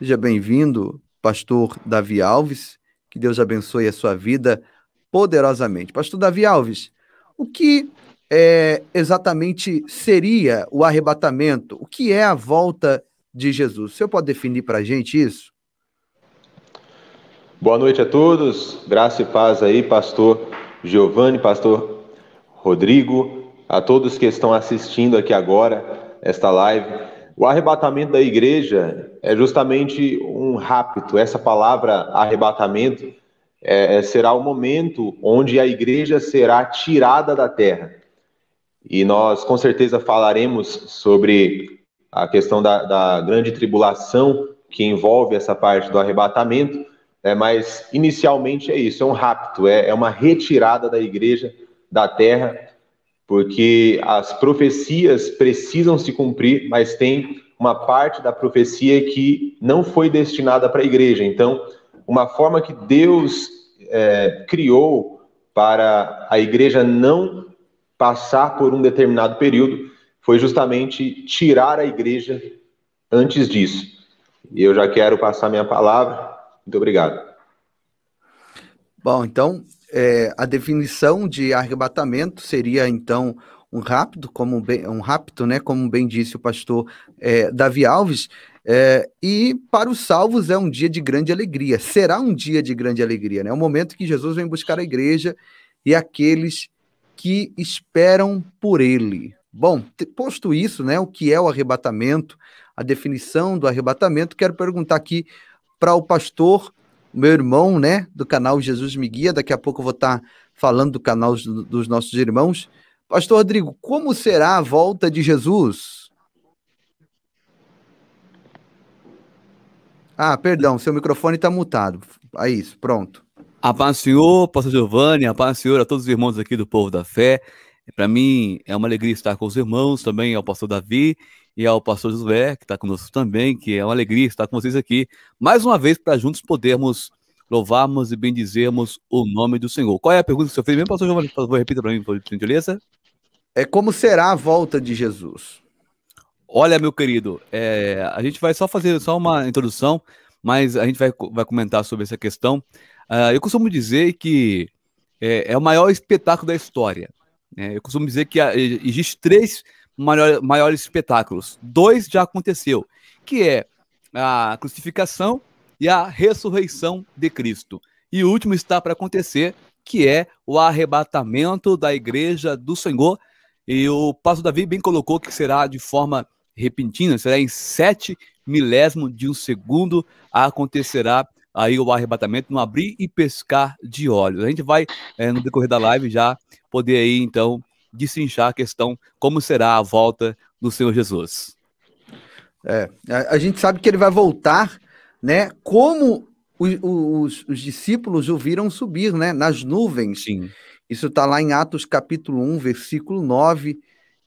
Seja bem-vindo, pastor Davi Alves. Que Deus abençoe a sua vida poderosamente. Pastor Davi Alves, o que é, exatamente seria o arrebatamento? O que é a volta de Jesus? O senhor pode definir para a gente isso? Boa noite a todos, graça e paz aí, pastor Giovanni, pastor Rodrigo, a todos que estão assistindo aqui agora esta live. O arrebatamento da igreja é justamente um rapto. Essa palavra arrebatamento é, é, será o momento onde a igreja será tirada da terra. E nós com certeza falaremos sobre a questão da, da grande tribulação que envolve essa parte do arrebatamento, né? mas inicialmente é isso: é um rapto, é, é uma retirada da igreja da terra porque as profecias precisam se cumprir, mas tem uma parte da profecia que não foi destinada para a igreja. Então, uma forma que Deus é, criou para a igreja não passar por um determinado período foi justamente tirar a igreja antes disso. E eu já quero passar minha palavra. Muito obrigado. Bom, então é, a definição de arrebatamento seria então um rápido, como bem, um rápido, né, como bem disse o pastor é, Davi Alves, é, e para os salvos é um dia de grande alegria. Será um dia de grande alegria, né? É o momento que Jesus vem buscar a igreja e aqueles que esperam por ele. Bom, posto isso, né, o que é o arrebatamento, a definição do arrebatamento, quero perguntar aqui para o pastor meu irmão, né, do canal Jesus Me Guia. Daqui a pouco eu vou estar falando do canal dos nossos irmãos. Pastor Rodrigo, como será a volta de Jesus? Ah, perdão, seu microfone está mutado. É isso, pronto. A paz do Senhor, pastor Giovanni, a paz do Senhor a todos os irmãos aqui do Povo da Fé. Para mim é uma alegria estar com os irmãos, também ao pastor Davi e ao pastor Josué, que está conosco também, que é uma alegria estar com vocês aqui, mais uma vez, para juntos podermos louvarmos e bendizermos o nome do Senhor. Qual é a pergunta que o senhor fez mesmo, pastor Giovanni? Por favor, repita para mim, por gentileza. É como será a volta de Jesus? Olha, meu querido, é, a gente vai só fazer só uma introdução, mas a gente vai, vai comentar sobre essa questão. Uh, eu costumo dizer que é, é, o maior espetáculo da história. Né? Eu costumo dizer que ah, existem existe três maior, maiores espetáculos. Dois já aconteceu, que é a crucificação e a ressurreição de Cristo. E o último está para acontecer, que é o arrebatamento da igreja do Senhor. E o pastor Davi bem colocou que será de forma repentina, será em sete milésimo de um segundo acontecerá aí o arrebatamento no abrir e pescar de olhos. A gente vai, é, no decorrer da live, já poder aí, então, destrinchar a questão como será a volta do Senhor Jesus. É, a, a gente sabe que ele vai voltar, né? Como os, os, os, discípulos o viram subir, né? Nas nuvens. Sim. Isso está lá em Atos capítulo 1, versículo 9,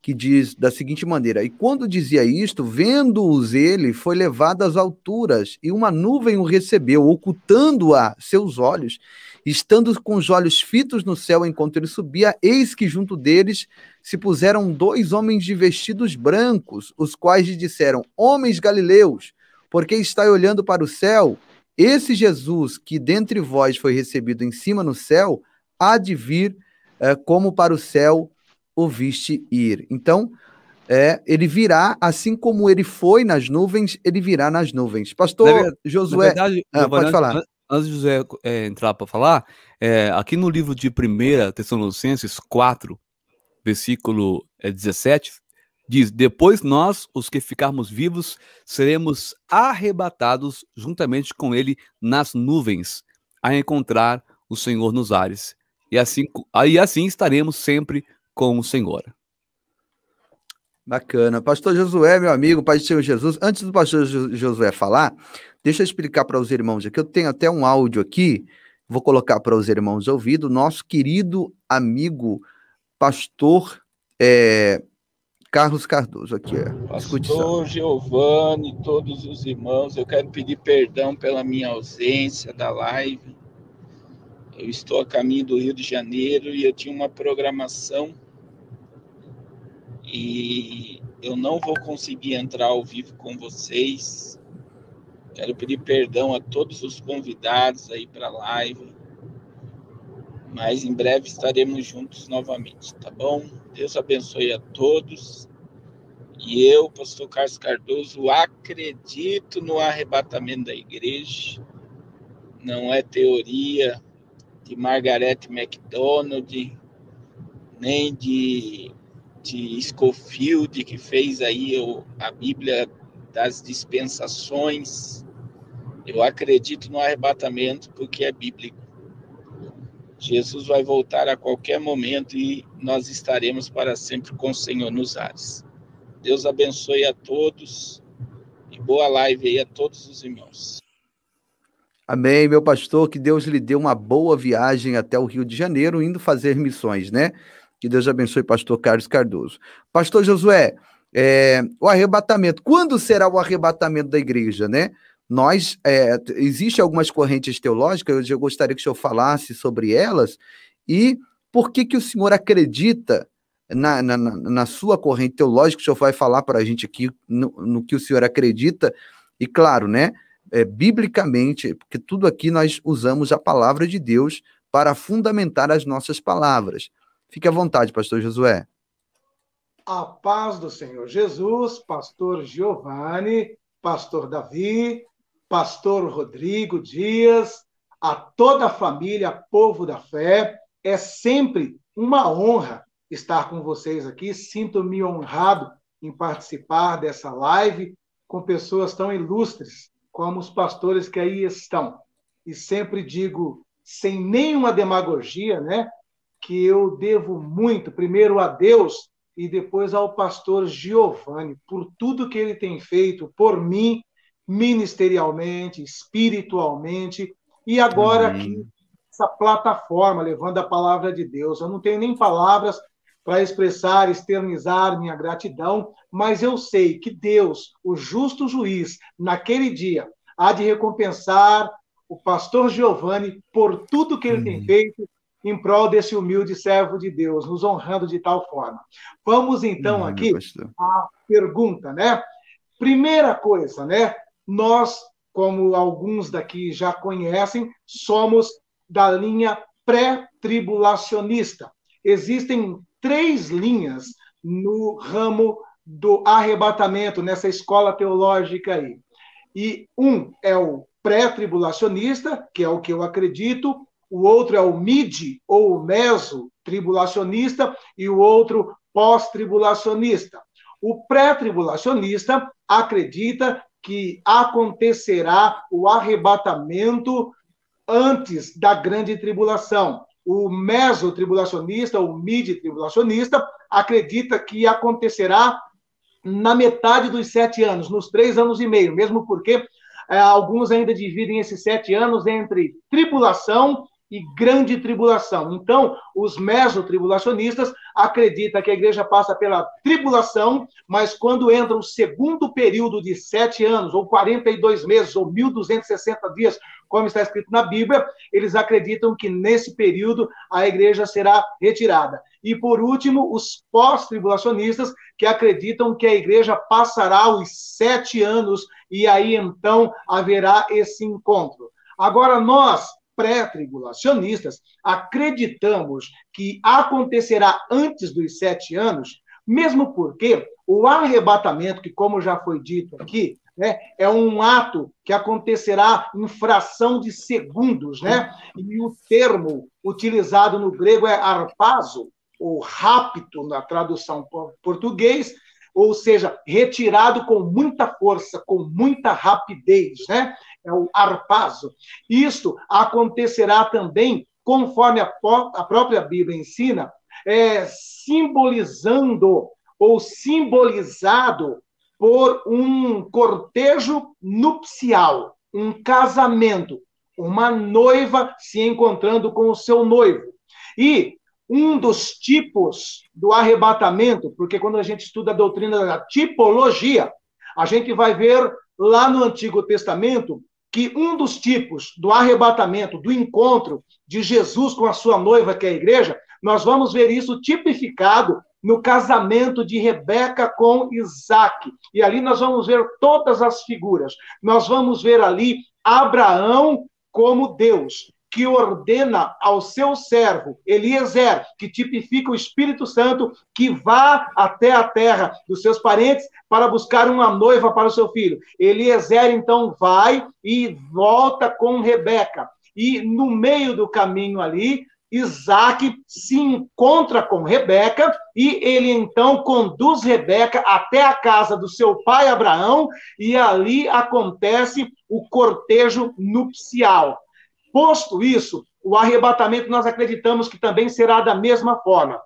que diz da seguinte maneira: E quando dizia isto, vendo-os ele, foi levado às alturas, e uma nuvem o recebeu, ocultando-a seus olhos, Estando com os olhos fitos no céu enquanto ele subia, eis que junto deles se puseram dois homens de vestidos brancos, os quais lhe disseram: Homens galileus, porque está olhando para o céu? Esse Jesus que dentre vós foi recebido em cima no céu, há de vir é, como para o céu o viste ir. Então, é, ele virá, assim como ele foi nas nuvens, ele virá nas nuvens. Pastor na, Josué, na verdade, ah, pode falar antes de José é, entrar para falar, é, aqui no livro de 1 Tessalonicenses 4, versículo 17, é, diz: Depois nós, os que ficarmos vivos, seremos arrebatados juntamente com ele nas nuvens, a encontrar o Senhor nos ares. E assim, aí assim estaremos sempre com o Senhor. Bacana. Pastor Josué, meu amigo, Pai do Senhor Jesus, antes do pastor Josué falar, deixa eu explicar para os irmãos aqui. Eu tenho até um áudio aqui, vou colocar para os irmãos ouvir, nosso querido amigo, pastor é, Carlos Cardoso, aqui. É. Pastor Giovanni, todos os irmãos, eu quero pedir perdão pela minha ausência da live. Eu estou a caminho do Rio de Janeiro e eu tinha uma programação e eu não vou conseguir entrar ao vivo com vocês. Quero pedir perdão a todos os convidados aí para a live. Mas em breve estaremos juntos novamente, tá bom? Deus abençoe a todos. E eu, pastor Carlos Cardoso, acredito no arrebatamento da igreja. Não é teoria de Margaret MacDonald, nem de de Scofield, que fez aí o, a Bíblia das dispensações. Eu acredito no arrebatamento porque é bíblico. Jesus vai voltar a qualquer momento e nós estaremos para sempre com o Senhor nos ares. Deus abençoe a todos e boa live aí a todos os irmãos. Amém, meu pastor, que Deus lhe dê uma boa viagem até o Rio de Janeiro, indo fazer missões, né? Que Deus abençoe, pastor Carlos Cardoso. Pastor Josué, é, o arrebatamento. Quando será o arrebatamento da igreja, né? Nós, é, existe algumas correntes teológicas, eu gostaria que o senhor falasse sobre elas, e por que, que o senhor acredita na, na, na sua corrente teológica, o senhor vai falar para a gente aqui no, no, que o senhor acredita, e claro, né, é, biblicamente, porque tudo aqui nós usamos a palavra de Deus para fundamentar as nossas palavras. Fique à vontade, pastor Josué. A paz do Senhor Jesus, pastor Giovanni, pastor Davi, pastor Rodrigo Dias, a toda a família Povo da Fé, é sempre uma honra estar com vocês aqui. Sinto-me honrado em participar dessa live com pessoas tão ilustres como os pastores que aí estão. E sempre digo, sem nenhuma demagogia, né? que eu devo muito, primeiro a Deus e depois ao pastor Giovanni, por tudo que ele tem feito por mim, ministerialmente, espiritualmente, e agora aqui, essa plataforma, levando a palavra de Deus. Eu não tenho nem palavras para expressar, externizar minha gratidão, mas eu sei que Deus, o justo juiz, naquele dia, há de recompensar o pastor Giovanni por tudo que ele tem feito em prol desse humilde servo de Deus, nos honrando de tal forma. Vamos então uhum, aqui à pergunta, né? Primeira coisa, né? Nós, como alguns daqui já conhecem, somos da linha pré-tribulacionista. Existem três linhas no ramo do arrebatamento, nessa escola teológica aí. E um é o pré-tribulacionista, que é o que eu acredito, o outro é o mid ou o meso tribulacionista e o outro pós-tribulacionista. O pré-tribulacionista acredita que acontecerá o arrebatamento antes da grande tribulação. O mesotribulacionista, o mid-tribulacionista, acredita que acontecerá na metade dos sete anos, nos três anos e meio, mesmo porque eh, alguns ainda dividem esses sete anos entre tribulação e grande tribulação. Então, os mesotribulacionistas acreditam que a igreja passa pela tribulação, mas quando entra o um segundo período de sete anos, ou 42 meses, ou 1260 dias, como está escrito na Bíblia, eles acreditam que nesse período a igreja será retirada. E por último, os pós-tribulacionistas, que acreditam que a igreja passará os sete anos e aí então haverá esse encontro. Agora, nós pré-tribulacionistas, acreditamos que acontecerá antes dos sete anos, mesmo porque o arrebatamento, que como já foi dito aqui, né, é um ato que acontecerá em fração de segundos, né? E o termo utilizado no grego é arpazo, ou rápido na tradução português, ou seja, retirado com muita força, com muita rapidez, né? é o arpazo. Isto acontecerá também, conforme a, a própria Bíblia ensina, é, simbolizando ou simbolizado por um cortejo nupcial, um casamento, uma noiva se encontrando com o seu noivo. E um dos tipos do arrebatamento, porque quando a gente estuda a doutrina da tipologia, a gente vai ver lá no Antigo Testamento que um dos tipos do arrebatamento, do encontro de Jesus com a sua noiva, que é a igreja, nós vamos ver isso tipificado no casamento de Rebeca com Isaac. E ali nós vamos ver todas as figuras. Nós vamos ver ali Abraão como Deus, que ordena ao seu servo Eliezer, que tipifica o Espírito Santo, que vá até a terra dos seus parentes para buscar uma noiva para o seu filho. Eliezer então vai e volta com Rebeca. E no meio do caminho ali, Isaac se encontra com Rebeca e ele então conduz Rebeca até a casa do seu pai Abraão e ali acontece o cortejo nupcial. Posto isso, o arrebatamento nós acreditamos que também será da mesma forma.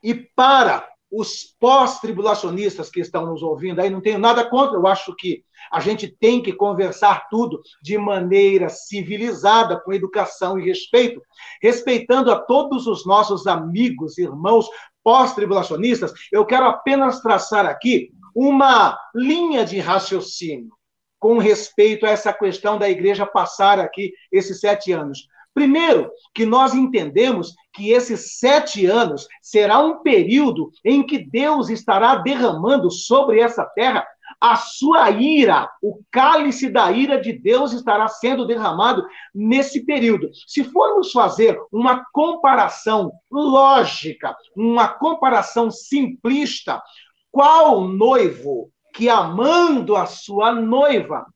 E para os pós-tribulacionistas que estão nos ouvindo, aí não tenho nada contra, eu acho que a gente tem que conversar tudo de maneira civilizada, com educação e respeito, respeitando a todos os nossos amigos, irmãos pós-tribulacionistas. Eu quero apenas traçar aqui uma linha de raciocínio com respeito a essa questão da igreja passar aqui esses sete anos? Primeiro, que nós entendemos que esses sete anos será um período em que Deus estará derramando sobre essa terra a sua ira, o cálice da ira de Deus estará sendo derramado nesse período. Se formos fazer uma comparação lógica, uma comparação simplista, qual noivo que, amando a sua noiva,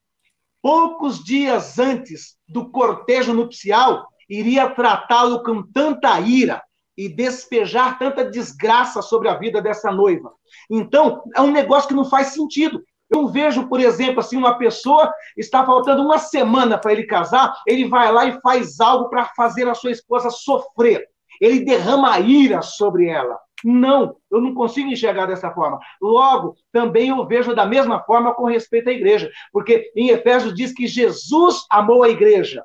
poucos dias antes do cortejo nupcial, iria tratá-lo com tanta ira e despejar tanta desgraça sobre a vida dessa noiva. Então, é um negócio que não faz sentido. Eu vejo, por exemplo, assim, uma pessoa está faltando uma semana para ele casar, ele vai lá e faz algo para fazer a sua esposa sofrer. Ele derrama ira sobre ela. Não, eu não consigo enxergar dessa forma. Logo, também eu vejo da mesma forma com respeito à igreja, porque em Efésios diz que Jesus amou a igreja.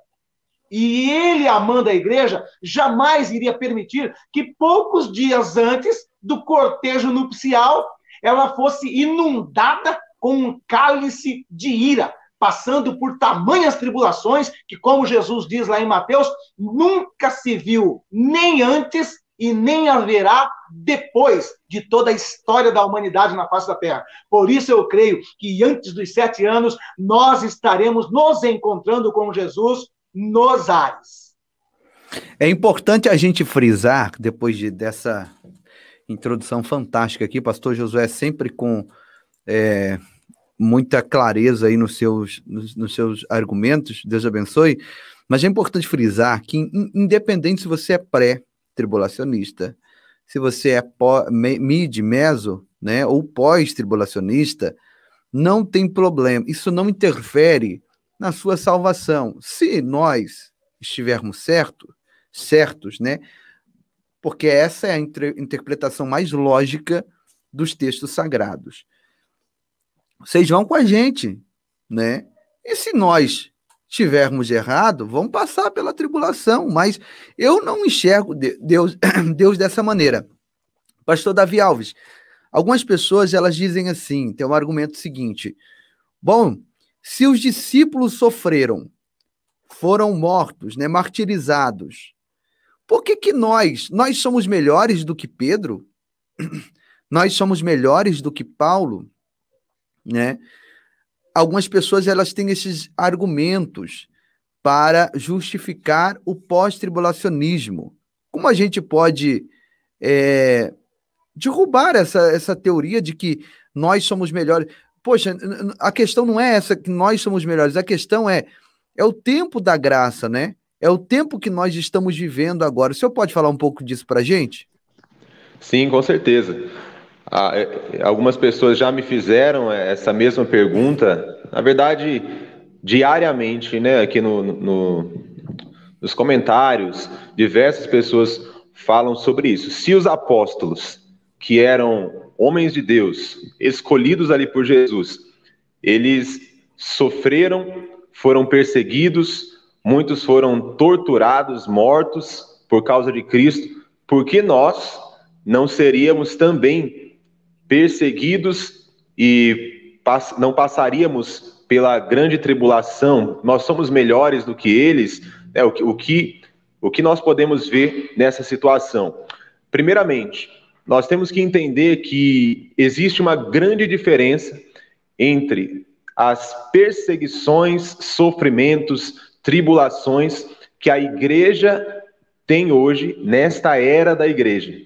E ele, amando a igreja, jamais iria permitir que poucos dias antes do cortejo nupcial ela fosse inundada com um cálice de ira, passando por tamanhas tribulações que, como Jesus diz lá em Mateus, nunca se viu nem antes e nem haverá depois de toda a história da humanidade na face da Terra. Por isso eu creio que antes dos sete anos nós estaremos nos encontrando com Jesus nos ares. É importante a gente frisar, depois de, dessa introdução fantástica aqui, Pastor Josué, sempre com é, muita clareza aí nos seus, nos, nos seus argumentos, Deus abençoe. Mas é importante frisar que, independente se você é pré, tribulacionista. Se você é mid, meso, né, ou pós-tribulacionista, não tem problema. Isso não interfere na sua salvação. Se nós estivermos certo, certos, né? Porque essa é a interpretação mais lógica dos textos sagrados. Vocês vão com a gente, né? E se nós tivermos errado, vamos passar pela tribulação, mas eu não enxergo Deus, Deus dessa maneira. Pastor Davi Alves, algumas pessoas elas dizem assim, tem um argumento seguinte: bom, se os discípulos sofreram, foram mortos, né, martirizados, por que que nós, nós somos melhores do que Pedro? Nós somos melhores do que Paulo, né? algumas pessoas elas têm esses argumentos para justificar o pós-tribulacionismo. Como a gente pode é, derrubar essa, essa teoria de que nós somos melhores? Poxa, a questão não é essa que nós somos melhores, a questão é é o tempo da graça, né? É o tempo que nós estamos vivendo agora. O senhor pode falar um pouco disso para a gente? Sim, com certeza. Ah, é, algumas pessoas já me fizeram é, essa mesma pergunta, na verdade, diariamente, né, aqui no, no, nos comentários, diversas pessoas falam sobre isso. Se os apóstolos, que eram homens de Deus, escolhidos ali por Jesus, eles sofreram, foram perseguidos, muitos foram torturados, mortos por causa de Cristo, por que nós não seríamos também perseguidos e pass não passaríamos pela grande tribulação, nós somos melhores do que eles, né? o, que, o, que, o que nós podemos ver nessa situação? Primeiramente, nós temos que entender que existe uma grande diferença entre as perseguições, sofrimentos, tribulações que a igreja tem hoje, nesta era da igreja.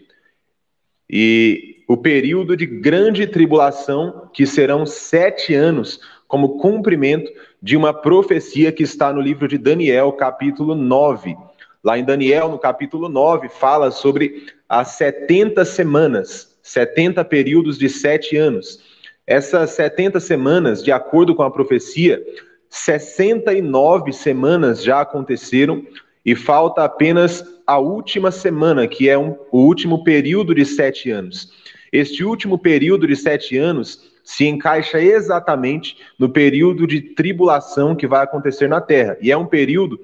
E o período de grande tribulação, que serão sete anos, como cumprimento de uma profecia que está no livro de Daniel, capítulo 9. Lá em Daniel, no capítulo 9, fala sobre as 70 semanas, 70 períodos de sete anos. Essas 70 semanas, de acordo com a profecia, 69 semanas já aconteceram e falta apenas a última semana, que é um, o último período de sete anos. Este último período de sete anos se encaixa exatamente no período de tribulação que vai acontecer na terra, e é um período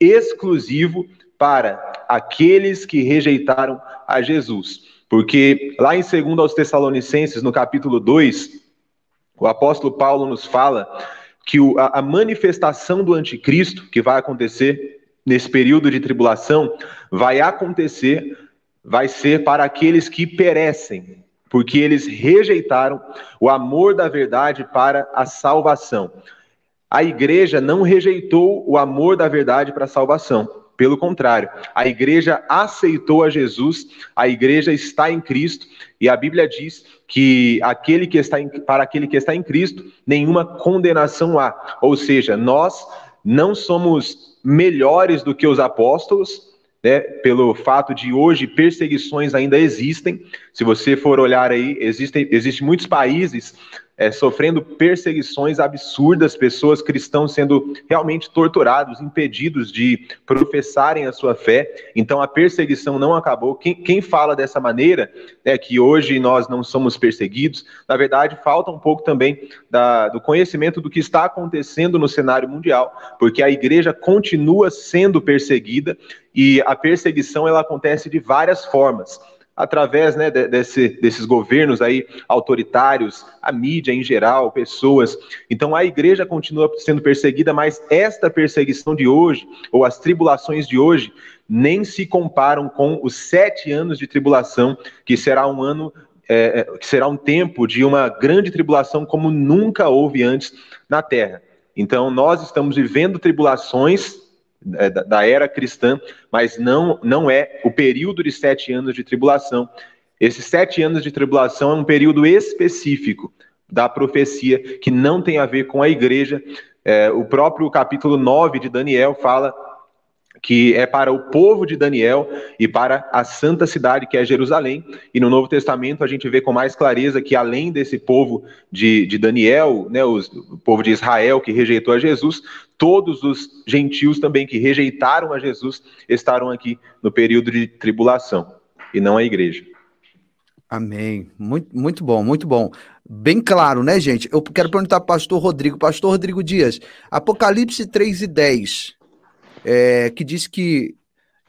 exclusivo para aqueles que rejeitaram a Jesus. Porque lá em 2 aos Tessalonicenses, no capítulo 2, o apóstolo Paulo nos fala que a manifestação do anticristo que vai acontecer nesse período de tribulação vai acontecer, vai ser para aqueles que perecem, porque eles rejeitaram o amor da verdade para a salvação. A igreja não rejeitou o amor da verdade para a salvação. Pelo contrário, a igreja aceitou a Jesus, a igreja está em Cristo, e a Bíblia diz que, aquele que está em, para aquele que está em Cristo, nenhuma condenação há. Ou seja, nós não somos melhores do que os apóstolos, né, pelo fato de hoje perseguições ainda existem. Se você for olhar aí, existem, existem muitos países é, sofrendo perseguições absurdas, pessoas cristãs sendo realmente torturados, impedidos de professarem a sua fé. Então a perseguição não acabou. Quem, quem fala dessa maneira, né, que hoje nós não somos perseguidos, na verdade falta um pouco também da, do conhecimento do que está acontecendo no cenário mundial, porque a igreja continua sendo perseguida e a perseguição ela acontece de várias formas através né, desse, desses governos aí autoritários, a mídia em geral, pessoas. Então a igreja continua sendo perseguida, mas esta perseguição de hoje, ou as tribulações de hoje, nem se comparam com os sete anos de tribulação, que será um ano. É, é que será um tempo de uma grande tribulação como nunca houve antes na Terra. Então, nós estamos vivendo tribulações é, da, era cristã, mas não, não é o período de sete anos de tribulação. Esses sete anos de tribulação é um período específico da profecia que não tem a ver com a igreja. É, o próprio capítulo 9 de Daniel fala que é para o povo de Daniel e para a santa cidade que é Jerusalém. E no Novo Testamento a gente vê com mais clareza que além desse povo de, de Daniel, né, os, o povo de Israel que rejeitou a Jesus, todos os gentios também que rejeitaram a Jesus estarão aqui no período de tribulação e não a igreja. Amém. Muito, muito bom, muito bom. Bem claro, né, gente? Eu quero perguntar para o pastor Rodrigo. Pastor Rodrigo Dias, Apocalipse 3 e 10 é, que diz que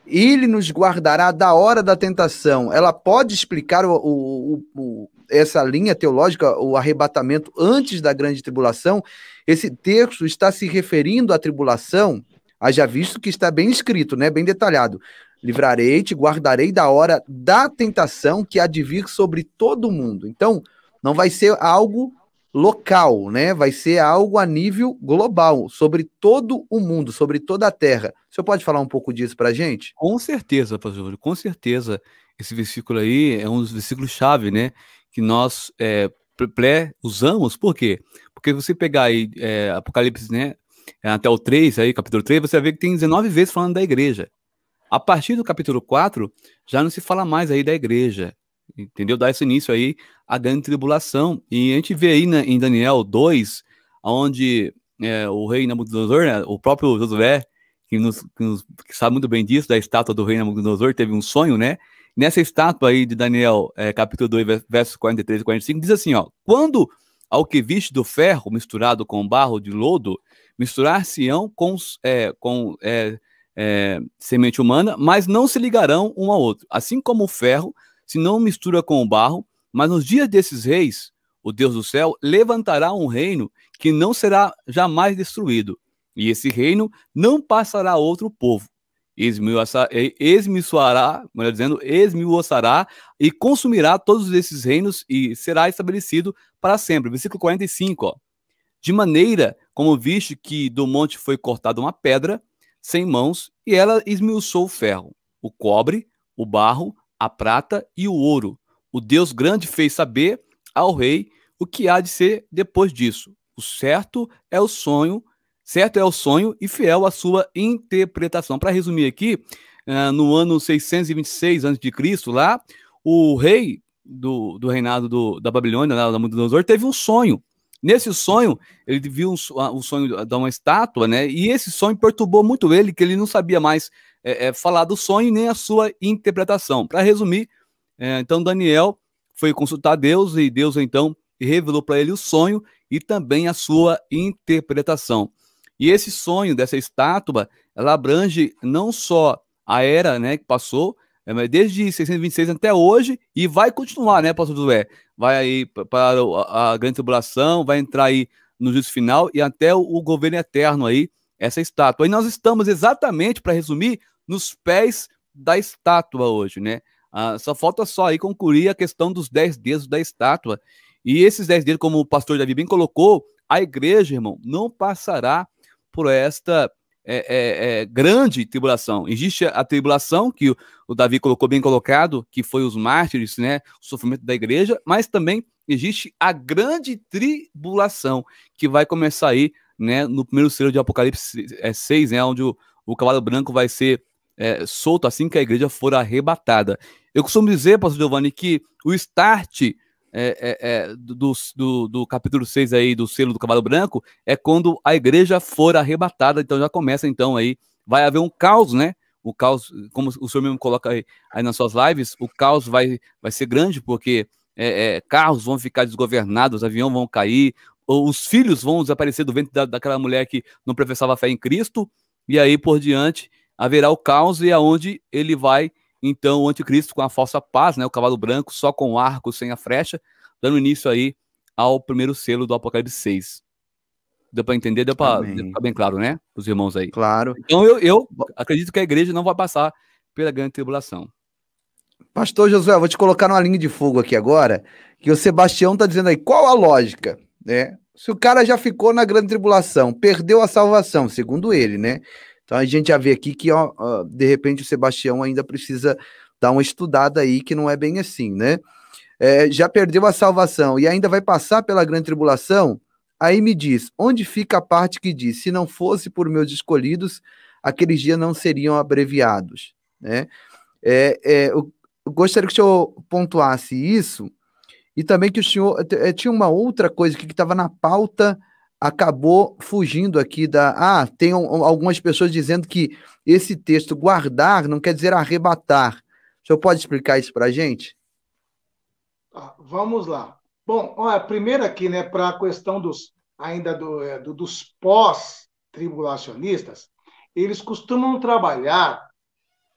ele nos guardará da hora da tentação. Ela pode explicar o, o, o, essa linha teológica, o arrebatamento antes da grande tribulação. Esse texto está se referindo à tribulação, haja visto que está bem escrito, né, bem detalhado. Livrarei, te guardarei da hora da tentação que há de vir sobre todo o mundo. Então, não vai ser algo local, né? Vai ser algo a nível global, sobre todo o mundo, sobre toda a Terra. O senhor pode falar um pouco disso para a gente? Com certeza, pastor, com certeza. Esse versículo aí é um dos versículos chave, né? Que nós é, pré usamos, por quê? Porque você pegar aí é, Apocalipse, né? Até o 3, aí, capítulo 3, você vê que tem 19 vezes falando da igreja. A partir do capítulo 4, já não se fala mais aí da igreja entendeu? Dá esse início aí à grande tribulação. E a gente vê aí né, em Daniel 2, onde é, o rei Nabucodonosor, né, o próprio Josué, que, nos, que, nos, que, sabe muito bem disso, da estátua do rei Nabucodonosor, teve um sonho, né? Nessa estátua aí de Daniel, é, capítulo 2, versos 43 e 45, diz assim, ó, quando ao que viste do ferro misturado com barro de lodo, misturar-se-ão é, com, é, com é, semente humana, mas não se ligarão um ao outro. Assim como o ferro se não mistura com o barro, mas nos dias desses reis, o Deus do céu levantará um reino que não será jamais destruído, e esse reino não passará a outro povo. Esmiuçará, melhor dizendo, esmiuçará e consumirá todos esses reinos e será estabelecido para sempre. Versículo 45, ó. De maneira como viste que do monte foi cortada uma pedra sem mãos e ela esmiuçou o ferro, o cobre, o barro, a prata e o ouro. O Deus grande fez saber ao rei o que há de ser depois disso. O certo é o sonho, certo é o sonho e fiel à sua interpretação. Para resumir aqui, eh, no ano 626 a.C., lá, o rei do, do reinado do, da Babilônia, da Nabucodonosor, teve um sonho. Nesse sonho, ele viu um, um ah, sonho de uma estátua, né? E esse sonho perturbou muito ele, que ele não sabia mais é, é, falar do sonho nem a sua interpretação. Para resumir, é, então Daniel foi consultar Deus e Deus então revelou para ele o sonho e também a sua interpretação. E esse sonho dessa estátua, ela abrange não só a era né, que passou, é, desde 626 até hoje e vai continuar, né, pastor Josué? Vai aí para a grande tribulação, vai entrar aí no juízo final e até o, governo eterno aí essa estátua. E nós estamos exatamente, para resumir, nos pés da estátua hoje, né? Ah, só falta só aí concluir a questão dos dez dedos da estátua. E esses dez dedos, como o pastor Davi bem colocou, a igreja, irmão, não passará por esta é, é, é, grande tribulação. Existe a tribulação que o, o, Davi colocou bem colocado, que foi os mártires, né, o sofrimento da igreja, mas também existe a grande tribulação que vai começar aí né, no primeiro selo de Apocalipse 6, é, né, onde o, o cavalo branco vai ser é, solto assim que a igreja for arrebatada. Eu costumo dizer, pastor Giovanni, que o start é, é, é do, do, do, capítulo 6 aí, do selo do cavalo branco, é quando a igreja for arrebatada, então já começa então aí, vai haver um caos, né? O caos, como o senhor mesmo coloca aí, aí nas suas lives, o caos vai, vai ser grande, porque é, carros vão ficar desgovernados, aviões vão cair, os filhos vão desaparecer do ventre da, daquela mulher que não professava fé em Cristo, e aí por diante haverá o caos e aonde ele vai, então, o anticristo com a falsa paz, né, o cavalo branco, só com o arco, sem a flecha dando início aí ao primeiro selo do Apocalipse 6. Deu para entender? Deu para tá ficar bem claro, né? Os irmãos aí. Claro. Então, eu, eu acredito que a igreja não vai passar pela grande tribulação. Pastor Josué, vou te colocar numa linha de fogo aqui agora, que o Sebastião está dizendo aí, qual a lógica? né? Se o cara já ficou na grande tribulação, perdeu a salvação, segundo ele, né? Então a gente já vê aqui que, ó, de repente, o Sebastião ainda precisa dar uma estudada aí, que não é bem assim, né? É, já perdeu a salvação e ainda vai passar pela grande tribulação? Aí me diz, onde fica a parte que diz: se não fosse por meus escolhidos, aqueles dias não seriam abreviados, né? É, é, eu gostaria que o senhor pontuasse isso, e também que o senhor. Eh, eh, tinha uma outra coisa que estava na pauta, acabou fugindo aqui da. Ah, tem algumas pessoas dizendo que esse texto guardar não quer dizer arrebatar. O senhor pode explicar isso para a gente? vamos lá. Bom, olha, primeiro aqui, né, para a questão dos ainda do, é, do dos pós-tribulacionistas, eles costumam trabalhar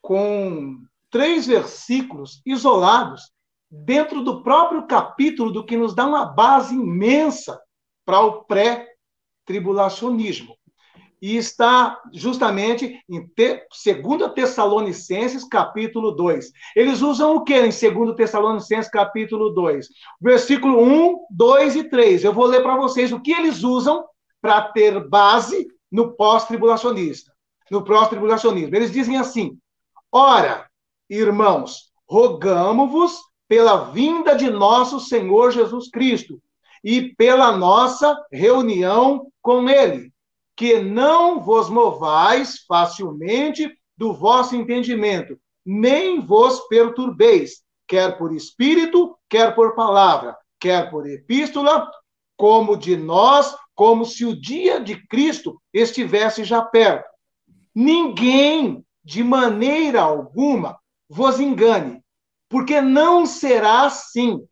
com três versículos isolados dentro do próprio capítulo do que nos dá uma base imensa para o pré-tribulacionismo. E está justamente em 2 Tessalonicenses, capítulo 2. Eles usam o que em 2 Tessalonicenses, capítulo 2? Versículo 1, 2 e 3. Eu vou ler para vocês o que eles usam para ter base no pós-tribulacionista, no pós-tribulacionismo. Eles dizem assim: Ora, irmãos, rogamos-vos pela vinda de nosso Senhor Jesus Cristo e pela nossa reunião com Ele, que não vos movais facilmente do vosso entendimento, nem vos perturbeis, quer por espírito, quer por palavra, quer por epístola, como de nós, como se o dia de Cristo estivesse já perto. Ninguém, de maneira alguma, vos engane, porque não será assim,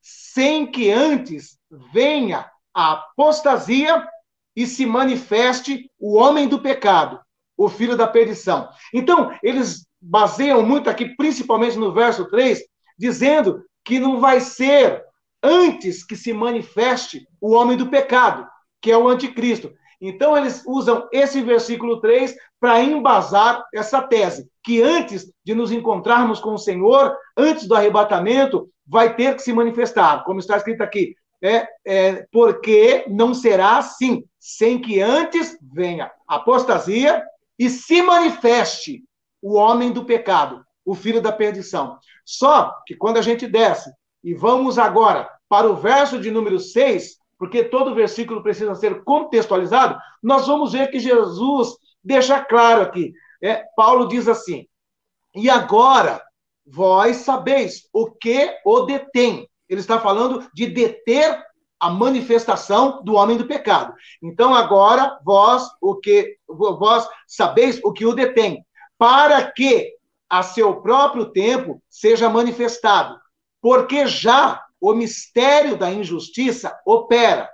sem que antes venha a apostasia e se manifeste o homem do pecado, o filho da perdição. Então, eles baseiam muito aqui, principalmente no verso 3, dizendo que não vai ser antes que se manifeste o homem do pecado, que é o anticristo. Então, eles usam esse versículo 3 para embasar essa tese, que antes de nos encontrarmos com o Senhor, antes do arrebatamento, vai ter que se manifestar, como está escrito aqui, é, é, porque não será assim, sem que antes venha apostasia e se manifeste o homem do pecado, o filho da perdição. Só que quando a gente desce, e vamos agora para o verso de número 6, porque todo versículo precisa ser contextualizado, nós vamos ver que Jesus deixar claro aqui. É, Paulo diz assim: E agora vós sabeis o que o detém. Ele está falando de deter a manifestação do homem do pecado. Então agora vós o que vós sabeis o que o detém, para que a seu próprio tempo seja manifestado, porque já o mistério da injustiça opera.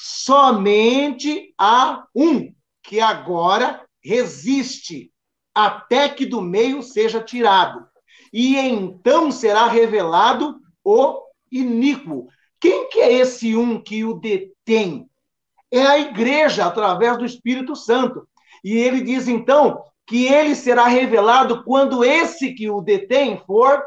Somente há um que agora resiste até que do meio seja tirado. E então será revelado o iníquo. Quem que é esse um que o detém? É a igreja, através do Espírito Santo. E ele diz, então, que ele será revelado quando esse que o detém for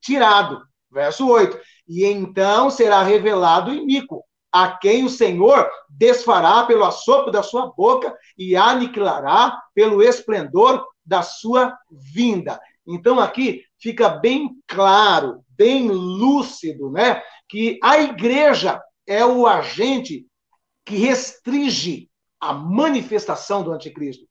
tirado. Verso 8. E então será revelado o iníquo a quem o Senhor desfará pelo assopro da sua boca e aniquilará pelo esplendor da sua vinda. Então aqui fica bem claro, bem lúcido, né, que a igreja é o agente que restringe a manifestação do anticristo.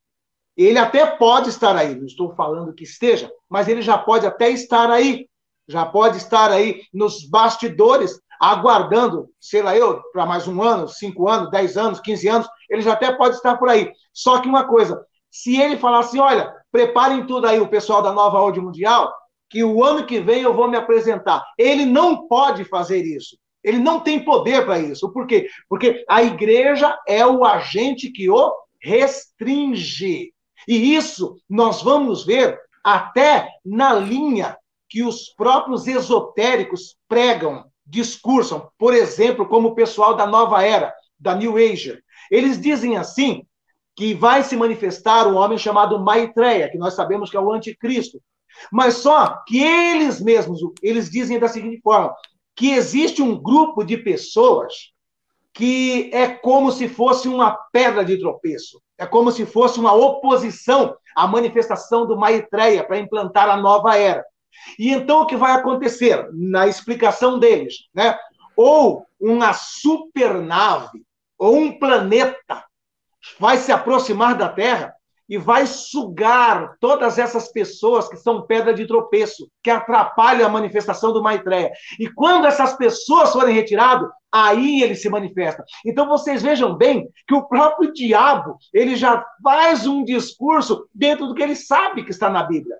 Ele até pode estar aí, não estou falando que esteja, mas ele já pode até estar aí, já pode estar aí nos bastidores, aguardando, sei lá eu, para mais um ano, cinco anos, dez anos, quinze anos, ele já até pode estar por aí. Só que uma coisa, se ele falar assim, olha, preparem tudo aí, o pessoal da nova ordem mundial, que o ano que vem eu vou me apresentar. Ele não pode fazer isso. Ele não tem poder para isso. Por quê? Porque a igreja é o agente que o restringe. E isso nós vamos ver até na linha que os próprios esotéricos pregam discursam, por exemplo, como o pessoal da nova era, da New Age, Eles dizem assim que vai se manifestar um homem chamado Maitreya, que nós sabemos que é o anticristo. Mas só que eles mesmos, eles dizem da seguinte forma, que existe um grupo de pessoas que é como se fosse uma pedra de tropeço, é como se fosse uma oposição à manifestação do Maitreya para implantar a nova era. E então o que vai acontecer? Na explicação deles, né? Ou uma supernave, ou um planeta vai se aproximar da Terra e vai sugar todas essas pessoas que são pedra de tropeço, que atrapalham a manifestação do Maitreya. E quando essas pessoas forem retiradas, aí ele se manifesta. Então vocês vejam bem que o próprio diabo, ele já faz um discurso dentro do que ele sabe que está na Bíblia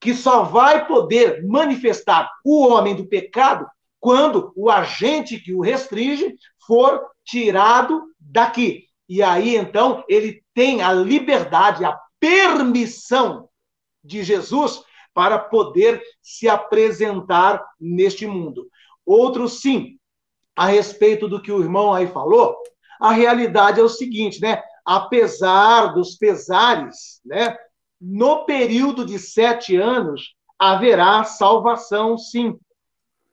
que só vai poder manifestar o homem do pecado quando o agente que o restringe for tirado daqui. E aí, então, ele tem a liberdade, a permissão de Jesus para poder se apresentar neste mundo. Outro sim, a respeito do que o irmão aí falou, a realidade é o seguinte, né? Apesar dos pesares, né? no período de sete anos haverá salvação, sim.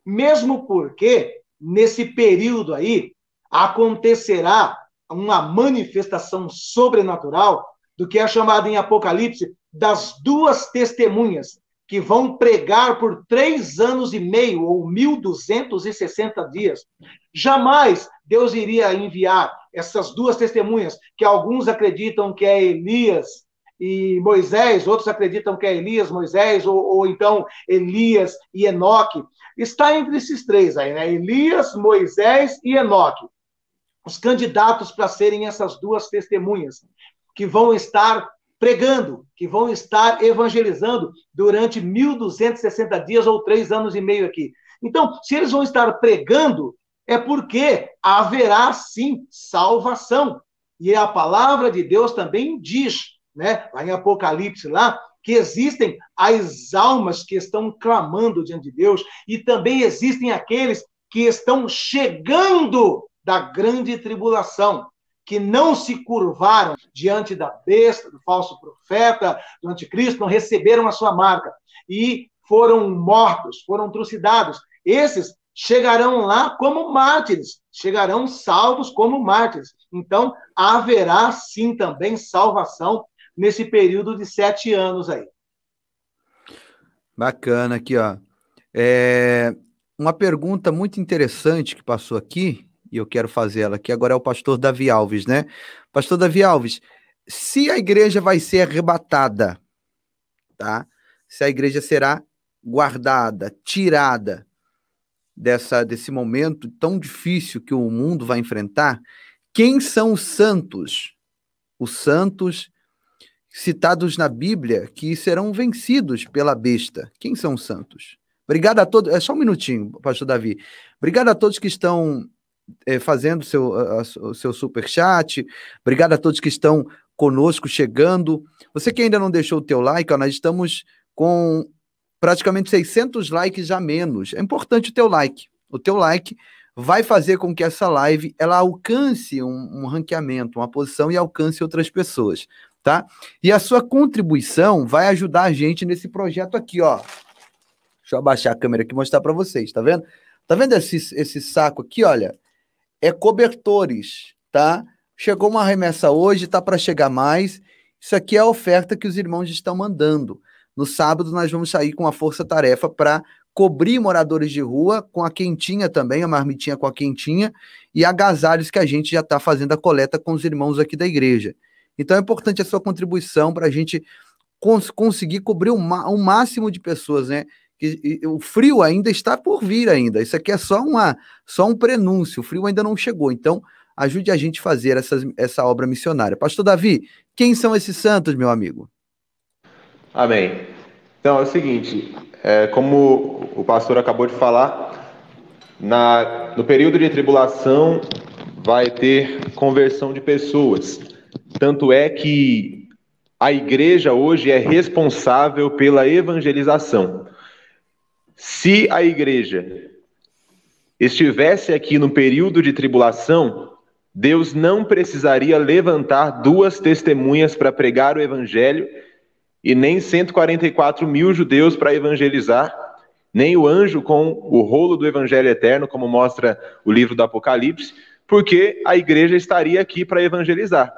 Mesmo porque, nesse período aí, acontecerá uma manifestação sobrenatural do que é chamado em Apocalipse das duas testemunhas, que vão pregar por três anos e meio, ou 1.260 dias. Jamais Deus iria enviar essas duas testemunhas, que alguns acreditam que é Elias e Moisés, outros acreditam que é Elias, Moisés, ou, ou então Elias e Enoque. Está entre esses três aí, né? Elias, Moisés e Enoque. Os candidatos para serem essas duas testemunhas, que vão estar pregando, que vão estar evangelizando durante 1.260 dias ou três anos e meio aqui. Então, se eles vão estar pregando, é porque haverá sim salvação. E a palavra de Deus também diz né, lá em Apocalipse, lá, que existem as almas que estão clamando diante de Deus, e também existem aqueles que estão chegando da grande tribulação, que não se curvaram diante da besta, do falso profeta, do anticristo, não receberam a sua marca e foram mortos, foram trucidados. Esses chegarão lá como mártires, chegarão salvos como mártires. Então, haverá sim também salvação nesse período de sete anos aí. Bacana aqui, ó. É, uma pergunta muito interessante que passou aqui, e eu quero fazer ela aqui agora, é o pastor Davi Alves, né? Pastor Davi Alves, se a igreja vai ser arrebatada, tá? Se a igreja será guardada, tirada dessa desse momento tão difícil que o mundo vai enfrentar, quem são os santos? Os santos citados na Bíblia que serão vencidos pela besta. Quem são os santos? Obrigado a todos. É só um minutinho, Pastor Davi. Obrigado a todos que estão é, fazendo seu, o seu super chat. Obrigado a todos que estão conosco chegando. Você que ainda não deixou o teu like, ó, nós estamos com praticamente 600 likes a menos. É importante o teu like. O teu like vai fazer com que essa live ela alcance um, um ranqueamento, uma posição e alcance outras pessoas tá? E a sua contribuição vai ajudar a gente nesse projeto aqui, ó. Deixa eu abaixar a câmera aqui e mostrar para vocês, tá vendo? Tá vendo esse, esse saco aqui, olha? É cobertores, tá? Chegou uma remessa hoje, tá para chegar mais. Isso aqui é a oferta que os irmãos estão mandando. No sábado nós vamos sair com a força-tarefa para cobrir moradores de rua com a quentinha também, a marmitinha com a quentinha e agasalhos que a gente já está fazendo a coleta com os irmãos aqui da igreja. Então é importante a sua contribuição para a gente cons conseguir cobrir o, máximo de pessoas, né? Que, e, o frio ainda está por vir ainda. Isso aqui é só, uma, só um prenúncio, o frio ainda não chegou. Então, ajude a gente a fazer essa essa obra missionária. Pastor Davi, quem são esses santos, meu amigo? Amém. Então, é o seguinte, é, como o pastor acabou de falar, na, no período de tribulação vai ter conversão de pessoas. Tanto é que a igreja hoje é responsável pela evangelização. Se a igreja estivesse aqui no período de tribulação, Deus não precisaria levantar duas testemunhas para pregar o evangelho e nem 144 mil judeus para evangelizar, nem o anjo com o rolo do evangelho eterno, como mostra o livro do Apocalipse, porque a igreja estaria aqui para evangelizar.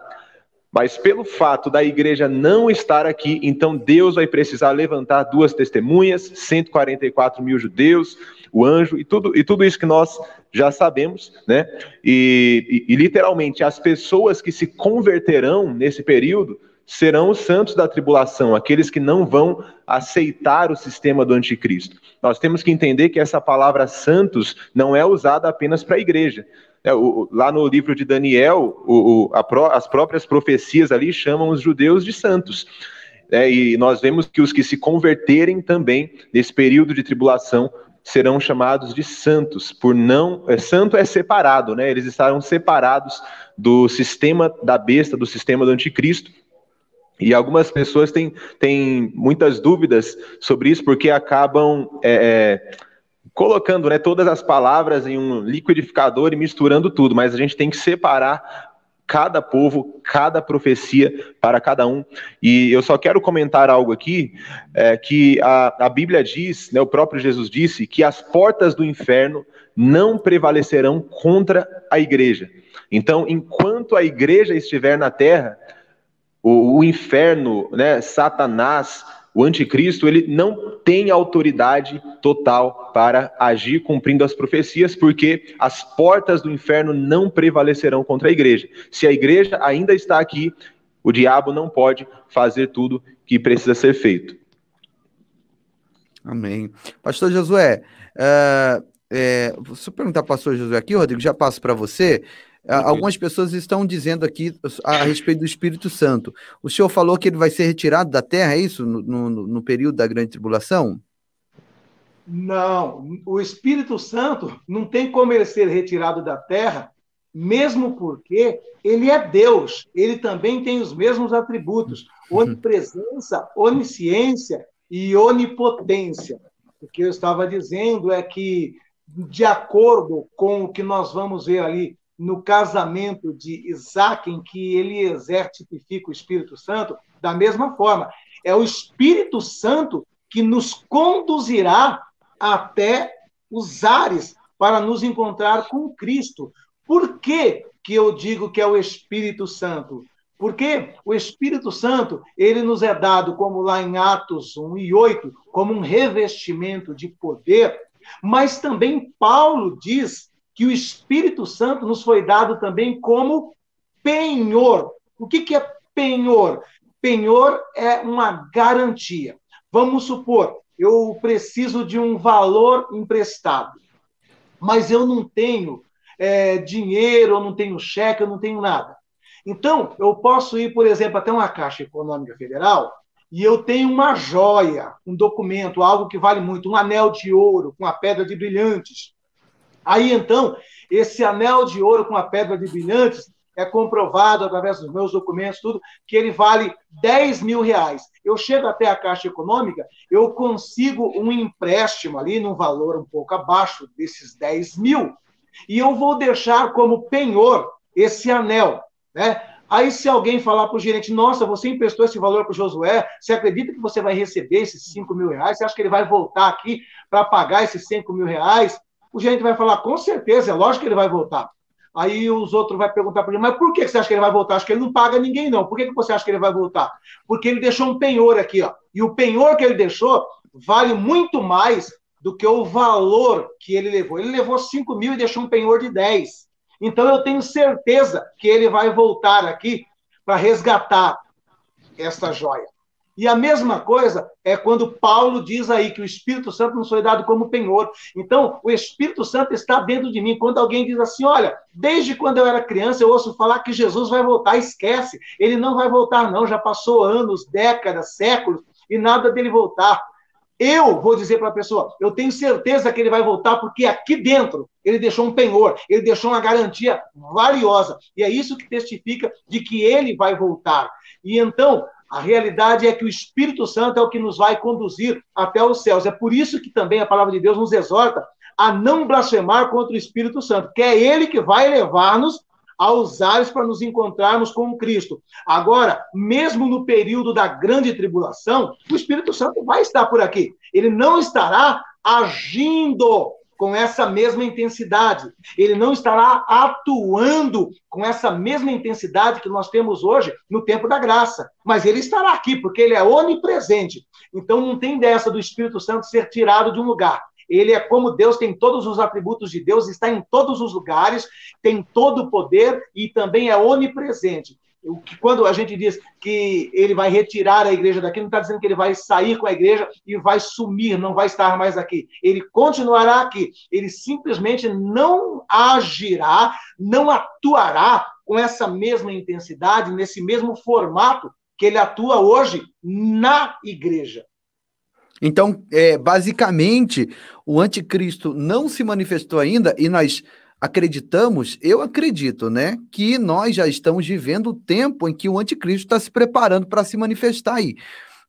Mas pelo fato da igreja não estar aqui, então Deus vai precisar levantar duas testemunhas, 144 mil judeus, o anjo e tudo, e tudo isso que nós já sabemos, né? E, e, e literalmente as pessoas que se converterão nesse período serão os santos da tribulação, aqueles que não vão aceitar o sistema do anticristo. Nós temos que entender que essa palavra santos não é usada apenas para a igreja, é, lá no livro de Daniel, o, o, pró, as próprias profecias ali chamam os judeus de santos. É, e nós vemos que os que se converterem também nesse período de tribulação serão chamados de santos, por não. É, santo é separado, né? Eles estarão separados do sistema da besta, do sistema do anticristo. E algumas pessoas têm, têm muitas dúvidas sobre isso, porque acabam. É, é colocando né, todas as palavras em um liquidificador e misturando tudo, mas a gente tem que separar cada povo, cada profecia para cada um. E eu só quero comentar algo aqui, é, que a, a Bíblia diz, né, o próprio Jesus disse, que as portas do inferno não prevalecerão contra a igreja. Então, enquanto a igreja estiver na terra, o, o inferno, né, Satanás, o anticristo ele não tem autoridade total para agir cumprindo as profecias, porque as portas do inferno não prevalecerão contra a igreja. Se a igreja ainda está aqui, o diabo não pode fazer tudo que precisa ser feito. Amém. Pastor Josué, uh, é, se eu perguntar para o pastor Josué aqui, Rodrigo, já passo para você. Algumas pessoas estão dizendo aqui a, respeito do Espírito Santo. O senhor falou que ele vai ser retirado da terra, é isso? No, no, no período da grande tribulação? Não. O Espírito Santo não tem como ele ser retirado da terra, mesmo porque ele é Deus. Ele também tem os mesmos atributos: uhum. onipresença, onisciência e onipotência. O que eu estava dizendo é que, de acordo com o que nós vamos ver ali no casamento de Isaac, em que Eliezer tipifica o Espírito Santo, da mesma forma. É o Espírito Santo que nos conduzirá até os ares para nos encontrar com Cristo. Por que, que eu digo que é o Espírito Santo? Porque o Espírito Santo, ele nos é dado, como lá em Atos 1 e 8, como um revestimento de poder, mas também Paulo diz que o Espírito Santo nos foi dado também como penhor. O que, que é penhor? Penhor é uma garantia. Vamos supor, eu preciso de um valor emprestado, mas eu não tenho é, dinheiro, eu não tenho cheque, eu não tenho nada. Então, eu posso ir, por exemplo, até uma Caixa Econômica Federal e eu tenho uma joia, um documento, algo que vale muito, um anel de ouro com uma pedra de brilhantes. Aí então, esse anel de ouro com a pedra de brilhantes é comprovado através dos meus documentos, tudo, que ele vale 10 mil reais. Eu chego até a Caixa Econômica, eu consigo um empréstimo ali num valor um pouco abaixo desses 10 mil, e eu vou deixar como penhor esse anel, né? Aí, se alguém falar para o gerente, nossa, você emprestou esse valor para o Josué, você acredita que você vai receber esses 5 mil reais? Você acha que ele vai voltar aqui para pagar esses 5 mil reais? O gerente vai falar, com certeza, é lógico que ele vai voltar. Aí os outros vão perguntar para ele, mas por que você acha que ele vai voltar? Acho que ele não paga ninguém, não. Por que você acha que ele vai voltar? Porque ele deixou um penhor aqui, ó. E o penhor que ele deixou vale muito mais do que o valor que ele levou. Ele levou 5 mil e deixou um penhor de 10. Então eu tenho certeza que ele vai voltar aqui para resgatar essa joia. E a mesma coisa é quando Paulo diz aí que o Espírito Santo nos foi dado como penhor. Então, o Espírito Santo está dentro de mim. Quando alguém diz assim, olha, desde quando eu era criança eu ouço falar que Jesus vai voltar, esquece. Ele não vai voltar, não. Já passou anos, décadas, séculos e nada dele voltar. Eu vou dizer para a pessoa, eu tenho certeza que ele vai voltar, porque aqui dentro ele deixou um penhor, ele deixou uma garantia valiosa. E é isso que testifica de que ele vai voltar. E então, a realidade é que o Espírito Santo é o que nos vai conduzir até os céus. É por isso que também a palavra de Deus nos exorta a não blasfemar contra o Espírito Santo, que é ele que vai levar-nos aos ares para nos encontrarmos com Cristo. Agora, mesmo no período da grande tribulação, o Espírito Santo vai estar por aqui. Ele não estará agindo com essa mesma intensidade. Ele não estará atuando com essa mesma intensidade que nós temos hoje no tempo da graça. Mas ele estará aqui, porque ele é onipresente. Então não tem dessa do Espírito Santo ser tirado de um lugar. Ele é como Deus, tem todos os atributos de Deus, está em todos os lugares, tem todo o poder e também é onipresente que quando a gente diz que ele vai retirar a igreja daqui, não está dizendo que ele vai sair com a igreja e vai sumir, não vai estar mais aqui. Ele continuará aqui. Ele simplesmente não agirá, não atuará com essa mesma intensidade, nesse mesmo formato que ele atua hoje na igreja. Então, é, basicamente, o anticristo não se manifestou ainda e nós acreditamos, eu acredito, né, que nós já estamos vivendo o tempo em que o anticristo está se preparando para se manifestar aí.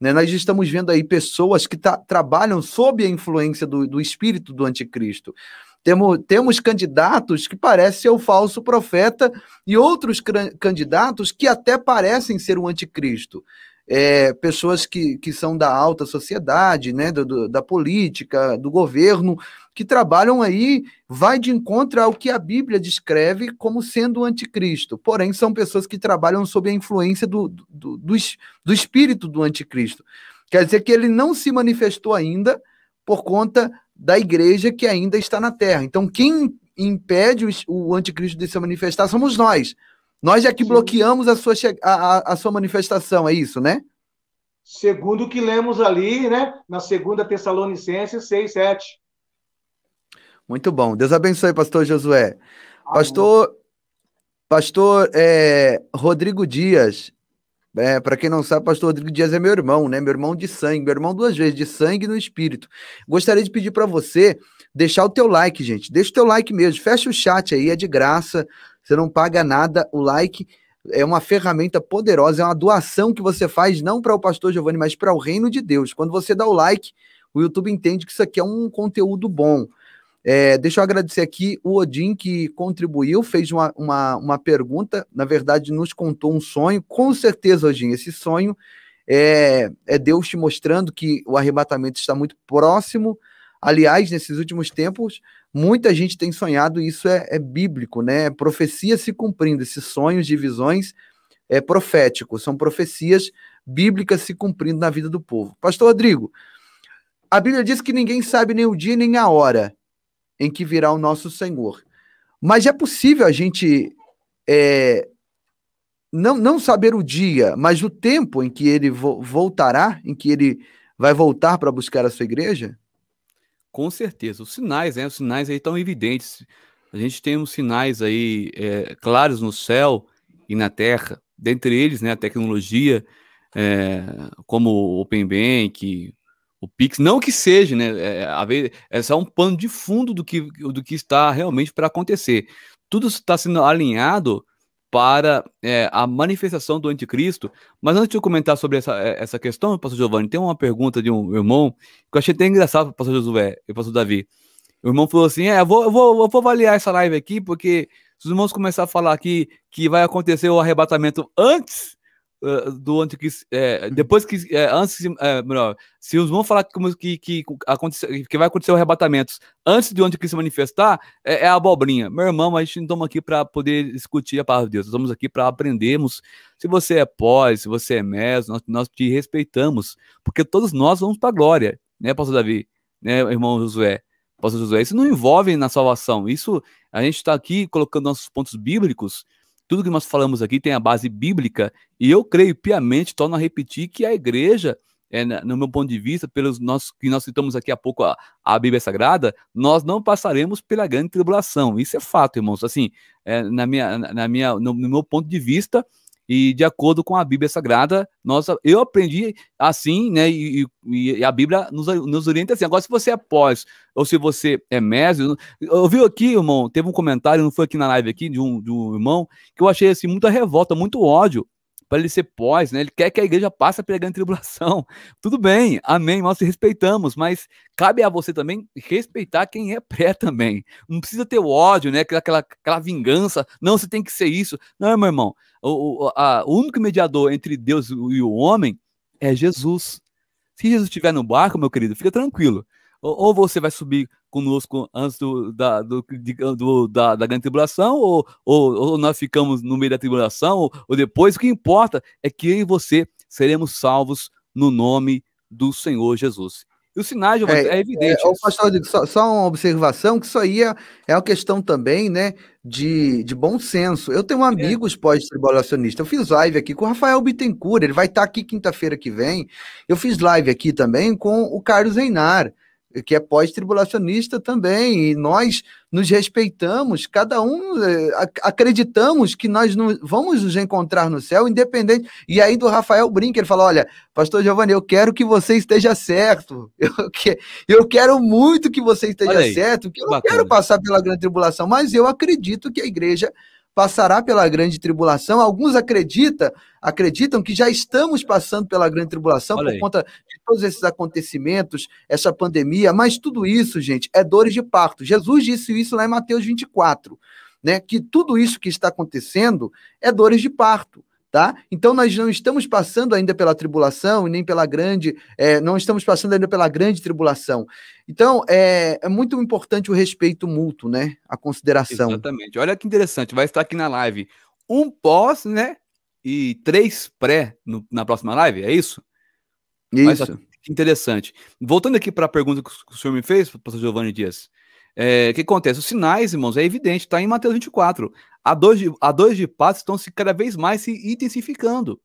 Né? Nós estamos vendo aí pessoas que tá, trabalham sob a influência do, do espírito do anticristo. Temos, temos candidatos que parecem ser o falso profeta e outros candidatos que até parecem ser o anticristo é, pessoas que, que são da alta sociedade, né, do, do, da política, do governo, que trabalham aí, vai de encontro ao que a Bíblia descreve como sendo o anticristo. Porém, são pessoas que trabalham sob a influência do, do, do, do espírito do anticristo. Quer dizer que ele não se manifestou ainda por conta da igreja que ainda está na terra. Então, quem impede o, o anticristo de se manifestar somos nós. Nós é que Sim. bloqueamos a sua, a, a sua manifestação, é isso, né? Segundo o que lemos ali, né? Na segunda Tessalonicenses 6, 7. Muito bom. Deus abençoe, pastor Josué. Pastor, pastor é, Rodrigo Dias. É, para quem não sabe, pastor Rodrigo Dias é meu irmão, né? Meu irmão de sangue, meu irmão duas vezes, de sangue e no espírito. Gostaria de pedir para você deixar o teu like, gente. Deixa o teu like mesmo. Fecha o chat aí, é de graça. Você não paga nada, o like é uma ferramenta poderosa, é uma doação que você faz não para o pastor Giovanni, mas para o reino de Deus. Quando você dá o like, o YouTube entende que isso aqui é um conteúdo bom. É, deixa eu agradecer aqui o Odin que contribuiu, fez uma, uma, uma pergunta, na verdade nos contou um sonho. Com certeza, Odin, esse sonho é, é Deus te mostrando que o arrebatamento está muito próximo Aliás, nesses últimos tempos, muita gente tem sonhado, e isso é, é bíblico, né? Profecia se cumprindo, esses sonhos de visões é profético, são profecias bíblicas se cumprindo na vida do povo. Pastor Rodrigo, a Bíblia diz que ninguém sabe nem o dia nem a hora em que virá o nosso Senhor. Mas é possível a gente é, não, não saber o dia, mas o tempo em que ele voltará, em que ele vai voltar para buscar a sua igreja? com certeza. Os sinais, né? Os sinais aí estão evidentes. A gente tem uns sinais aí é, claros no céu e na terra, dentre eles, né, a tecnologia, é, como o Open Bank, o Pix, não que seja, né, é, é só um pano de fundo do que, do que está realmente para acontecer. Tudo está sendo alinhado para é, a manifestação do anticristo. Mas antes de eu comentar sobre essa, é, essa questão, pastor Giovanni, tem uma pergunta de um irmão que eu achei até engraçado, pastor Josué e pastor Davi. O irmão falou assim: é, eu vou, eu, vou, eu vou avaliar essa live aqui, porque se os irmãos começarem a falar aqui que vai acontecer o arrebatamento antes eh, do anticristo. É, eh, hum. depois que. É, antes, é, melhor, se os vão falar que, que, que, aconteceu que vai acontecer o arrebatamento antes de onde que se manifestar, é, é abobrinha. Meu irmão, a gente não estamos aqui para poder discutir a palavra de Deus. Nós estamos aqui para aprendermos. Se você é pós, se você é mestre, nós, nós te respeitamos. Porque todos nós vamos para a glória, né, Pastor Davi? Né, irmão Josué? Pastor Josué, isso não envolve na salvação. Isso, a gente está aqui colocando nossos pontos bíblicos tudo que nós falamos aqui tem a base bíblica e eu creio piamente, torno a repetir, que a igreja, é, no meu ponto de vista, pelos nossos, que nós citamos aqui há pouco a, a Bíblia Sagrada, nós não passaremos pela grande tribulação. Isso é fato, irmãos. Assim, é, na minha, na minha, no, no meu ponto de vista, e de acordo com a Bíblia Sagrada, nossa, eu aprendi assim, né? E, e, e a Bíblia nos, nos, orienta assim. Agora, se você é pós ou se você é mestre, ouviu aqui, irmão, teve um comentário, não foi aqui na live aqui, de um, de um irmão, que eu achei assim muita revolta, muito ódio para ele ser pós, né? Ele quer que a igreja passe grande tribulação. Tudo bem, amém, nós te respeitamos, mas cabe a você também respeitar quem é pré também. Não precisa ter o ódio, né? Aquela, aquela, aquela vingança, não, você tem que ser isso. Não, meu irmão, o, a, o único mediador entre Deus e o homem é Jesus. Se Jesus estiver no barco, meu querido, fica tranquilo. Ou, você vai subir conosco antes do, da, do, de, do, da, da grande tribulação, ou, ou, ou, nós ficamos no meio da tribulação, ou, ou, depois. O que importa é que eu e você seremos salvos no nome do Senhor Jesus. E o sinal é, é evidente. É, né? pastor, só, só, uma observação, que isso aí é, é uma questão também, né, de, de bom senso. Eu tenho é. amigos é. pós-tribulacionistas. Eu fiz live aqui com o Rafael Bittencourt, ele vai estar aqui quinta-feira que vem. Eu fiz live aqui também com o Carlos Reinar que é pós-tribulacionista também, e nós nos respeitamos, cada um eh, acreditamos que nós não, vamos nos encontrar no céu, independente. E aí do Rafael Brinca, ele fala: olha, pastor Giovanni, eu quero que você esteja certo. Eu, que, eu quero muito que você esteja aí, certo, que eu não quero passar pela grande tribulação, mas eu acredito que a igreja passará pela grande tribulação. Alguns acredita, acreditam que já estamos passando pela grande tribulação por conta todos esses acontecimentos, essa pandemia, mas tudo isso, gente, é dores de parto. Jesus disse isso lá em Mateus 24, né? Que tudo isso que está acontecendo é dores de parto. Tá? Então nós não estamos passando ainda pela tribulação nem pela grande, é, não estamos passando ainda pela grande tribulação. Então é, é, muito importante o respeito mútuo, né? A consideração. Exatamente. Olha que interessante. Vai estar aqui na live um pós, né? E três pré no, na próxima live. É isso? Isso. Mas, interessante. Voltando aqui para a pergunta que o senhor me fez, Pastor Giovanni Dias. É, o que acontece? Os sinais, irmãos, é evidente, está em Mateus 24. A dois, de, a dois de passos estão se cada vez mais se intensificando.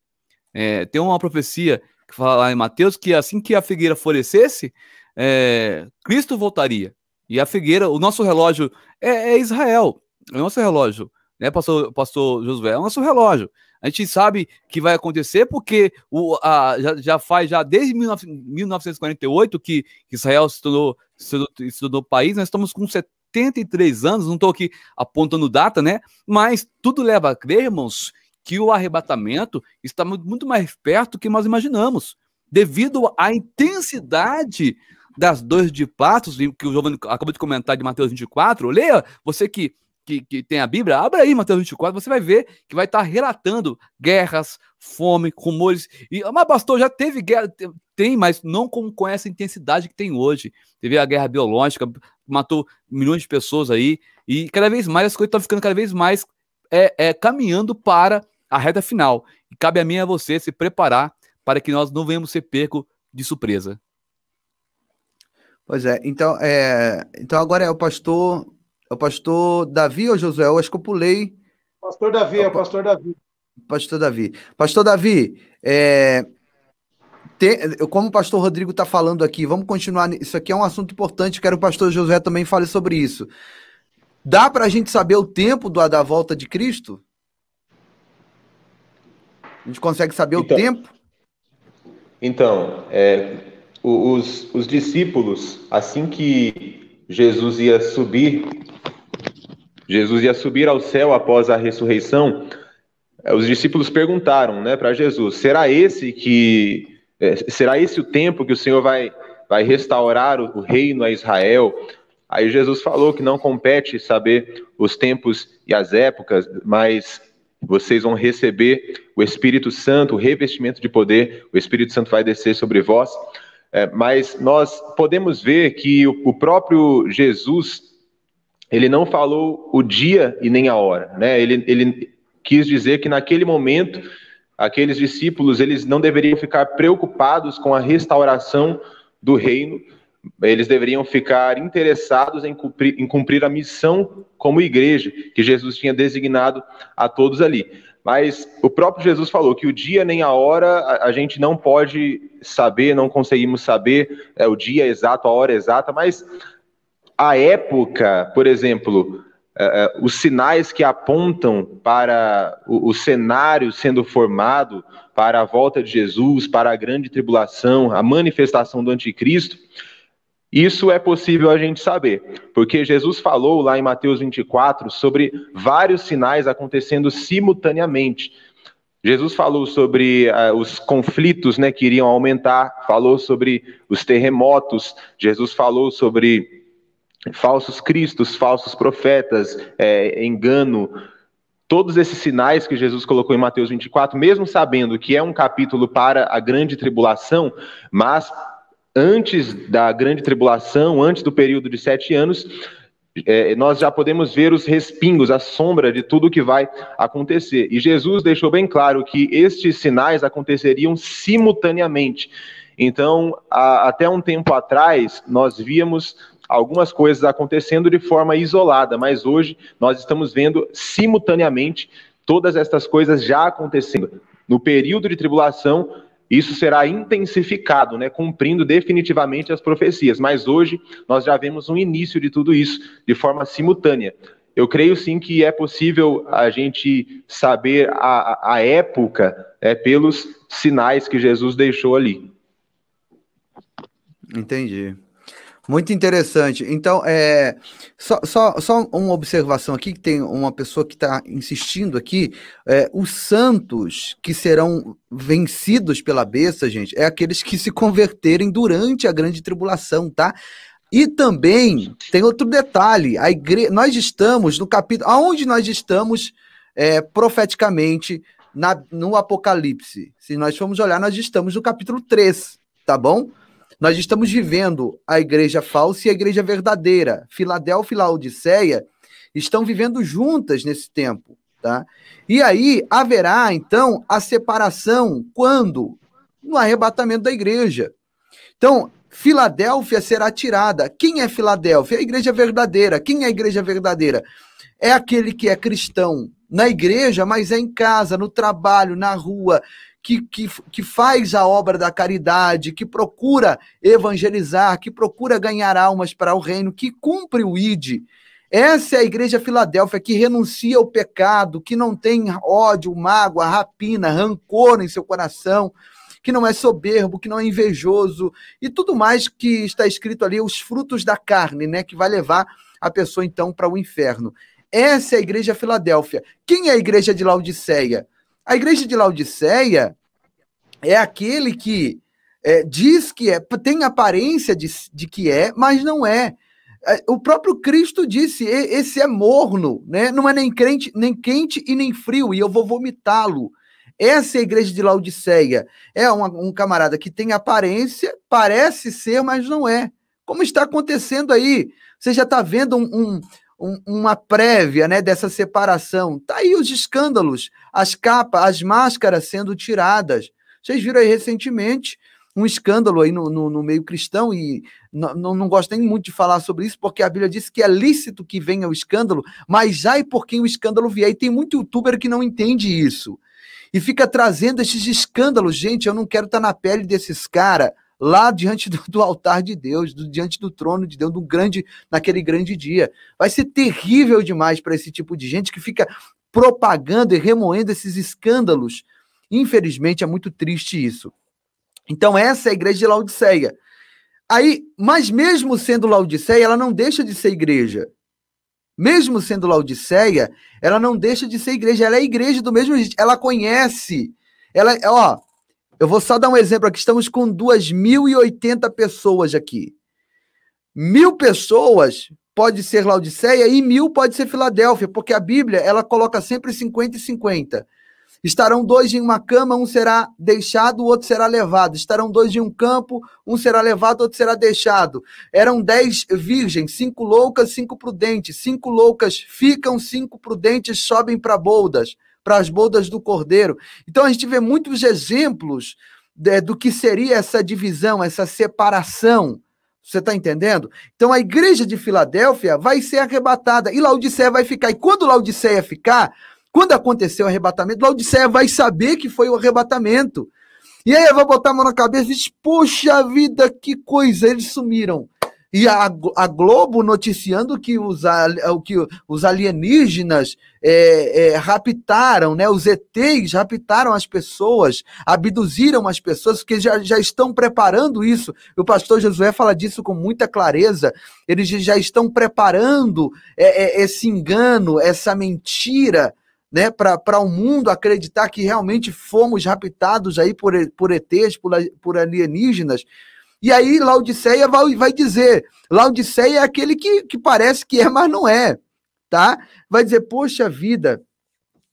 É, tem uma profecia que fala lá em Mateus que assim que a figueira florescesse, é, Cristo voltaria. E a figueira, o nosso relógio é, é Israel, é o nosso relógio, né, pastor, pastor Josué? É o nosso relógio. A gente sabe que vai acontecer porque o, a, já, já faz já desde 19, 1948 que Israel se tornou, se, tornou, país. Nós estamos com 73 anos, não estou aqui apontando data, né? Mas tudo leva a crer, irmãos, que o arrebatamento está muito mais perto do que nós imaginamos, devido à intensidade das dores de passos que o Giovanni acabou de comentar de Mateus 24. Leia, você que que, que tem a Bíblia, abra aí Mateus 24, você vai ver que vai estar tá relatando guerras, fome, rumores. E, ah, mas, pastor, já teve guerra? Tem, mas não com, essa intensidade que tem hoje. Teve a guerra biológica, matou milhões de pessoas aí. E cada vez mais as coisas estão ficando cada vez mais é, é, caminhando para a reta final. E cabe a mim e a você se preparar para que nós não venhamos ser perco de surpresa. Pois é, então, é, então agora é o pastor é o pastor Davi ou Josué? Eu acho que eu pulei. Pastor Davi, é o, é o pastor Davi. Pastor Davi. Pastor Davi, é, como o pastor Rodrigo está falando aqui, vamos continuar. Isso aqui é um assunto importante, quero que o pastor Josué também fale sobre isso. Dá para a gente saber o tempo do, da volta de Cristo? A gente consegue saber então, o tempo? Então, é, os, os discípulos, assim que Jesus ia subir Jesus ia subir ao céu após a ressurreição, é, os discípulos perguntaram, né, para Jesus: será esse que é, será esse o tempo que o Senhor vai vai restaurar o, reino a Israel? Aí Jesus falou que não compete saber os tempos e as épocas, mas vocês vão receber o Espírito Santo, o revestimento de poder, o Espírito Santo vai descer sobre vós. É, mas nós podemos ver que o, o próprio Jesus ele não falou o dia e nem a hora, né? Ele, ele quis dizer que naquele momento aqueles discípulos eles não deveriam ficar preocupados com a restauração do reino, eles deveriam ficar interessados em cumprir, em cumprir a missão como igreja que Jesus tinha designado a todos ali. Mas o próprio Jesus falou que o dia nem a hora a, a gente não pode saber, não conseguimos saber é, o dia exato, a hora exata, mas a época, por exemplo, uh, os sinais que apontam para o, o, cenário sendo formado para a volta de Jesus, para a grande tribulação, a manifestação do anticristo, isso é possível a gente saber, porque Jesus falou lá em Mateus 24 sobre vários sinais acontecendo simultaneamente. Jesus falou sobre uh, os conflitos né, que iriam aumentar, falou sobre os terremotos, Jesus falou sobre falsos cristos, falsos profetas, é, engano, todos esses sinais que Jesus colocou em Mateus 24, mesmo sabendo que é um capítulo para a grande tribulação, mas antes da grande tribulação, antes do período de sete anos, é, nós já podemos ver os respingos, a sombra de tudo o que vai acontecer. E Jesus deixou bem claro que estes sinais aconteceriam simultaneamente. Então, a, até um tempo atrás, nós víamos algumas coisas acontecendo de forma isolada, mas hoje nós estamos vendo simultaneamente todas estas coisas já acontecendo. No período de tribulação, isso será intensificado, né, cumprindo definitivamente as profecias. Mas hoje nós já vemos um início de tudo isso de forma simultânea. Eu creio sim que é possível a gente saber a, a época né, pelos sinais que Jesus deixou ali. Entendi. Muito interessante. Então, é, só, só, só uma observação aqui, que tem uma pessoa que está insistindo aqui. É, os santos que serão vencidos pela besta, gente, é aqueles que se converterem durante a grande tribulação, tá? E também tem outro detalhe: a igre... nós estamos no capítulo. Aonde nós estamos é, profeticamente na, no Apocalipse? Se nós formos olhar, nós estamos no capítulo 3, tá bom? Nós estamos vivendo a igreja falsa e a igreja verdadeira. Filadélfia e Laodiceia estão vivendo juntas nesse tempo, tá? E aí haverá, então, a separação quando? No arrebatamento da igreja. Então, Filadélfia será tirada. Quem é Filadélfia? É a igreja verdadeira. Quem é a igreja verdadeira? É aquele que é cristão na igreja, mas é em casa, no trabalho, na rua, que, que, que faz a obra da caridade, que procura evangelizar, que procura ganhar almas para o reino, que cumpre o ID. Essa é a igreja Filadélfia que renuncia ao pecado, que não tem ódio, mágoa, rapina, rancor em seu coração, que não é soberbo, que não é invejoso e tudo mais que está escrito ali, os frutos da carne, né, que vai levar a pessoa então para o inferno. Essa é a igreja Filadélfia. Quem é a igreja de Laodiceia? A igreja de Laodiceia é aquele que é, diz que é, tem aparência de, de que é, mas não é. é o próprio Cristo disse: esse é morno, né? não é nem crente, nem quente e nem frio, e eu vou vomitá-lo. Essa é a igreja de Laodiceia. É uma, um camarada que tem aparência, parece ser, mas não é. Como está acontecendo aí? Você já está vendo um, um, um, uma prévia né, dessa separação. Tá aí os escândalos, as capas, as máscaras sendo tiradas. Vocês viram aí recentemente um escândalo aí no, no, no meio cristão, e não, não gosto nem muito de falar sobre isso, porque a Bíblia diz que é lícito que venha o escândalo, mas já e por quem o escândalo vier. E tem muito youtuber que não entende isso. E fica trazendo esses escândalos, gente. Eu não quero estar tá na pele desses caras lá diante do, do altar de Deus, do, diante do trono de Deus, do grande, naquele grande dia. Vai ser terrível demais para esse tipo de gente que fica propagando e remoendo esses escândalos. Infelizmente, é muito triste isso. Então, essa é a igreja de Laodiceia. Aí, mas mesmo sendo Laodiceia, ela não deixa de ser igreja. Mesmo sendo Laodiceia, ela não deixa de ser igreja. Ela é igreja do mesmo jeito. Ela conhece. Ela, ó, eu vou só dar um exemplo aqui. Estamos com 2.080 pessoas aqui. Mil pessoas pode ser Laodiceia e mil pode ser Filadélfia, porque a Bíblia ela coloca sempre 50 e 50. Estarão dois em uma cama, um será deixado, o outro será levado. Estarão dois em um campo, um será levado, outro será deixado. Eram dez virgens, cinco loucas, cinco prudentes. Cinco loucas ficam, cinco prudentes sobem para boldas para as bodas do cordeiro. Então a gente vê muitos exemplos né, do que seria essa divisão, essa separação. Você está entendendo? Então a igreja de Filadélfia vai ser arrebatada e Laodiceia vai ficar. E quando Laodiceia ficar, quando aconteceu o arrebatamento, Laodiceia vai saber que foi o arrebatamento. E aí vai botar a mão na cabeça e diz: Poxa vida, que coisa, eles sumiram e a, a Globo noticiando que os, a, que os alienígenas é, é, raptaram, né? Os ETs raptaram as pessoas, abduziram as pessoas, porque já, já estão preparando isso. O pastor Josué fala disso com muita clareza. Eles já estão preparando é, é esse engano, essa mentira né, para o mundo acreditar que realmente fomos raptados aí por, por ETs, por, por alienígenas. E aí Laodiceia vai, vai dizer, Laodiceia é aquele que, que parece que é, mas não é, tá? Vai dizer, poxa vida,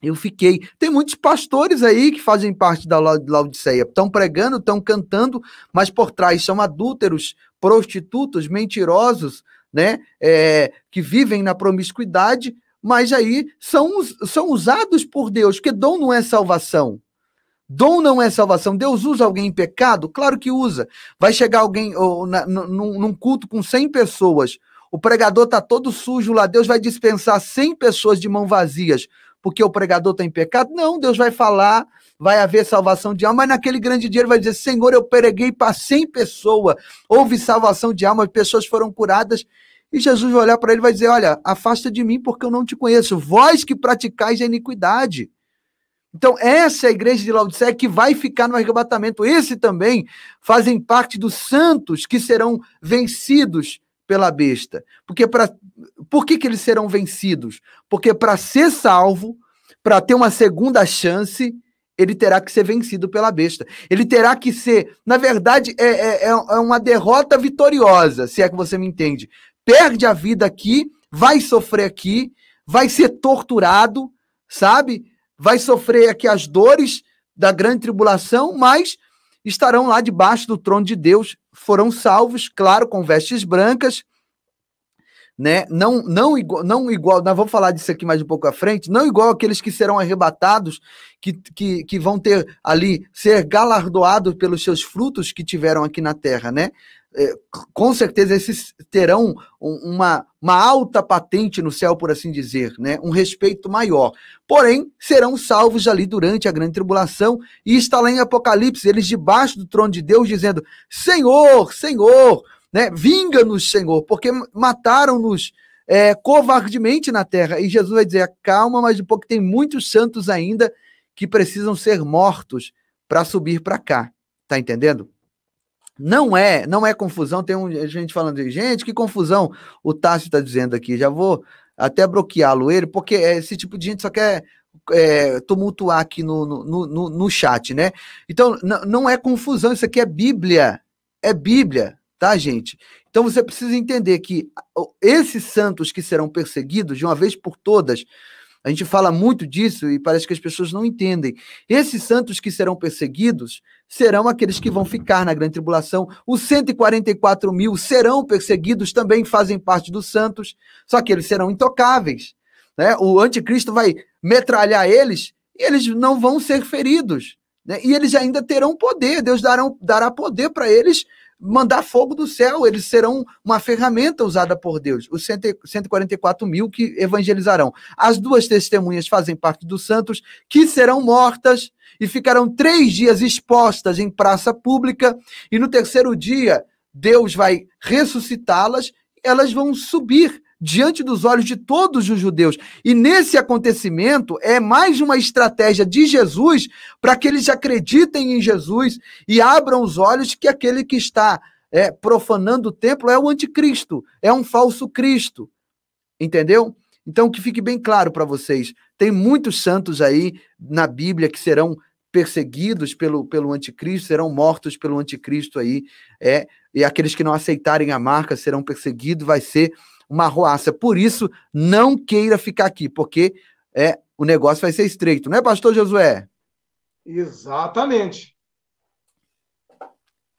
eu fiquei. Tem muitos pastores aí que fazem parte da Laodiceia, estão pregando, estão cantando, mas por trás são adúlteros, prostitutos, mentirosos, né? É, que vivem na promiscuidade, mas aí são, são usados por Deus, porque dom não é salvação. Dom não é salvação. Deus usa alguém em pecado? Claro que usa. Vai chegar alguém ou, na, num, num culto com 100 pessoas. O pregador tá todo sujo lá. Deus vai dispensar 100 pessoas de mão vazias porque o pregador está em pecado? Não, Deus vai falar, vai haver salvação de alma, mas naquele grande dia ele vai dizer: Senhor, eu preguei para 100 pessoas, houve salvação de alma, pessoas foram curadas. E Jesus vai olhar para ele e vai dizer: Olha, afasta de mim porque eu não te conheço, vós que praticais a iniquidade. Então, essa é a igreja de Laodiceia que vai ficar no arrebatamento. Esse também fazem parte dos santos que serão vencidos pela besta. Porque pra, por que, que eles serão vencidos? Porque para ser salvo, para ter uma segunda chance, ele terá que ser vencido pela besta. Ele terá que ser, na verdade, é, é, é, é uma derrota vitoriosa, se é que você me entende. Perde a vida aqui, vai sofrer aqui, vai ser torturado, sabe? vai sofrer aqui as dores da grande tribulação, mas estarão lá debaixo do trono de Deus, foram salvos, claro, com vestes brancas, né? Não, não igual, não igual, nós vamos falar disso aqui mais um pouco à frente, não igual aqueles que serão arrebatados, que, que, que vão ter ali, ser galardoados pelos seus frutos que tiveram aqui na terra, né? É, com certeza esses terão uma, uma alta patente no céu, por assim dizer, né? um respeito maior. Porém, serão salvos ali durante a grande tribulação, e está lá em Apocalipse, eles debaixo do trono de Deus, dizendo: Senhor, Senhor, né? vinga-nos, Senhor, porque mataram-nos. É, covardemente na terra. E Jesus vai dizer: calma, mas um pouco tem muitos santos ainda que precisam ser mortos para subir para cá. Tá entendendo? Não é, não é confusão. Tem um, gente falando gente, que confusão. O Tássio está dizendo aqui, já vou até bloqueá-lo ele, porque é, esse tipo de gente só quer é, tumultuar aqui no, no, no, no, chat, né? Então, não é confusão, isso aqui é Bíblia. É Bíblia, tá, gente? Então você precisa entender que esses santos que serão perseguidos de uma vez por todas a gente fala muito disso e parece que as pessoas não entendem. Esses santos que serão perseguidos serão aqueles que vão ficar na grande tribulação. Os 144 mil serão perseguidos, também fazem parte dos santos, só que eles serão intocáveis. Né? O anticristo vai metralhar eles e eles não vão ser feridos. Né? E eles ainda terão poder, Deus dará poder para eles mandar fogo do céu, eles serão uma ferramenta usada por Deus, os 144 mil que evangelizarão. As duas testemunhas fazem parte dos santos que serão mortas e ficarão três dias expostas em praça pública, e no terceiro dia, Deus vai ressuscitá-las, elas vão subir diante dos olhos de todos os judeus. E nesse acontecimento é mais uma estratégia de Jesus para que eles acreditem em Jesus e abram os olhos que aquele que está é, profanando o templo é o anticristo, é um falso Cristo. Entendeu? Então, que fique bem claro para vocês: tem muitos santos aí na Bíblia que serão perseguidos pelo, pelo anticristo, serão mortos pelo anticristo aí, é, e aqueles que não aceitarem a marca serão perseguidos, vai ser uma arruaça. Por isso, não queira ficar aqui, porque é o negócio vai ser estreito, não é, pastor Josué? Exatamente.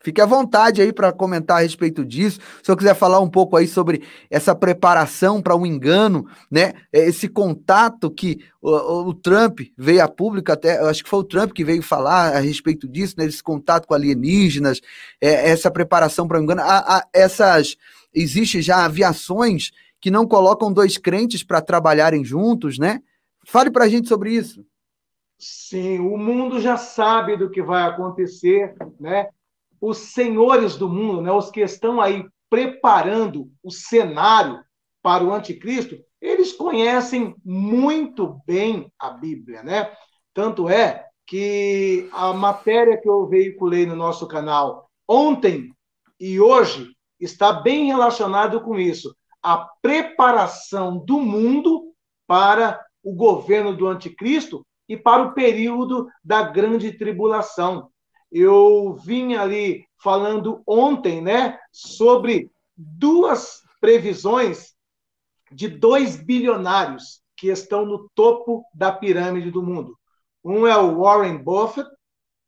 Fique à vontade aí para comentar a respeito disso. Se eu quiser falar um pouco aí sobre essa preparação para um engano, né? É, esse contato que o, o, Trump veio a público, até eu acho que foi o Trump que veio falar a respeito disso, né? Esse contato com alienígenas, é, essa preparação para um engano. A, a, essas existem já aviações que não colocam dois crentes para trabalharem juntos, né? Fale para a gente sobre isso. Sim, o mundo já sabe do que vai acontecer, né? os senhores do mundo, né, os que estão aí preparando o cenário para o anticristo, eles conhecem muito bem a Bíblia, né? Tanto é que a matéria que eu veiculei no nosso canal ontem e hoje está bem relacionado com isso, a preparação do mundo para o governo do anticristo e para o período da grande tribulação. Eu vim ali falando ontem, né, sobre duas previsões de dois bilionários que estão no topo da pirâmide do mundo. Um é o Warren Buffett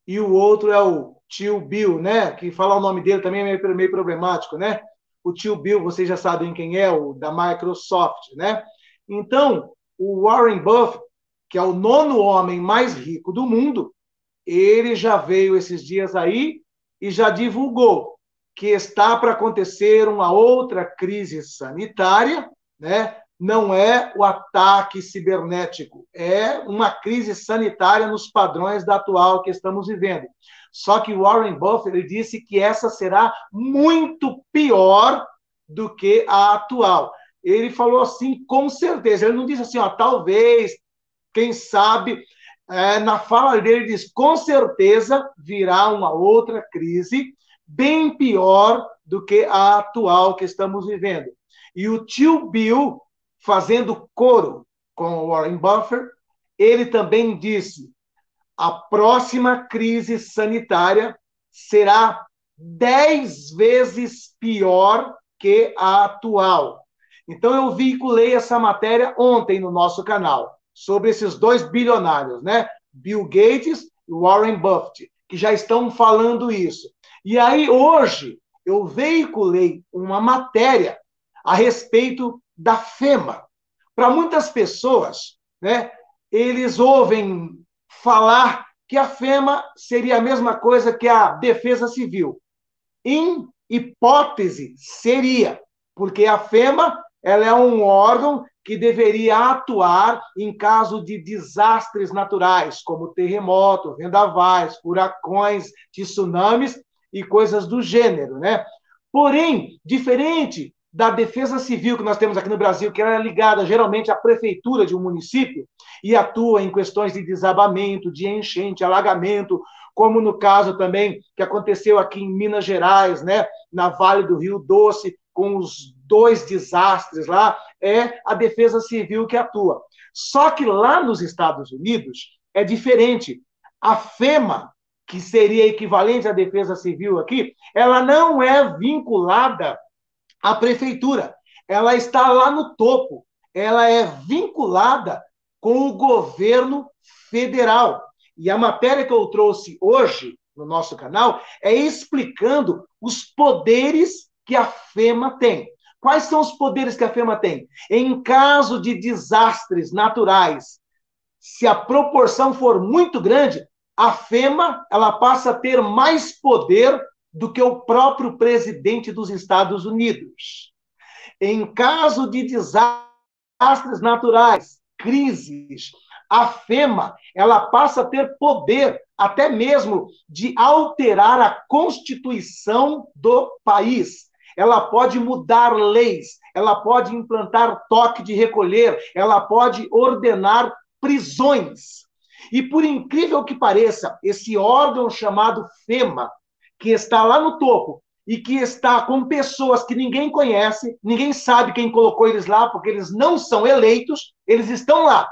e o outro é o tio Bill, né? Que falar o nome dele também é meio, meio problemático, né? O tio Bill, vocês já sabem quem é, o da Microsoft, né? Então, o Warren Buffett, que é o nono homem mais rico do mundo, ele já veio esses dias aí e já divulgou que está para acontecer uma outra crise sanitária, né? Não é o ataque cibernético, é uma crise sanitária nos padrões da atual que estamos vivendo. Só que Warren Buffett ele disse que essa será muito pior do que a atual. Ele falou assim, com certeza. Ele não disse assim, ó, talvez, quem sabe, é, na fala dele diz: com certeza virá uma outra crise bem pior do que a atual que estamos vivendo. E o tio Bill, fazendo coro com Warren Buffett, ele também disse: a próxima crise sanitária será dez vezes pior que a atual. Então eu vinculei essa matéria ontem no nosso canal sobre esses dois bilionários, né? Bill Gates e Warren Buffett, que já estão falando isso. E aí, hoje, eu veiculei uma matéria a respeito da FEMA. Para muitas pessoas, né, eles ouvem falar que a FEMA seria a mesma coisa que a Defesa Civil. Em hipótese, seria, porque a FEMA ela é um órgão que deveria atuar em caso de desastres naturais, como terremotos, vendavais, furacões, tsunamis e coisas do gênero, né? Porém, diferente da defesa civil que nós temos aqui no Brasil, que era é ligada geralmente à prefeitura de um município e atua em questões de desabamento, de enchente, alagamento, como no caso também que aconteceu aqui em Minas Gerais, né, na Vale do Rio Doce, com os dois desastres lá, é a defesa civil que atua. Só que lá nos Estados Unidos é diferente. A FEMA, que seria equivalente à defesa civil aqui, ela não é vinculada à prefeitura. Ela está lá no topo. Ela é vinculada com o governo federal. E a matéria que eu trouxe hoje no nosso canal é explicando os poderes que a FEMA tem. Quais são os poderes que a FEMA tem? Em caso de desastres naturais, se a proporção for muito grande, a FEMA ela passa a ter mais poder do que o próprio presidente dos Estados Unidos. Em caso de desastres naturais, crises, a FEMA ela passa a ter poder até mesmo de alterar a constituição do país ela pode mudar leis, ela pode implantar toque de recolher, ela pode ordenar prisões. E por incrível que pareça, esse órgão chamado FEMA, que está lá no topo e que está com pessoas que ninguém conhece, ninguém sabe quem colocou eles lá, porque eles não são eleitos, eles estão lá.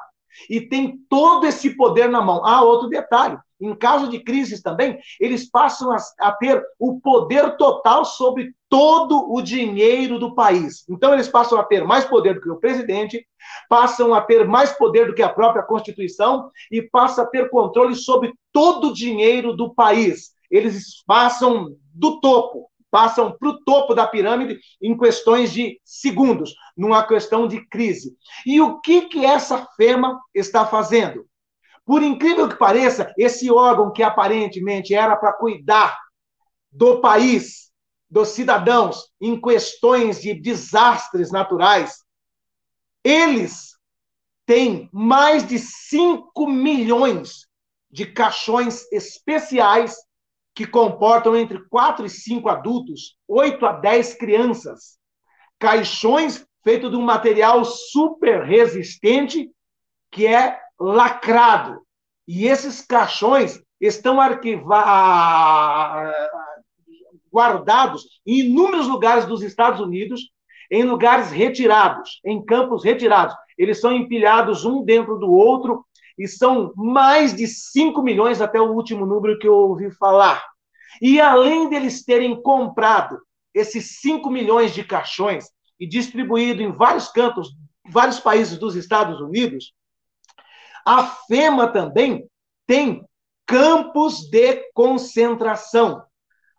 E tem todo esse poder na mão. Ah, outro detalhe: em caso de crises também, eles passam a, a ter o poder total sobre todo o dinheiro do país. Então, eles passam a ter mais poder do que o presidente, passam a ter mais poder do que a própria Constituição e passam a ter controle sobre todo o dinheiro do país. Eles passam do topo, passam para o topo da pirâmide em questões de segundos, numa questão de crise. E o que, que essa FEMA está fazendo? Por incrível que pareça, esse órgão que aparentemente era para cuidar do país, dos cidadãos em questões de desastres naturais, eles têm mais de 5 milhões de caixões especiais que comportam entre 4 e 5 adultos, 8 a 10 crianças. Caixões feitos de um material super resistente que é lacrado. E esses caixões estão arquivados guardados em inúmeros lugares dos Estados Unidos, em lugares retirados, em campos retirados. Eles são empilhados um dentro do outro e são mais de 5 milhões até o último número que eu ouvi falar. E além deles terem comprado esses 5 milhões de caixões e distribuído em vários cantos, vários países dos Estados Unidos, a FEMA também tem campos de concentração.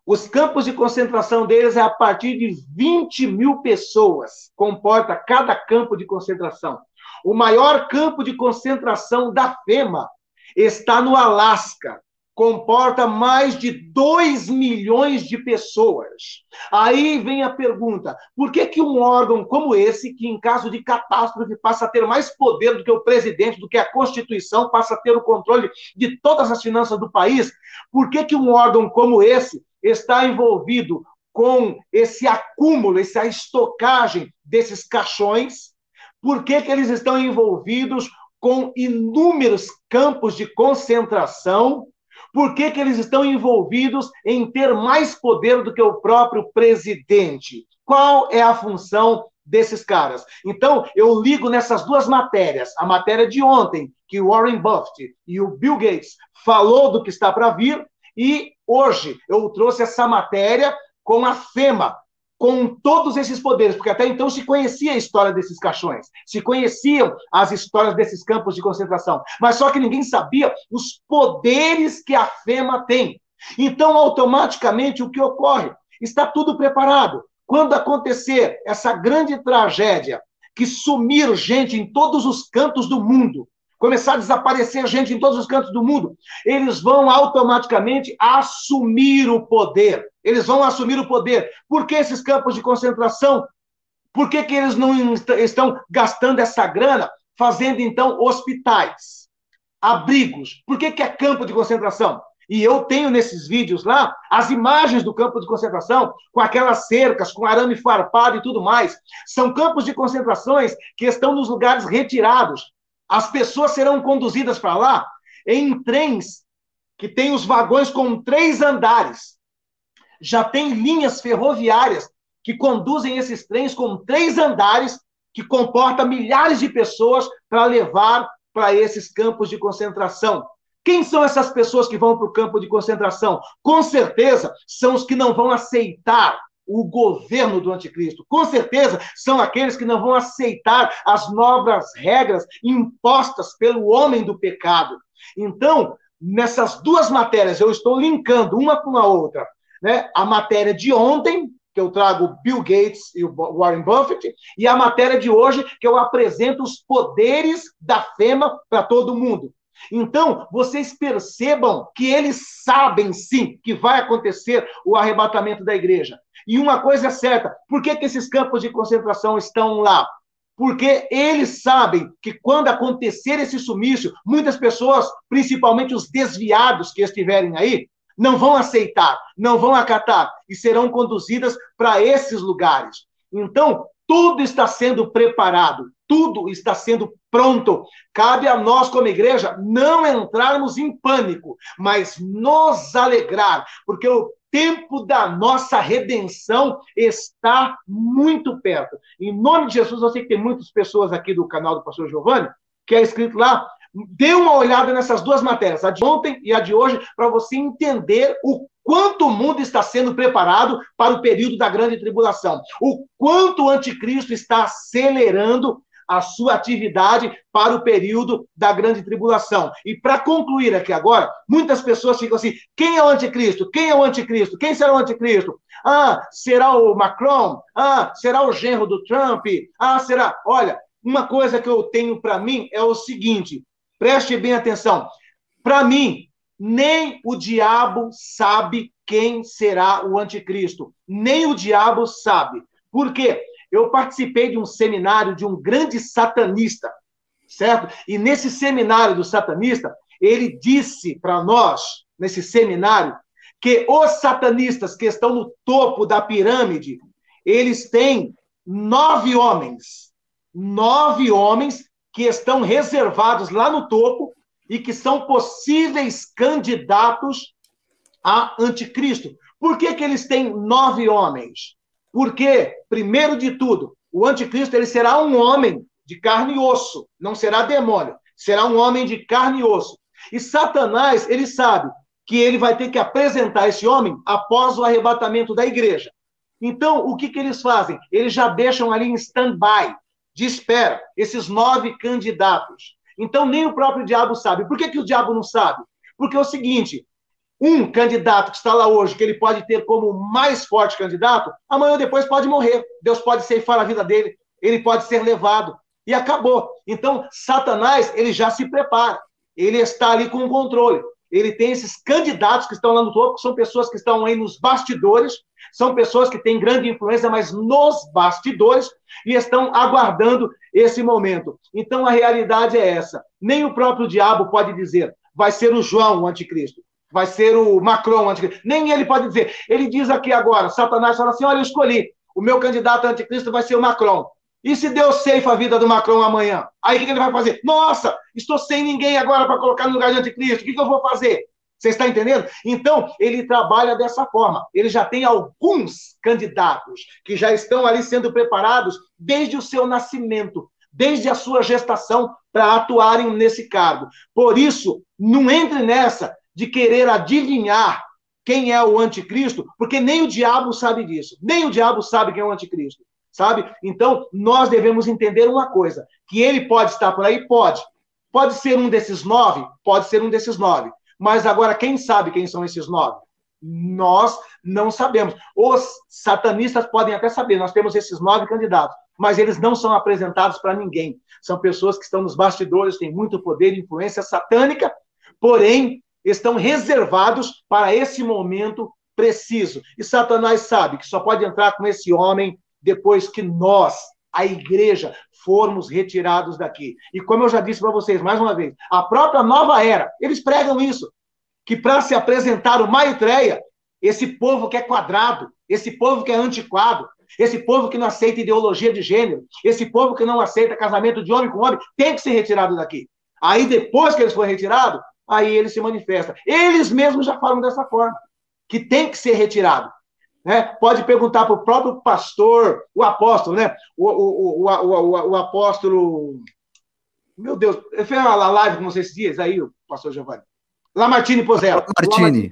Os campos de concentração deles é a partir de 20 mil pessoas, comporta cada campo de concentração. O maior campo de concentração da FEMA está no Alasca, comporta mais de 2 milhões de pessoas. Aí vem a pergunta: por que, que um órgão como esse, que em caso de catástrofe passa a ter mais poder do que o presidente, do que a Constituição, passa a ter o controle de todas as finanças do país, por que, que um órgão como esse está envolvido com esse acúmulo, essa estocagem desses caixões? Por que, que eles estão envolvidos com inúmeros campos de concentração? Por que, que eles estão envolvidos em ter mais poder do que o próprio presidente? Qual é a função desses caras? Então, eu ligo nessas duas matérias. A matéria de ontem, que o Warren Buffett e o Bill Gates falou do que está para vir, e Hoje eu trouxe essa matéria com a FEMA, com todos esses poderes, porque até então se conhecia a história desses caixões, se conheciam as histórias desses campos de concentração, mas só que ninguém sabia os poderes que a FEMA tem. Então, automaticamente, o que ocorre? Está tudo preparado. Quando acontecer essa grande tragédia que sumiram gente em todos os cantos do mundo, começar a desaparecer gente em todos os cantos do mundo, eles vão automaticamente assumir o poder. Eles vão assumir o poder. Por que esses campos de concentração? Por que, que eles não est estão gastando essa grana fazendo, então, hospitais, abrigos? Por que, que é campo de concentração? E eu tenho nesses vídeos lá as imagens do campo de concentração, com aquelas cercas, com arame farpado e tudo mais. São campos de concentrações que estão nos lugares retirados, as pessoas serão conduzidas para lá em trens que têm os vagões com três andares. Já tem linhas ferroviárias que conduzem esses trens com três andares, que comporta milhares de pessoas para levar para esses campos de concentração. Quem são essas pessoas que vão para o campo de concentração? Com certeza são os que não vão aceitar o governo do anticristo. Com certeza são aqueles que não vão aceitar as novas regras impostas pelo homem do pecado. Então, nessas duas matérias, eu estou linkando uma com a outra. Né? A matéria de ontem, que eu trago Bill Gates e o Warren Buffett, e a matéria de hoje, que eu apresento os poderes da FEMA para todo mundo. Então, vocês percebam que eles sabem sim que vai acontecer o arrebatamento da igreja. E uma coisa é certa: por que, que esses campos de concentração estão lá? Porque eles sabem que quando acontecer esse sumiço, muitas pessoas, principalmente os desviados que estiverem aí, não vão aceitar, não vão acatar e serão conduzidas para esses lugares. Então, tudo está sendo preparado, tudo está sendo pronto. Cabe a nós, como igreja, não entrarmos em pânico, mas nos alegrar, porque o tempo da nossa redenção está muito perto. Em nome de Jesus, eu sei que tem muitas pessoas aqui do canal do Pastor Giovanni, que é escrito lá, dê uma olhada nessas duas matérias, a de ontem e a de hoje, para você entender o quanto o mundo está sendo preparado para o período da grande tribulação, o quanto o anticristo está acelerando a sua atividade para o período da grande tribulação. E para concluir aqui agora, muitas pessoas ficam assim: quem é o anticristo? Quem é o anticristo? Quem será o anticristo? Ah, será o Macron? Ah, será o genro do Trump? Ah, será. Olha, uma coisa que eu tenho para mim é o seguinte: preste bem atenção. Para mim, nem o diabo sabe quem será o anticristo. Nem o diabo sabe. Por quê? eu participei de um seminário de um grande satanista, certo? E nesse seminário do satanista, ele disse para nós, nesse seminário, que os satanistas que estão no topo da pirâmide, eles têm nove homens. Nove homens que estão reservados lá no topo e que são possíveis candidatos a anticristo. Por que, que eles têm nove homens? Porque, primeiro de tudo, o anticristo ele será um homem de carne e osso, não será demônio, será um homem de carne e osso. E Satanás, ele sabe que ele vai ter que apresentar esse homem após o arrebatamento da igreja. Então, o que, que eles fazem? Eles já deixam ali em stand-by, de espera, esses nove candidatos. Então, nem o próprio diabo sabe. Por que, que o diabo não sabe? Porque é o seguinte: um candidato que está lá hoje, que ele pode ter como mais forte candidato, amanhã ou depois pode morrer. Deus pode ceifar a vida dele, ele pode ser levado. E acabou. Então, Satanás, ele já se prepara. Ele está ali com o controle. Ele tem esses candidatos que estão lá no topo, que são pessoas que estão aí nos bastidores, são pessoas que têm grande influência, mas nos bastidores, e estão aguardando esse momento. Então, a realidade é essa. Nem o próprio diabo pode dizer, vai ser o João o anticristo vai ser o Macron anticristo. Nem ele pode dizer. Ele diz aqui agora, Satanás fala assim, olha, eu escolhi, o meu candidato anticristo vai ser o Macron. E se Deus ceifa a vida do Macron amanhã? Aí o que ele vai fazer? Nossa, estou sem ninguém agora para colocar no lugar de anticristo, o que, que eu vou fazer? Você está entendendo? Então, ele trabalha dessa forma. Ele já tem alguns candidatos que já estão ali sendo preparados desde o seu nascimento, desde a sua gestação, para atuarem nesse cargo. Por isso, não entre nessa de querer adivinhar quem é o anticristo, porque nem o diabo sabe disso. Nem o diabo sabe quem é o anticristo, sabe? Então, nós devemos entender uma coisa, que ele pode estar por aí? Pode. Pode ser um desses nove? Pode ser um desses nove. Mas agora, quem sabe quem são esses nove? Nós não sabemos. Os satanistas podem até saber, nós temos esses nove candidatos, mas eles não são apresentados para ninguém. São pessoas que estão nos bastidores, têm muito poder e influência satânica, porém estão reservados para esse momento preciso. E Satanás sabe que só pode entrar com esse homem depois que nós, a igreja, formos retirados daqui. E como eu já disse para vocês mais uma vez, a própria nova era, eles pregam isso, que para se apresentar o Maitreya, esse povo que é quadrado, esse povo que é antiquado, esse povo que não aceita ideologia de gênero, esse povo que não aceita casamento de homem com homem, tem que ser retirado daqui. Aí depois que eles forem retirados, aí ele se manifesta. Eles mesmos já falam dessa forma, que tem que ser retirado. Né? Pode perguntar para o próprio pastor, o apóstolo, né? O, o, o, o, o, apóstolo. Meu Deus, eu fiz uma live com vocês dias aí, o pastor Giovanni. Lamartine Pozella. Lamartine.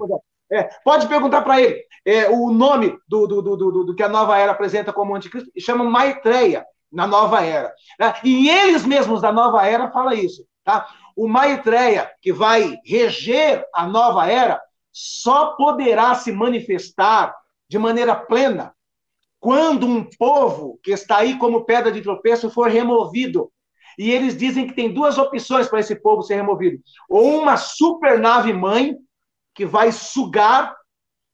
É, pode perguntar para ele. É, o nome do, do, do, do, do que a nova era apresenta como anticristo chama Maitreya, na nova era. Né? E eles mesmos da nova era falam isso. Tá? O Maitreya, que vai reger a nova era, só poderá se manifestar de maneira plena quando um povo que está aí como pedra de tropeço for removido. E eles dizem que tem duas opções para esse povo ser removido: ou uma supernave mãe que vai sugar,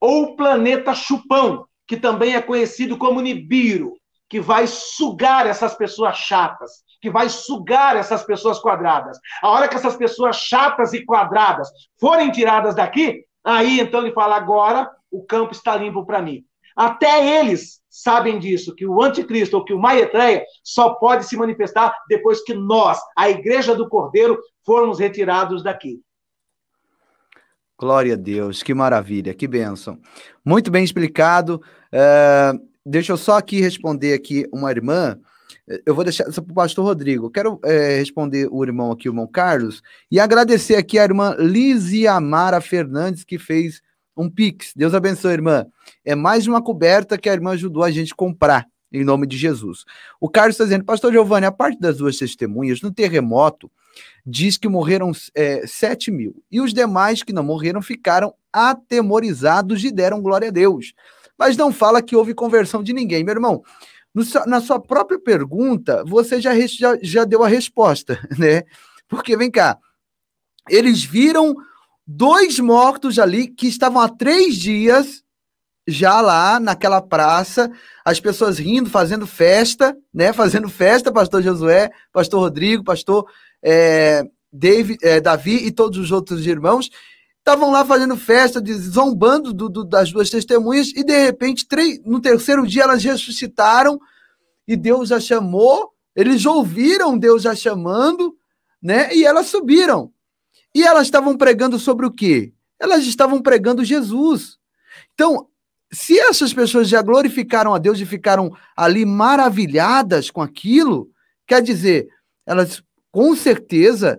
ou o planeta Chupão, que também é conhecido como Nibiru, que vai sugar essas pessoas chatas que vai sugar essas pessoas quadradas. A hora que essas pessoas chatas e quadradas forem tiradas daqui, aí então ele fala: agora o campo está limpo para mim. Até eles sabem disso, que o anticristo ou que o Maitreya só pode se manifestar depois que nós, a igreja do Cordeiro, formos retirados daqui. Glória a Deus, que maravilha, que bênção. Muito bem explicado. Uh, deixa eu só aqui responder aqui uma irmã eu vou deixar isso para o pastor Rodrigo. quero é, responder o irmão aqui, o irmão Carlos, e agradecer aqui a irmã Lizia Amara Fernandes, que fez um pix. Deus abençoe, irmã. É mais uma coberta que a irmã ajudou a gente comprar, em nome de Jesus. O Carlos está dizendo, pastor Giovanni, a parte das duas testemunhas, no terremoto, diz que morreram é, 7 mil, e os demais que não morreram ficaram atemorizados e deram glória a Deus. Mas não fala que houve conversão de ninguém. Meu irmão, no, na sua própria pergunta, você já, já, já deu a resposta, né? Porque, vem cá, eles viram dois mortos ali que estavam há três dias já lá naquela praça, as pessoas rindo, fazendo festa, né? Fazendo festa, pastor Josué, pastor Rodrigo, pastor é, eh, David, é, eh, Davi e todos os outros irmãos estavam lá fazendo festa, zombando do, do, das duas testemunhas, e de repente, três, no terceiro dia, elas ressuscitaram e Deus a chamou, eles ouviram Deus a chamando, né? E elas subiram. E elas estavam pregando sobre o quê? Elas estavam pregando Jesus. Então, se essas pessoas já glorificaram a Deus e ficaram ali maravilhadas com aquilo, quer dizer, elas com certeza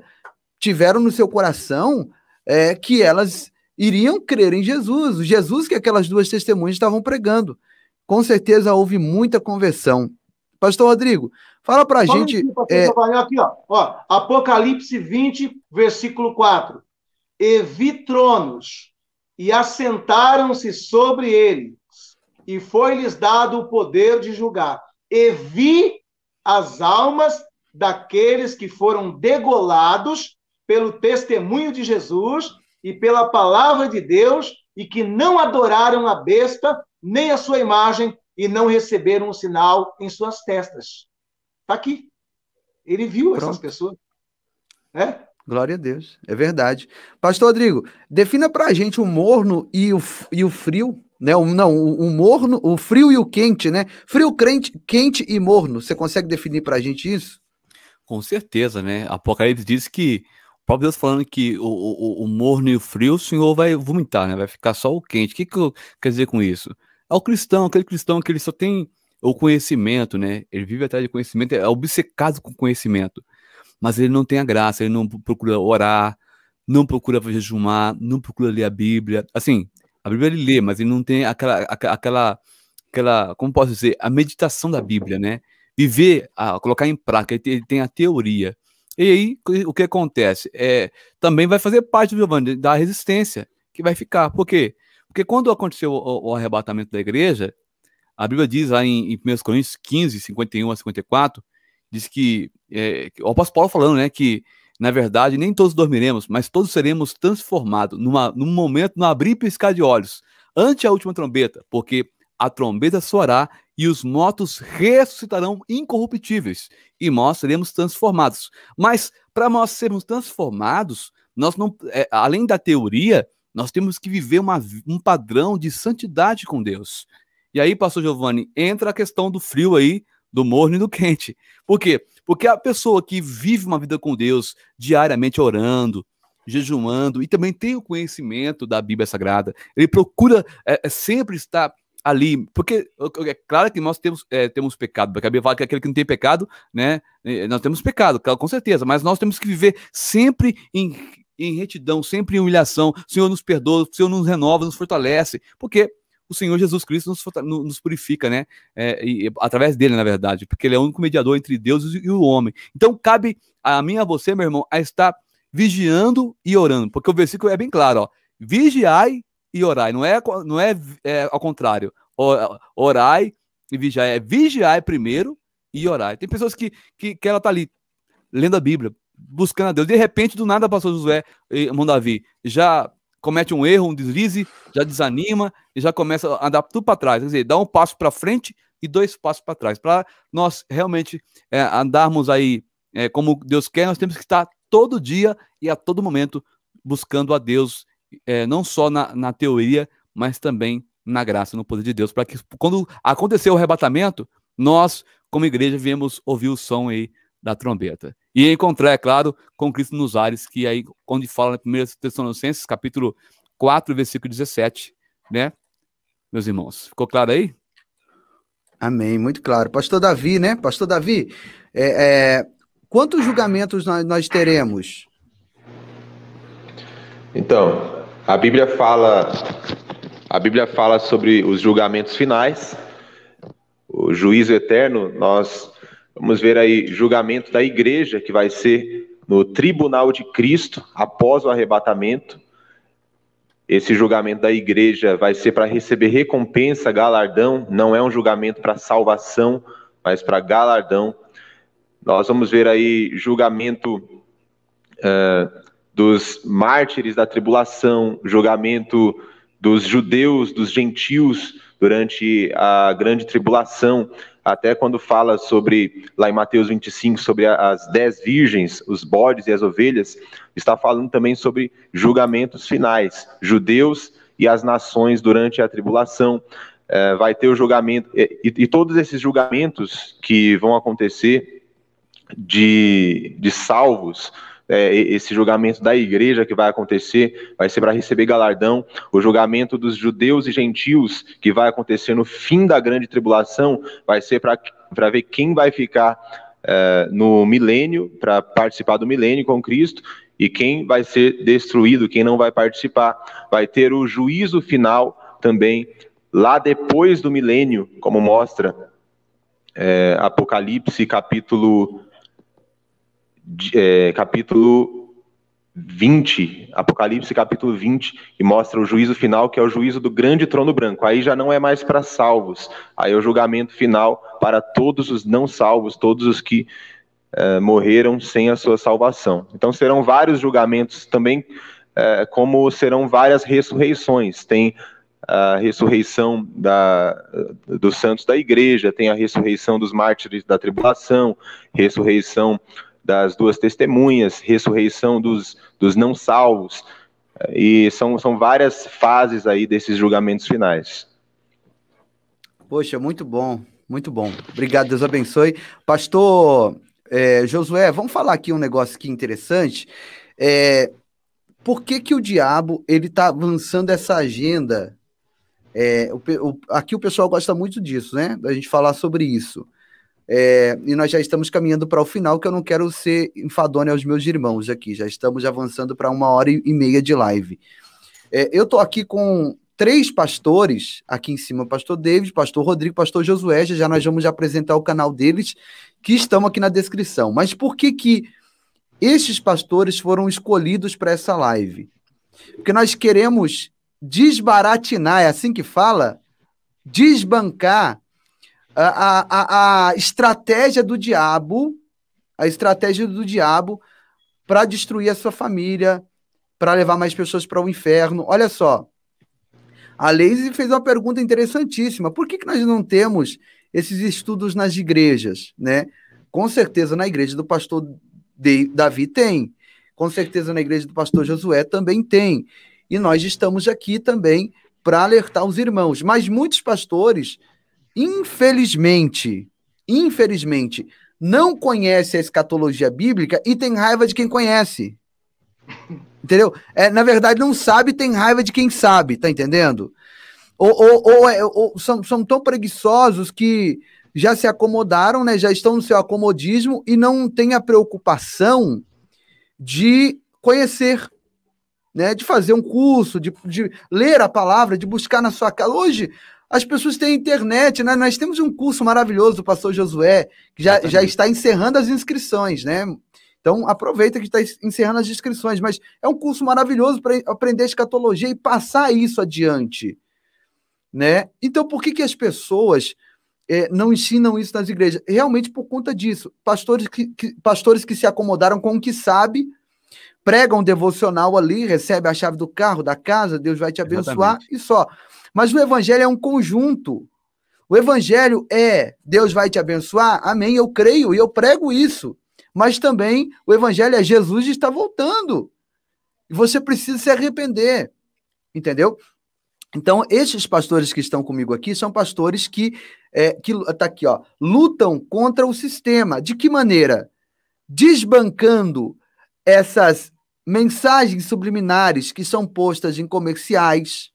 tiveram no seu coração é, que elas iriam crer em Jesus, o Jesus que aquelas duas testemunhas estavam pregando. Com certeza houve muita conversão. Pastor Rodrigo, fala para gente. é... aqui, ó. Ó, Apocalipse 20, versículo 4. E vi tronos, e assentaram-se sobre eles, e foi-lhes dado o poder de julgar. E vi as almas daqueles que foram degolados pelo testemunho de Jesus e pela palavra de Deus e que não adoraram a besta nem a sua imagem e não receberam um sinal em suas testas. Está aqui. Ele viu Pronto. essas pessoas. É? Glória a Deus. É verdade. Pastor Rodrigo, defina para a gente o morno e o, e o frio. Né? O, não, o, o, morno, o frio e o quente, né? Frio, crente, quente e morno. Você consegue definir para a gente isso? Com certeza, né? Apocalipse diz que próprio Deus falando que o, o, o, morno e o frio, o Senhor vai vomitar, né? Vai ficar só o quente. O que, que eu quero dizer com isso? É o cristão, aquele cristão que ele só tem o conhecimento, né? Ele vive atrás de conhecimento, é obcecado com conhecimento. Mas ele não tem a graça, ele não procura orar, não procura jejumar, não procura ler a Bíblia. Assim, a Bíblia ele lê, mas ele não tem aquela, aquela, aquela como posso dizer, a meditação da Bíblia, né? Viver, a, colocar em prática, ele tem a teoria e aí, o que acontece? É, também vai fazer parte do Giovanni, da resistência que vai ficar. Por quê? Porque quando aconteceu o, o arrebatamento da igreja, a Bíblia diz lá em, em 1 Coríntios 15, 51 a 54, diz que, é, o apóstolo Paulo falando, né, que na verdade nem todos dormiremos, mas todos seremos transformados numa, num momento, no abrir e piscar de olhos, ante a última trombeta, porque a trombeta soará e os mortos ressuscitarão incorruptíveis, e nós seremos transformados. Mas para nós sermos transformados, nós não, é, além da teoria, nós temos que viver uma, um padrão de santidade com Deus. E aí, pastor Giovanni, entra a questão do frio aí, do morno e do quente. Por quê? Porque a pessoa que vive uma vida com Deus, diariamente orando, jejuando, e também tem o conhecimento da Bíblia Sagrada, ele procura é, é sempre estar ali, porque é claro que nós temos, é, temos pecado, a Bíblia fala que aquele que não tem pecado, né, nós temos pecado, com certeza, mas nós temos que viver sempre em, em retidão, sempre em humilhação, o Senhor nos perdoa, o Senhor nos renova, nos fortalece, porque o Senhor Jesus Cristo nos, nos purifica, né? É, e, através dele, na verdade, porque ele é o único mediador entre Deus e o homem. Então, cabe a mim e a você, meu irmão, a estar vigiando e orando, porque o versículo é bem claro, ó. Vigiai e orai. Não é, não é, é ao contrário. Orai e vigiai. É vigiai primeiro e orai. Tem pessoas que, que, que ela tá ali lendo a Bíblia, buscando a Deus. De repente, do nada, pastor Josué, irmão Davi, já comete um erro, um deslize, já desanima e já começa a andar tudo para trás. Quer dizer, dá um passo para frente e dois passos para trás. Para nós realmente é, andarmos aí é, como Deus quer, nós temos que estar todo dia e a todo momento buscando a Deus é, não só na, na teoria, mas também na graça, no poder de Deus, para que quando aconteceu o arrebatamento, nós, como igreja, viemos ouvir o som aí da trombeta. E encontrar, é claro, com Cristo nos ares, que aí, quando fala na 1 Tessalonicenses, capítulo 4, versículo 17, né? Meus irmãos, ficou claro aí? Amém, muito claro. Pastor Davi, né? Pastor Davi, é, é, quantos julgamentos nós, nós teremos? Então, a Bíblia fala, a Bíblia fala sobre os julgamentos finais, o juízo eterno. Nós vamos ver aí julgamento da igreja que vai ser no tribunal de Cristo após o arrebatamento. Esse julgamento da igreja vai ser para receber recompensa, galardão, não é um julgamento para salvação, mas para galardão. Nós vamos ver aí julgamento uh, dos mártires da tribulação, julgamento dos judeus, dos gentios durante a grande tribulação, até quando fala sobre, lá em Mateus 25, sobre as dez virgens, os bodes e as ovelhas, está falando também sobre julgamentos finais, judeus e as nações durante a tribulação. É, vai ter o julgamento, e, e, todos esses julgamentos que vão acontecer de, de salvos, é, esse julgamento da igreja que vai acontecer, vai ser para receber galardão, o julgamento dos judeus e gentios que vai acontecer no fim da grande tribulação, vai ser para ver quem vai ficar é, no milênio, para participar do milênio com Cristo, e quem vai ser destruído, quem não vai participar. Vai ter o juízo final também lá depois do milênio, como mostra é, Apocalipse capítulo é, capítulo 20, Apocalipse capítulo 20, e mostra o juízo final, que é o juízo do grande trono branco. Aí já não é mais para salvos, aí é o julgamento final para todos os não salvos, todos os que é, morreram sem a sua salvação. Então serão vários julgamentos também, é, como serão várias ressurreições. Tem a ressurreição da, dos santos da igreja, tem a ressurreição dos mártires da tribulação, ressurreição das duas testemunhas, ressurreição dos, dos não salvos. E são, são várias fases aí desses julgamentos finais. Poxa, muito bom, muito bom. Obrigado, Deus abençoe. Pastor é, Josué, vamos falar aqui um negócio aqui interessante. É, por que, que o diabo ele está avançando essa agenda? É, o, o, aqui o pessoal gosta muito disso, né? Da gente falar sobre isso. É, e nós já estamos caminhando para o final, que eu não quero ser enfadonho aos meus irmãos aqui. Já estamos avançando para uma hora e meia de live. É, eu estou aqui com três pastores aqui em cima: Pastor David, Pastor Rodrigo, Pastor Josué. Já nós vamos apresentar o canal deles, que estão aqui na descrição. Mas por que que estes pastores foram escolhidos para essa live? Porque nós queremos desbaratinar, é assim que fala, desbancar a, a, a estratégia do diabo, a estratégia do diabo para destruir a sua família, para levar mais pessoas para o inferno. Olha só, a Leise fez uma pergunta interessantíssima. Por que, que nós não temos esses estudos nas igrejas, né? Com certeza na igreja do pastor Davi tem, com certeza na igreja do pastor Josué também tem. E nós estamos aqui também para alertar os irmãos. Mas muitos pastores infelizmente, infelizmente, não conhece a escatologia bíblica e tem raiva de quem conhece. Entendeu? É, na verdade, não sabe tem raiva de quem sabe, tá entendendo? Ou, ou, ou, é, ou são, são tão preguiçosos que já se acomodaram, né? já estão no seu acomodismo e não têm a preocupação de conhecer, né? de fazer um curso, de, de ler a palavra, de buscar na sua casa. Hoje, as pessoas têm internet, né? Nós temos um curso maravilhoso do pastor Josué, que já, já está encerrando as inscrições, né? Então, aproveita que está encerrando as inscrições, mas é um curso maravilhoso para aprender escatologia e passar isso adiante, né? Então, por que, que as pessoas é, não ensinam isso nas igrejas? Realmente por conta disso. Pastores que, que, pastores que se acomodaram com o que sabe, pregam um devocional ali, recebe a chave do carro, da casa, Deus vai te abençoar Exatamente. e só. Mas o evangelho é um conjunto. O evangelho é Deus vai te abençoar? Amém, eu creio e eu prego isso. Mas também o evangelho é Jesus está voltando. E você precisa se arrepender. Entendeu? Então, esses pastores que estão comigo aqui são pastores que, é, que tá aqui, ó, lutam contra o sistema. De que maneira? Desbancando essas mensagens subliminares que são postas em comerciais,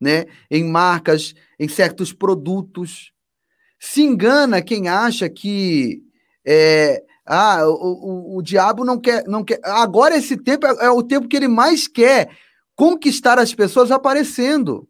né? em marcas, em certos produtos. Se engana quem acha que é, ah, o, o, o diabo não quer, não quer. Agora esse tempo é, é o tempo que ele mais quer conquistar as pessoas aparecendo.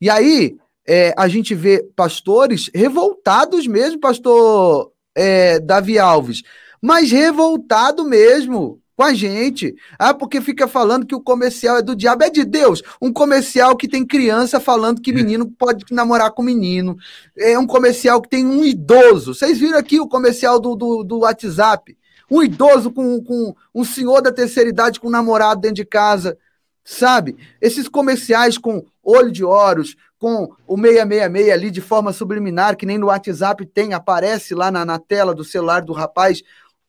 E aí é, a gente vê pastores revoltados mesmo, pastor é, Davi Alves, mas revoltado mesmo, com a gente. Ah, porque fica falando que o comercial é do diabo, é de Deus. Um comercial que tem criança falando que é. menino pode namorar com menino. É um comercial que tem um idoso. Vocês viram aqui o comercial do, do, do WhatsApp? Um idoso com, com um senhor da terceira idade com um namorado dentro de casa. Sabe? Esses comerciais com olho de Horus, com o 666 ali de forma subliminar, que nem no WhatsApp tem, aparece lá na, na tela do celular do rapaz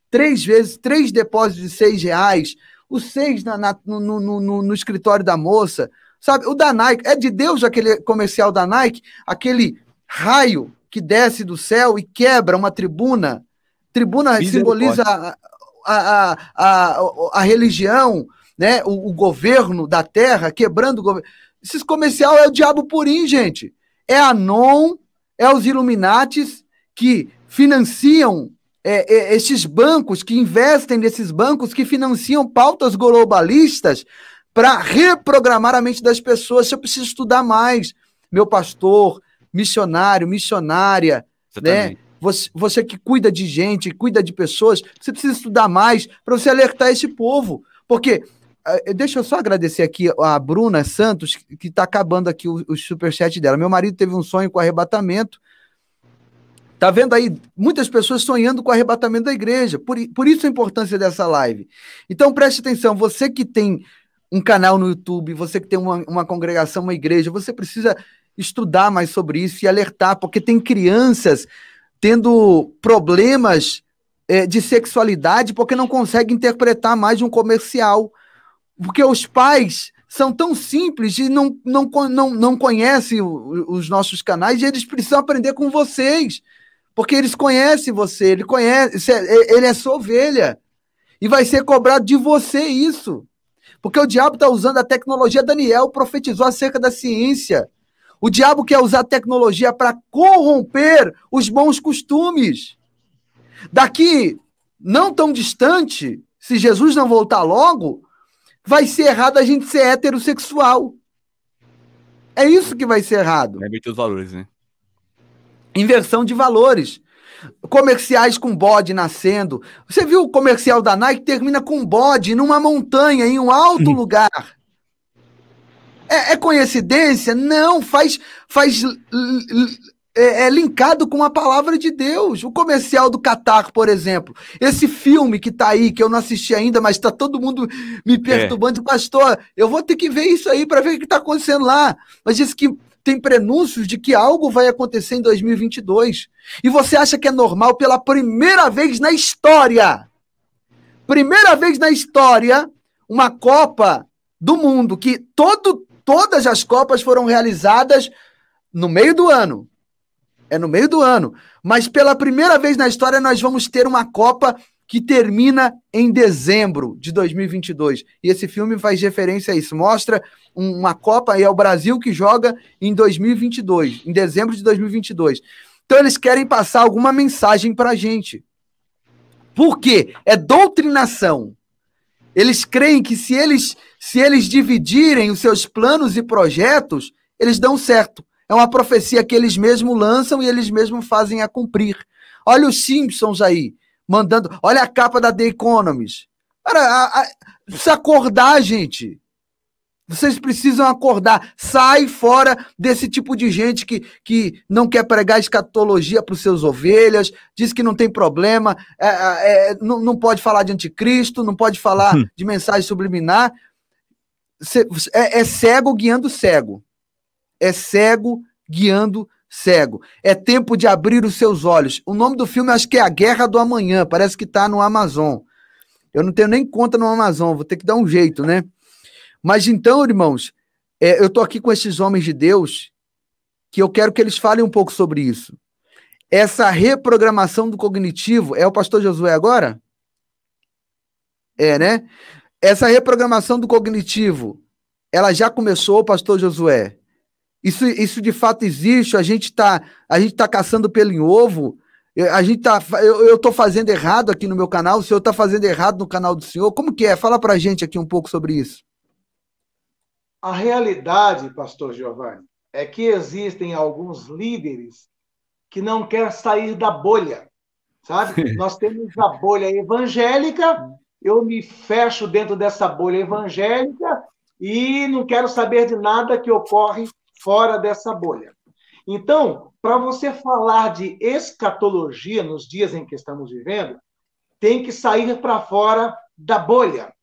três vezes, três depósitos de seis reais, os seis na, na, no, no, no, no, escritório da moça, sabe? O da Nike, é de Deus aquele comercial da Nike, aquele raio que desce do céu e quebra uma tribuna. Tribuna simboliza a, a, a, a, a religião, né? O, o, governo da terra, quebrando o governo. Esse comercial é o diabo purim, gente. É a Non, é os Illuminates que financiam é, é, bancos, que investem nesses bancos, que financiam pautas globalistas para reprogramar a mente das pessoas. Se eu preciso estudar mais, meu pastor, missionário, missionária, você né? Você, você que cuida de gente, cuida de pessoas, você precisa estudar mais para você alertar esse povo. Porque, ah, eh, deixa eu só agradecer aqui a Bruna Santos, que está acabando aqui o, o superchat dela. Meu marido teve um sonho com arrebatamento Tá vendo aí muitas pessoas sonhando com o arrebatamento da igreja. Por, por isso a importância dessa live. Então preste atenção, você que tem um canal no YouTube, você que tem uma, uma congregação, uma igreja, você precisa estudar mais sobre isso e alertar, porque tem crianças tendo problemas é, de sexualidade porque não conseguem interpretar mais um comercial. Porque os pais são tão simples e não, não, não, não conhecem os nossos canais e eles precisam aprender com vocês. Porque eles conhecem você, ele conhece, ele é sua ovelha. E vai ser cobrado de você isso. Porque o diabo está usando a tecnologia. Daniel profetizou acerca da ciência. O diabo quer usar a tecnologia para corromper os bons costumes. Daqui não tão distante, se Jesus não voltar logo, vai ser errado a gente ser heterossexual. É isso que vai ser errado. É os valores, né? Inversão de valores. Comerciais com bode nascendo. Você viu o comercial da Nike termina com bode numa montanha, em um alto uhum. lugar. É, é, coincidência? Não, faz, faz é, é, linkado com a palavra de Deus. O comercial do Catar, por exemplo. Esse filme que está aí, que eu não assisti ainda, mas está todo mundo me é. perturbando. É. Pastor, eu vou ter que ver isso aí para ver o que está acontecendo lá. Mas disse que tem prenúncios de que algo vai acontecer em 2022. E você acha que é normal pela primeira vez na história. Primeira vez na história, uma Copa do Mundo que todo, todas as Copas foram realizadas no meio do ano. É no meio do ano. Mas pela primeira vez na história nós vamos ter uma Copa que termina em dezembro de 2022. E esse filme faz referência a isso. Mostra uma Copa e é o Brasil que joga em 2022, em dezembro de 2022. Então eles querem passar alguma mensagem para a gente. Por quê? É doutrinação. Eles creem que se eles, se eles dividirem os seus planos e projetos, eles dão certo. É uma profecia que eles mesmos lançam e eles mesmos fazem a cumprir. Olha os Simpsons aí mandando. Olha a capa da The Economist. Cara, a, a, precisa acordar, gente. Vocês precisam acordar. Sai fora desse tipo de gente que, que não quer pregar escatologia para os seus ovelhas, diz que não tem problema, é, é, é, não, não pode falar de anticristo, não pode falar hum. de mensagem subliminar. Cê, é, é cego guiando cego. É cego guiando cego. É tempo de abrir os seus olhos. O nome do filme acho que é A Guerra do Amanhã, parece que está no Amazon. Eu não tenho nem conta no Amazon, vou ter que dar um jeito, né? Mas então, irmãos, é, eu estou aqui com esses homens de Deus que eu quero que eles falem um pouco sobre isso. Essa reprogramação do cognitivo, é o pastor Josué agora? É, né? Essa reprogramação do cognitivo, ela já começou, pastor Josué? Isso, isso de fato existe, a gente está tá caçando pelo em ovo, a gente tá, eu estou fazendo errado aqui no meu canal, o senhor está fazendo errado no canal do senhor, como que é? Fala para a gente aqui um pouco sobre isso. A realidade, pastor Giovanni, é que existem alguns líderes que não querem sair da bolha, sabe? Nós temos a bolha evangélica, eu me fecho dentro dessa bolha evangélica e não quero saber de nada que ocorre fora dessa bolha. Então, para você falar de escatologia nos dias em que estamos vivendo, tem que sair para fora da bolha.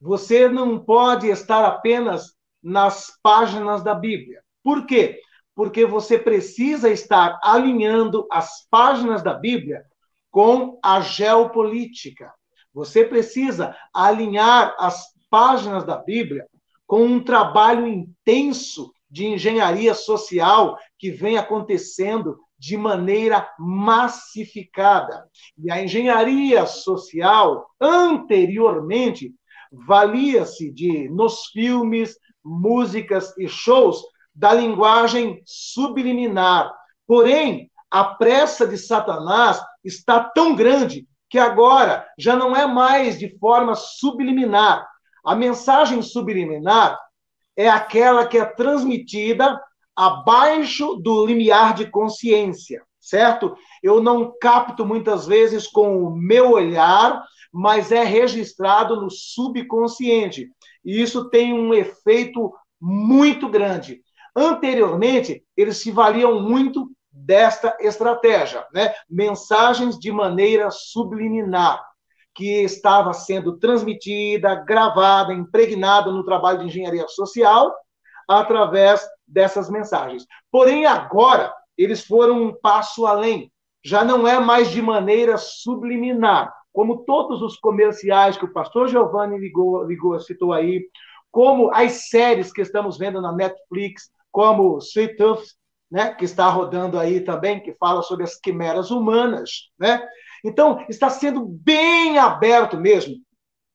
Você não pode estar apenas nas páginas da Bíblia. Por quê? Porque você precisa estar alinhando as páginas da Bíblia com a geopolítica. Você precisa alinhar as páginas da Bíblia com um trabalho intenso de engenharia social que vem acontecendo de maneira massificada. E a engenharia social, anteriormente, valia-se de, nos filmes, músicas e shows, da linguagem subliminar. Porém, a pressa de Satanás está tão grande que agora já não é mais de forma subliminar. A mensagem subliminar é aquela que é transmitida abaixo do limiar de consciência, certo? Eu não capto muitas vezes com o meu olhar, mas é registrado no subconsciente. E isso tem um efeito muito grande. Anteriormente, eles se valiam muito desta estratégia, né? Mensagens de maneira subliminar que estava sendo transmitida, gravada, impregnada no trabalho de engenharia social através dessas mensagens. Porém, agora, eles foram um passo além. Já não é mais de maneira subliminar, como todos os comerciais que o pastor Giovanni Ligou, Ligou citou aí, como as séries que estamos vendo na Netflix, como Sweet Tooth, né, que está rodando aí também, que fala sobre as quimeras humanas, né? Então, está sendo bem aberto mesmo.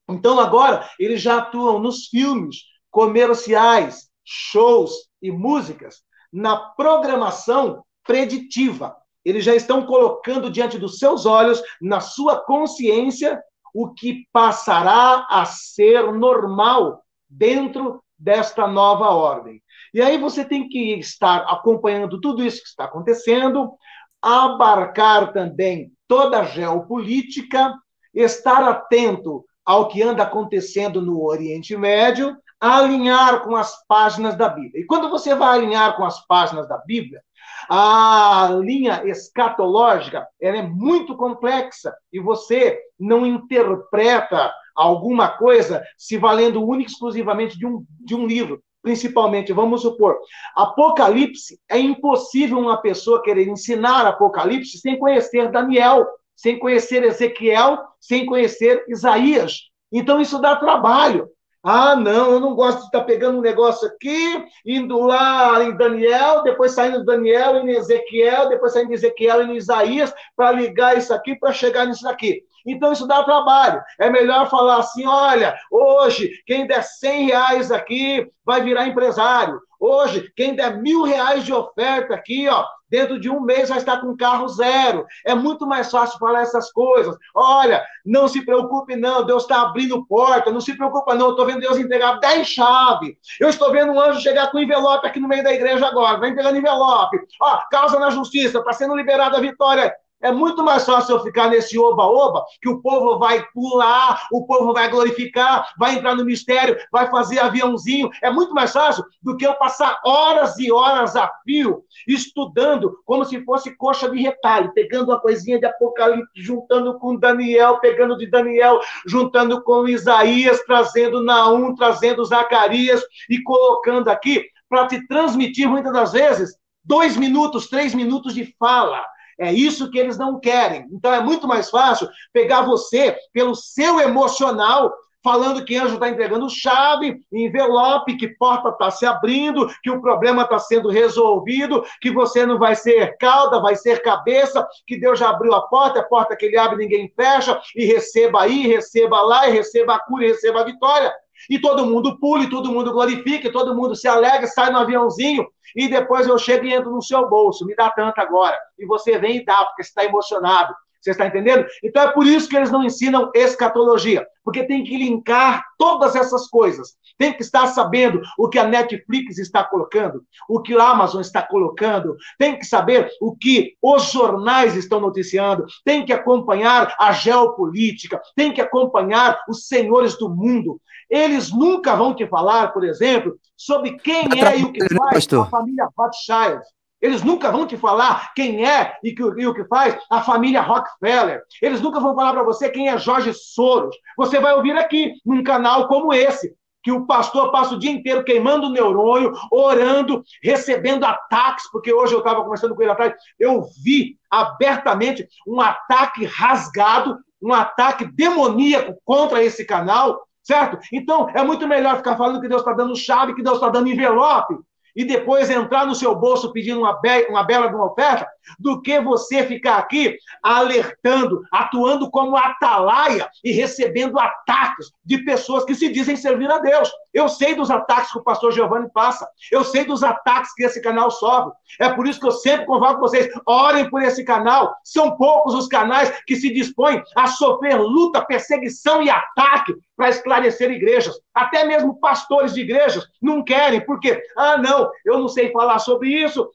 Então, agora, eles já atuam nos filmes, comerciais, shows e músicas, na programação preditiva. Eles já estão colocando diante dos seus olhos, na sua consciência, o que passará a ser normal dentro desta nova ordem. E aí você tem que estar acompanhando tudo isso que está acontecendo, abarcar também toda a geopolítica, estar atento ao que anda acontecendo no Oriente Médio, alinhar com as páginas da Bíblia. E quando você vai alinhar com as páginas da Bíblia, a linha escatológica ela é muito complexa e você não interpreta alguma coisa se valendo única e exclusivamente de um, de um livro principalmente, vamos supor, Apocalipse, é impossível uma pessoa querer ensinar Apocalipse sem conhecer Daniel, sem conhecer Ezequiel, sem conhecer Isaías. Então isso dá trabalho. Ah, não, eu não gosto de estar tá pegando um negócio aqui, indo lá em Daniel, depois saindo Daniel, em Ezequiel, depois saindo Ezequiel, em Isaías, para ligar isso aqui, para chegar nisso aqui. Então isso dá trabalho. É melhor falar assim: olha, hoje quem der 100 reais aqui vai virar empresário. Hoje, quem der mil reais de oferta aqui, ó, dentro de um mês vai estar com carro zero. É muito mais fácil falar essas coisas. Olha, não se preocupe, não, Deus está abrindo porta, não se preocupa, não. estou vendo Deus entregar 10 chaves. Eu estou vendo um anjo chegar com envelope aqui no meio da igreja agora, vai entregando envelope. Ó, causa na justiça, está sendo liberada a vitória é muito mais fácil eu ficar nesse oba-oba, que o povo vai pular, o povo vai glorificar, vai entrar no mistério, vai fazer aviãozinho. É muito mais fácil do que eu passar horas e horas a fio estudando, como se fosse coxa de retalho, pegando uma coisinha de Apocalipse, juntando com Daniel, pegando de Daniel, juntando com Isaías, trazendo Naum, trazendo Zacarias e colocando aqui para te transmitir muitas das vezes dois minutos, três minutos de fala é isso que eles não querem. Então é muito mais fácil pegar você pelo seu emocional falando que anjo está entregando chave, envelope, que porta está se abrindo, que o problema está sendo resolvido, que você não vai ser cauda, vai ser cabeça, que Deus já abriu a porta, é a porta que ele abre ninguém fecha, e receba aí, receba lá, e receba a cura, e receba a vitória. E todo mundo pula, e todo mundo glorifica, e todo mundo se alegra, sai no aviãozinho, e depois eu chego e entro no seu bolso, me dá tanto agora. E você vem e dá, porque está emocionado. Você está entendendo? Então é por isso que eles não ensinam escatologia, porque tem que linkar todas essas coisas. Tem que estar sabendo o que a Netflix está colocando, o que a Amazon está colocando, tem que saber o que os jornais estão noticiando, tem que acompanhar a geopolítica, tem que acompanhar os senhores do mundo. Eles nunca vão te falar, por exemplo, sobre quem é e o que faz a família Rothschild. Eles nunca vão te falar quem é e, que, e o que faz a família Rockefeller. Eles nunca vão falar para você quem é Jorge Soros. Você vai ouvir aqui, num canal como esse, que o pastor passa o dia inteiro queimando o neurônio, orando, recebendo ataques, porque hoje eu estava conversando com ele atrás, eu vi abertamente um ataque rasgado, um ataque demoníaco contra esse canal, certo? Então, é muito melhor ficar falando que Deus está dando chave, que Deus está dando envelope, e depois entrar no seu bolso pedindo uma, be uma bela de uma oferta, do que você ficar aqui alertando, atuando como atalaia e recebendo ataques de pessoas que se dizem servir a Deus. Eu sei dos ataques que o pastor Giovanni passa, eu sei dos ataques que esse canal sofre. É por isso que eu sempre convoco vocês, orem por esse canal. São poucos os canais que se dispõem a sofrer luta, perseguição e ataque para esclarecer igrejas. Até mesmo pastores de igrejas não querem, porque, ah, não, eu não sei falar sobre isso,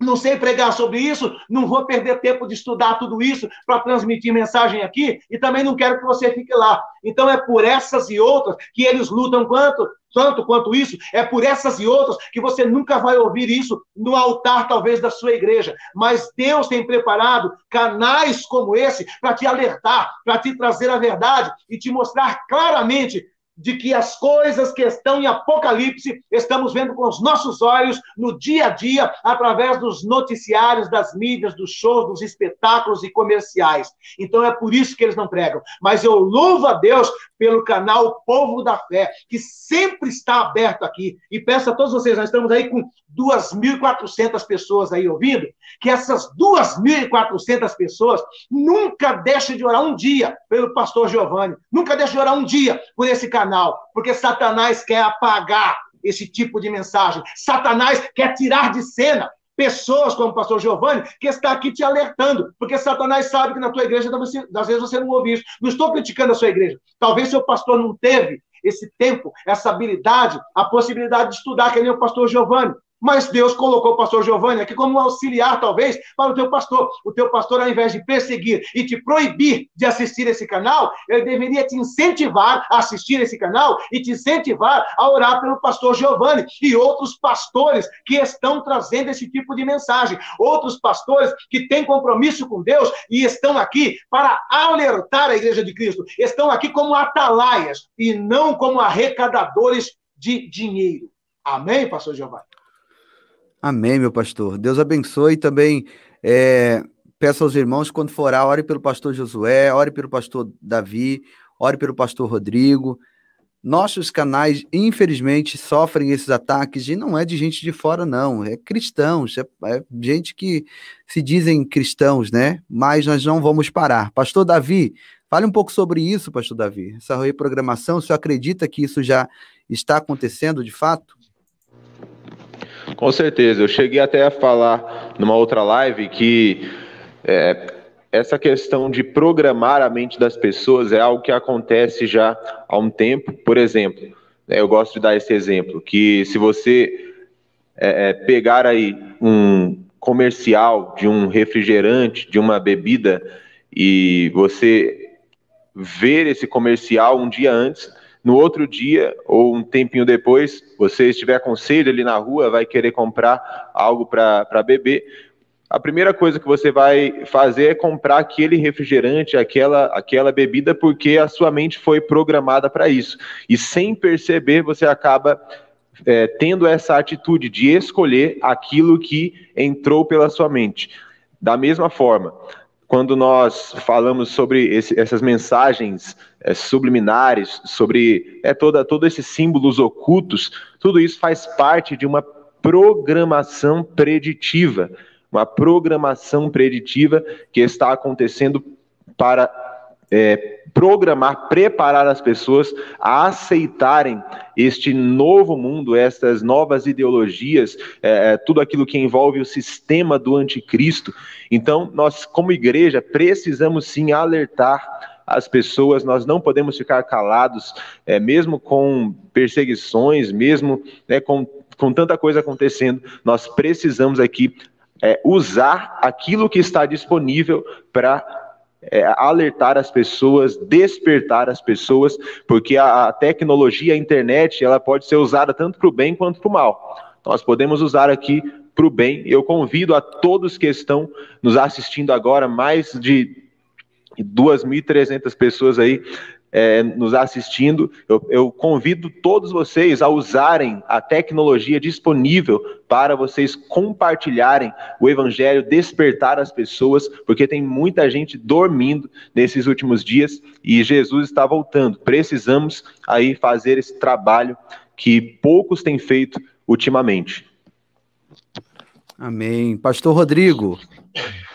não sei pregar sobre isso, não vou perder tempo de estudar tudo isso para transmitir mensagem aqui, e também não quero que você fique lá. Então é por essas e outras que eles lutam quanto, tanto quanto isso, é por essas e outras que você nunca vai ouvir isso no altar, talvez, da sua igreja. Mas Deus tem preparado canais como esse para te alertar, para te trazer a verdade e te mostrar claramente de que as coisas que estão em Apocalipse estamos vendo com os nossos olhos no dia a dia, através dos noticiários, das mídias, dos shows, dos espetáculos e comerciais. Então é por isso que eles não pregam. Mas eu louvo a Deus pelo canal Povo da Fé, que sempre está aberto aqui. E peço a todos vocês, nós estamos aí com 2.400 pessoas aí ouvindo, que essas 2.400 pessoas nunca deixem de orar um dia pelo pastor Giovanni, nunca deixem de orar um dia por esse canal canal, porque Satanás quer apagar esse tipo de mensagem. Satanás quer tirar de cena pessoas como o pastor Giovanni, que está aqui te alertando, porque Satanás sabe que na tua igreja, às vezes, você não ouve isso. Não estou criticando a sua igreja. Talvez seu pastor não teve esse tempo, essa habilidade, a possibilidade de estudar, que nem o pastor Giovanni. Mas Deus colocou o pastor Giovanni aqui como um auxiliar, talvez, para o teu pastor. O teu pastor, ao invés de perseguir e te proibir de assistir esse canal, ele deveria te incentivar a assistir esse canal e te incentivar a orar pelo pastor Giovanni e outros pastores que estão trazendo esse tipo de mensagem. Outros pastores que têm compromisso com Deus e estão aqui para alertar a igreja de Cristo. Estão aqui como atalaias e não como arrecadadores de dinheiro. Amém, pastor Giovanni? Amém, meu pastor. Deus abençoe também. É, peço aos irmãos, quando for orar, ore pelo pastor Josué, ore pelo pastor Davi, ore pelo pastor Rodrigo. Nossos canais, infelizmente, sofrem esses ataques e não é de gente de fora, não. É cristãos, é, é gente que se dizem cristãos, né? Mas nós não vamos parar. Pastor Davi, fale um pouco sobre isso, pastor Davi. Essa reprogramação, o senhor acredita que isso já está acontecendo de fato? Com certeza. Eu cheguei até a falar numa outra live que é, essa questão de programar a mente das pessoas é algo que acontece já há um tempo. Por exemplo, né, eu gosto de dar esse exemplo, que se você é, é, pegar aí um comercial de um refrigerante, de uma bebida, e você ver esse comercial um dia antes, no outro dia ou um tempinho depois, você estiver com sede ali na rua, vai querer comprar algo para beber, a primeira coisa que você vai fazer é comprar aquele refrigerante, aquela, aquela bebida, porque a sua mente foi programada para isso. E sem perceber, você acaba é, tendo essa atitude de escolher aquilo que entrou pela sua mente. Da mesma forma, quando nós falamos sobre esse, essas mensagens é, subliminares, sobre é, toda, todos esses símbolos ocultos, tudo isso faz parte de uma programação preditiva, uma programação preditiva que está acontecendo para é, programar, preparar as pessoas a aceitarem este novo mundo, estas novas ideologias, é, é, tudo aquilo que envolve o sistema do anticristo. Então, nós, como igreja, precisamos sim alertar as pessoas, nós não podemos ficar calados, é, mesmo com perseguições, mesmo né, com, com tanta coisa acontecendo, nós precisamos aqui é, usar aquilo que está disponível para é, alertar as pessoas, despertar as pessoas, porque a, a tecnologia, a internet, ela pode ser usada tanto para o bem quanto para o mal. Nós podemos usar aqui para o bem. Eu convido a todos que estão nos assistindo agora, mais de 2.300 pessoas aí é, nos assistindo, eu, eu, convido todos vocês a usarem a tecnologia disponível para vocês compartilharem o Evangelho, despertar as pessoas, porque tem muita gente dormindo nesses últimos dias e Jesus está voltando. Precisamos aí fazer esse trabalho que poucos têm feito ultimamente. Amém. Pastor Rodrigo.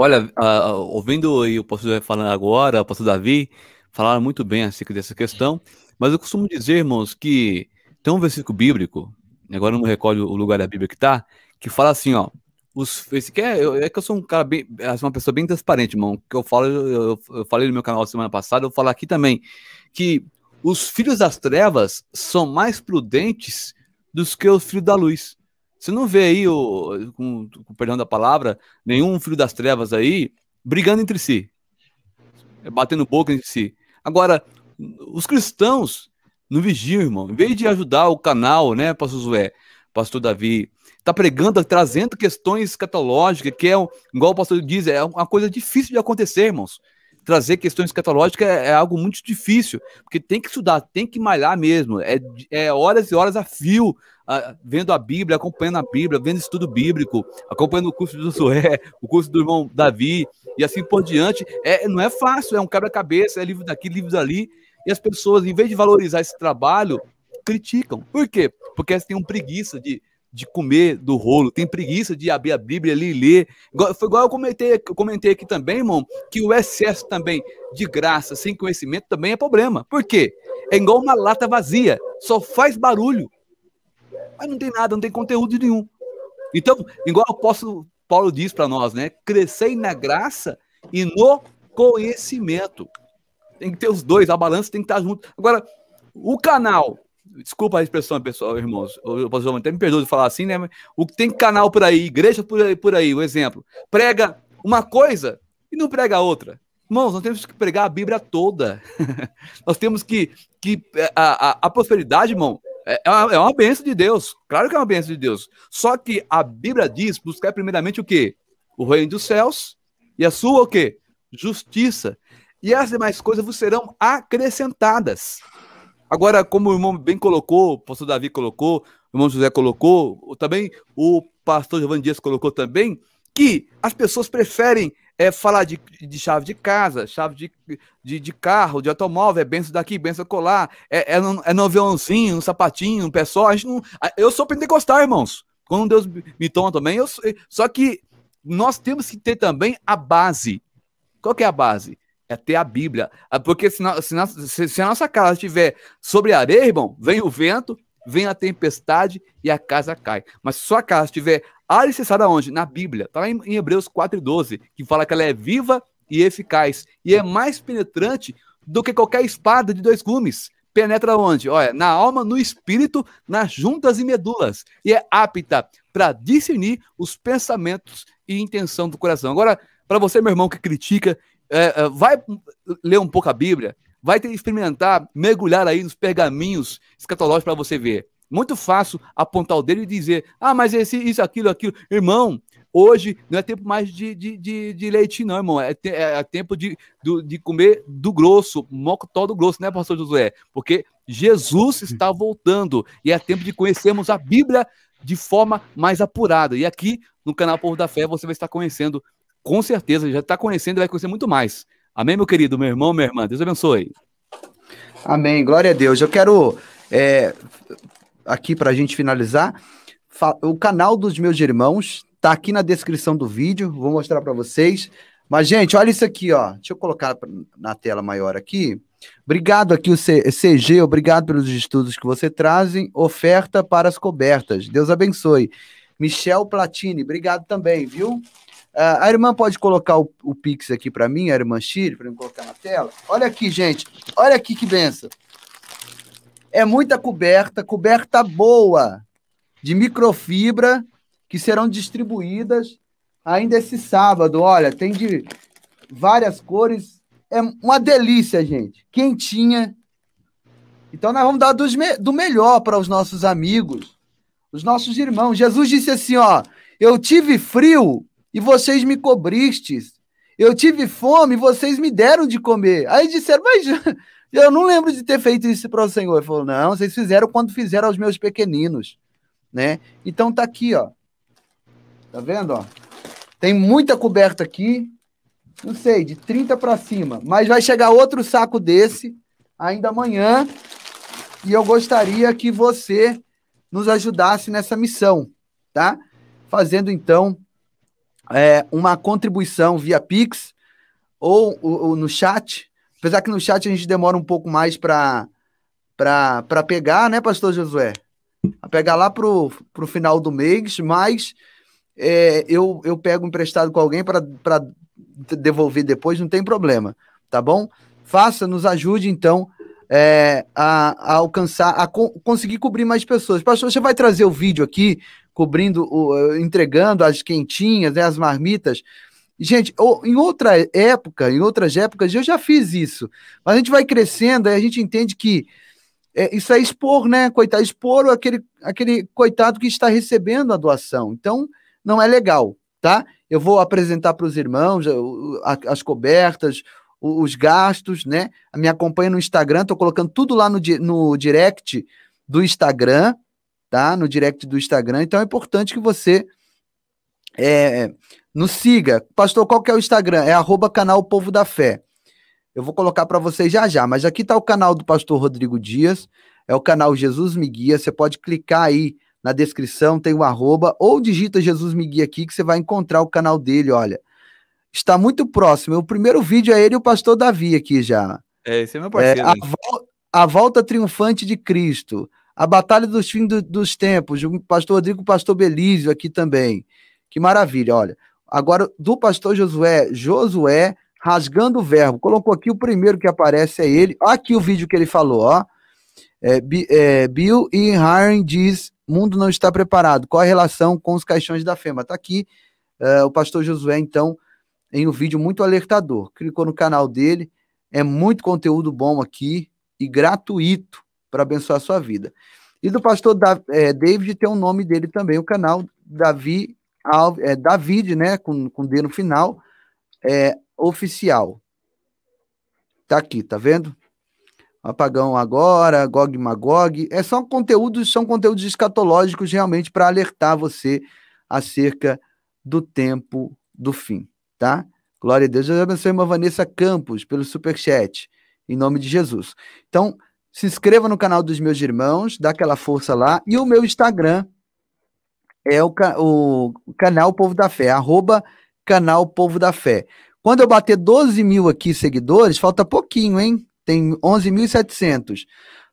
Olha, uh, ouvindo o pastor falando agora, o pastor Davi, falaram muito bem acerca dessa questão, mas eu costumo dizer, irmãos, que tem um versículo bíblico, agora não me recordo o lugar da Bíblia que está, que fala assim, ó, os, esse que é, eu, é que eu sou um cara bem, é, assim, uma pessoa bem transparente, irmão, que eu falo, eu, eu falei no meu canal semana passada, eu vou falar aqui também, que os filhos das trevas são mais prudentes dos que os filhos da luz. Você não vê aí, o, com, com perdão da palavra, nenhum filho das trevas aí brigando entre si, é, batendo boca entre si. Agora, os cristãos não vigiam, irmão. Em vez de ajudar o canal, né, pastor Zué, pastor Davi, tá pregando, trazendo questões catológicas, que é, igual o pastor diz, é uma coisa difícil de acontecer, irmãos. Trazer questões catológicas é, é algo muito difícil, porque tem que estudar, tem que malhar mesmo. É, é horas e horas a fio vendo a Bíblia, acompanhando a Bíblia, vendo estudo bíblico, acompanhando o curso do Sué, o curso do irmão Davi e assim por diante. É, não é fácil, é um quebra-cabeça, é livro daqui, livro dali. E as pessoas, em vez de valorizar esse trabalho, criticam. Por quê? Porque elas têm um preguiça de, de comer do rolo, tem preguiça de abrir a Bíblia ali e ler. Igual, foi igual eu comentei, eu comentei aqui também, irmão, que o excesso também de graça, sem conhecimento, também é problema. Por quê? É igual uma lata vazia, só faz barulho. Mas não tem nada, não tem conteúdo nenhum. Então, igual o apóstolo Paulo diz para nós, né? Crescer na graça e no conhecimento. Tem que ter os dois, a balança tem que estar junto. Agora, o canal, desculpa a expressão, pessoal, irmãos, eu posso até me perdoa de falar assim, né? Mas o que tem canal por aí, igreja por aí, por aí, o um exemplo, prega uma coisa e não prega outra. Irmãos, nós temos que pregar a Bíblia toda. nós temos que. que é, a, a, a prosperidade, irmão, é, é uma, é uma benção de Deus. Claro que é uma benção de Deus. Só que a Bíblia diz buscar primeiramente o quê? O reino dos céus e a sua o quê? Justiça. E as demais coisas vos serão acrescentadas. Agora, como o irmão bem colocou, o pastor Davi colocou, o irmão José colocou, também o pastor Giovanni Dias colocou também, que as pessoas preferem é falar de, de chave de casa, chave de, de, de carro, de automóvel, é benção daqui, benção colar, é, é, no, é no aviãozinho, no sapatinho, no pé só. A gente não, eu sou pentecostal, irmãos. Quando Deus me toma também, eu, só que nós temos que ter também a base. Qual que é a base? É ter a Bíblia. Ah, porque se, se, se a nossa casa estiver sobre a areia, irmão, vem o vento, vem a tempestade e a casa cai. Mas se sua casa estiver alicerçada onde? Na Bíblia. Está lá em Hebreus 4,12, que fala que ela é viva e eficaz. E é mais penetrante do que qualquer espada de dois gumes. Penetra onde? Olha, na alma, no espírito, nas juntas e medulas. E é apta para discernir os pensamentos e intenção do coração. Agora, para você, meu irmão, que critica, é, é, vai ler um pouco a Bíblia, Vai ter que experimentar, mergulhar aí nos pergaminhos escatológicos para você ver. Muito fácil apontar o dedo e dizer: ah, mas esse, isso, aquilo, aquilo. Irmão, hoje não é tempo mais de, de, de, de leite, não, irmão. É, te, é, é tempo de, do, de comer do grosso, mocotó do grosso, né, pastor Josué? Porque Jesus está voltando e é tempo de conhecermos a Bíblia de forma mais apurada. E aqui no canal Povo da Fé você vai estar conhecendo, com certeza, já está conhecendo e vai conhecer muito mais. Amém, meu querido, meu irmão, minha irmã. Deus abençoe. Amém. Glória a Deus. Eu quero, é, aqui para a gente finalizar, o canal dos meus irmãos tá aqui na descrição do vídeo. Vou mostrar para vocês. Mas, gente, olha isso aqui, ó. Deixa eu colocar na tela maior aqui. Obrigado aqui, o CG, obrigado pelos estudos que você trazem. Oferta para as cobertas. Deus abençoe. Michel Platini, obrigado também, viu? Uh, a irmã pode colocar o, o Pix aqui para mim, a irmã Chile, para eu colocar na tela. Olha aqui, gente. Olha aqui que benção. É muita coberta, coberta boa, de microfibra, que serão distribuídas ainda esse sábado. Olha, tem de várias cores. É uma delícia, gente. Quentinha. Então nós vamos dar me do melhor para os nossos amigos, os nossos irmãos. Jesus disse assim, ó, eu tive frio, e vocês me cobristes. Eu tive fome e vocês me deram de comer. Aí disseram, mas eu não lembro de ter feito isso para o Senhor. Ele falou, não, vocês fizeram quando fizeram aos meus pequeninos, né? Então tá aqui, ó. Tá vendo, ó? Tem muita coberta aqui. Não sei, de 30 para cima, mas vai chegar outro saco desse ainda amanhã. E eu gostaria que você nos ajudasse nessa missão, tá? Fazendo então é, uma contribuição via Pix ou, ou, no chat. Apesar que no chat a gente demora um pouco mais para pegar, né, pastor Josué? A pegar lá pro, pro final do mês, mas é, eu, eu pego emprestado com alguém para devolver depois, não tem problema, tá bom? Faça, nos ajude então é, a, a, alcançar, a co conseguir cobrir mais pessoas. Pastor, você vai trazer o vídeo aqui cobrindo, eh, entregando as quentinhas, né, as marmitas. Gente, em outra época, em outras épocas, eu já fiz isso. Mas a gente vai crescendo e a gente entende que é, isso é expor, né? Coitado, expor aquele, aquele coitado que está recebendo a doação. Então, não é legal, tá? Eu vou apresentar para os irmãos eh, as cobertas, os gastos, né? Me acompanha no Instagram, estou colocando tudo lá no, no direct do Instagram, tá? No direct do Instagram. Então é importante que você é, nos siga. Pastor, qual que é o Instagram? É arroba canal Povo da Fé. Eu vou colocar para vocês já já, mas aqui está o canal do pastor Rodrigo Dias, é o canal Jesus Me Guia. Você pode clicar aí na descrição, tem o um arroba, ou digita Jesus Me Guia aqui que você vai encontrar o canal dele, olha. Está muito próximo. O primeiro vídeo é ele e o pastor Davi aqui já. É, esse é meu parceiro. É, a, vo a volta triunfante de Cristo. A Batalha dos Fins do, dos Tempos, o pastor Rodrigo, o pastor Belízio aqui também. Que maravilha, olha. Agora, do pastor Josué, Josué rasgando o verbo. Colocou aqui o primeiro que aparece é ele. Olha aqui o vídeo que ele falou, ó. É, é, Bill e Harren diz, mundo não está preparado. Qual a relação com os caixões da FEMA? Está aqui é, o pastor Josué, então, em um vídeo muito alertador. Clicou no canal dele, é muito conteúdo bom aqui e gratuito para abençoar a sua vida. E do pastor é, David tem o um nome dele também, o canal Davi é, David, né, com, com D no final, é, oficial. Tá aqui, tá vendo? Apagão agora, Gog Magog. É, são conteúdos, são conteúdos escatológicos realmente para alertar você acerca do tempo do fim, tá? Glória a Deus. Deus abençoe a irmã Vanessa Campos pelo superchat, em nome de Jesus. Então, se inscreva no canal dos meus irmãos, dá aquela força lá. E o meu Instagram é o, o canal Povo da Fé, arroba canal Povo da Fé. Quando eu bater 12 mil aqui seguidores, falta pouquinho, hein? Tem 11.700.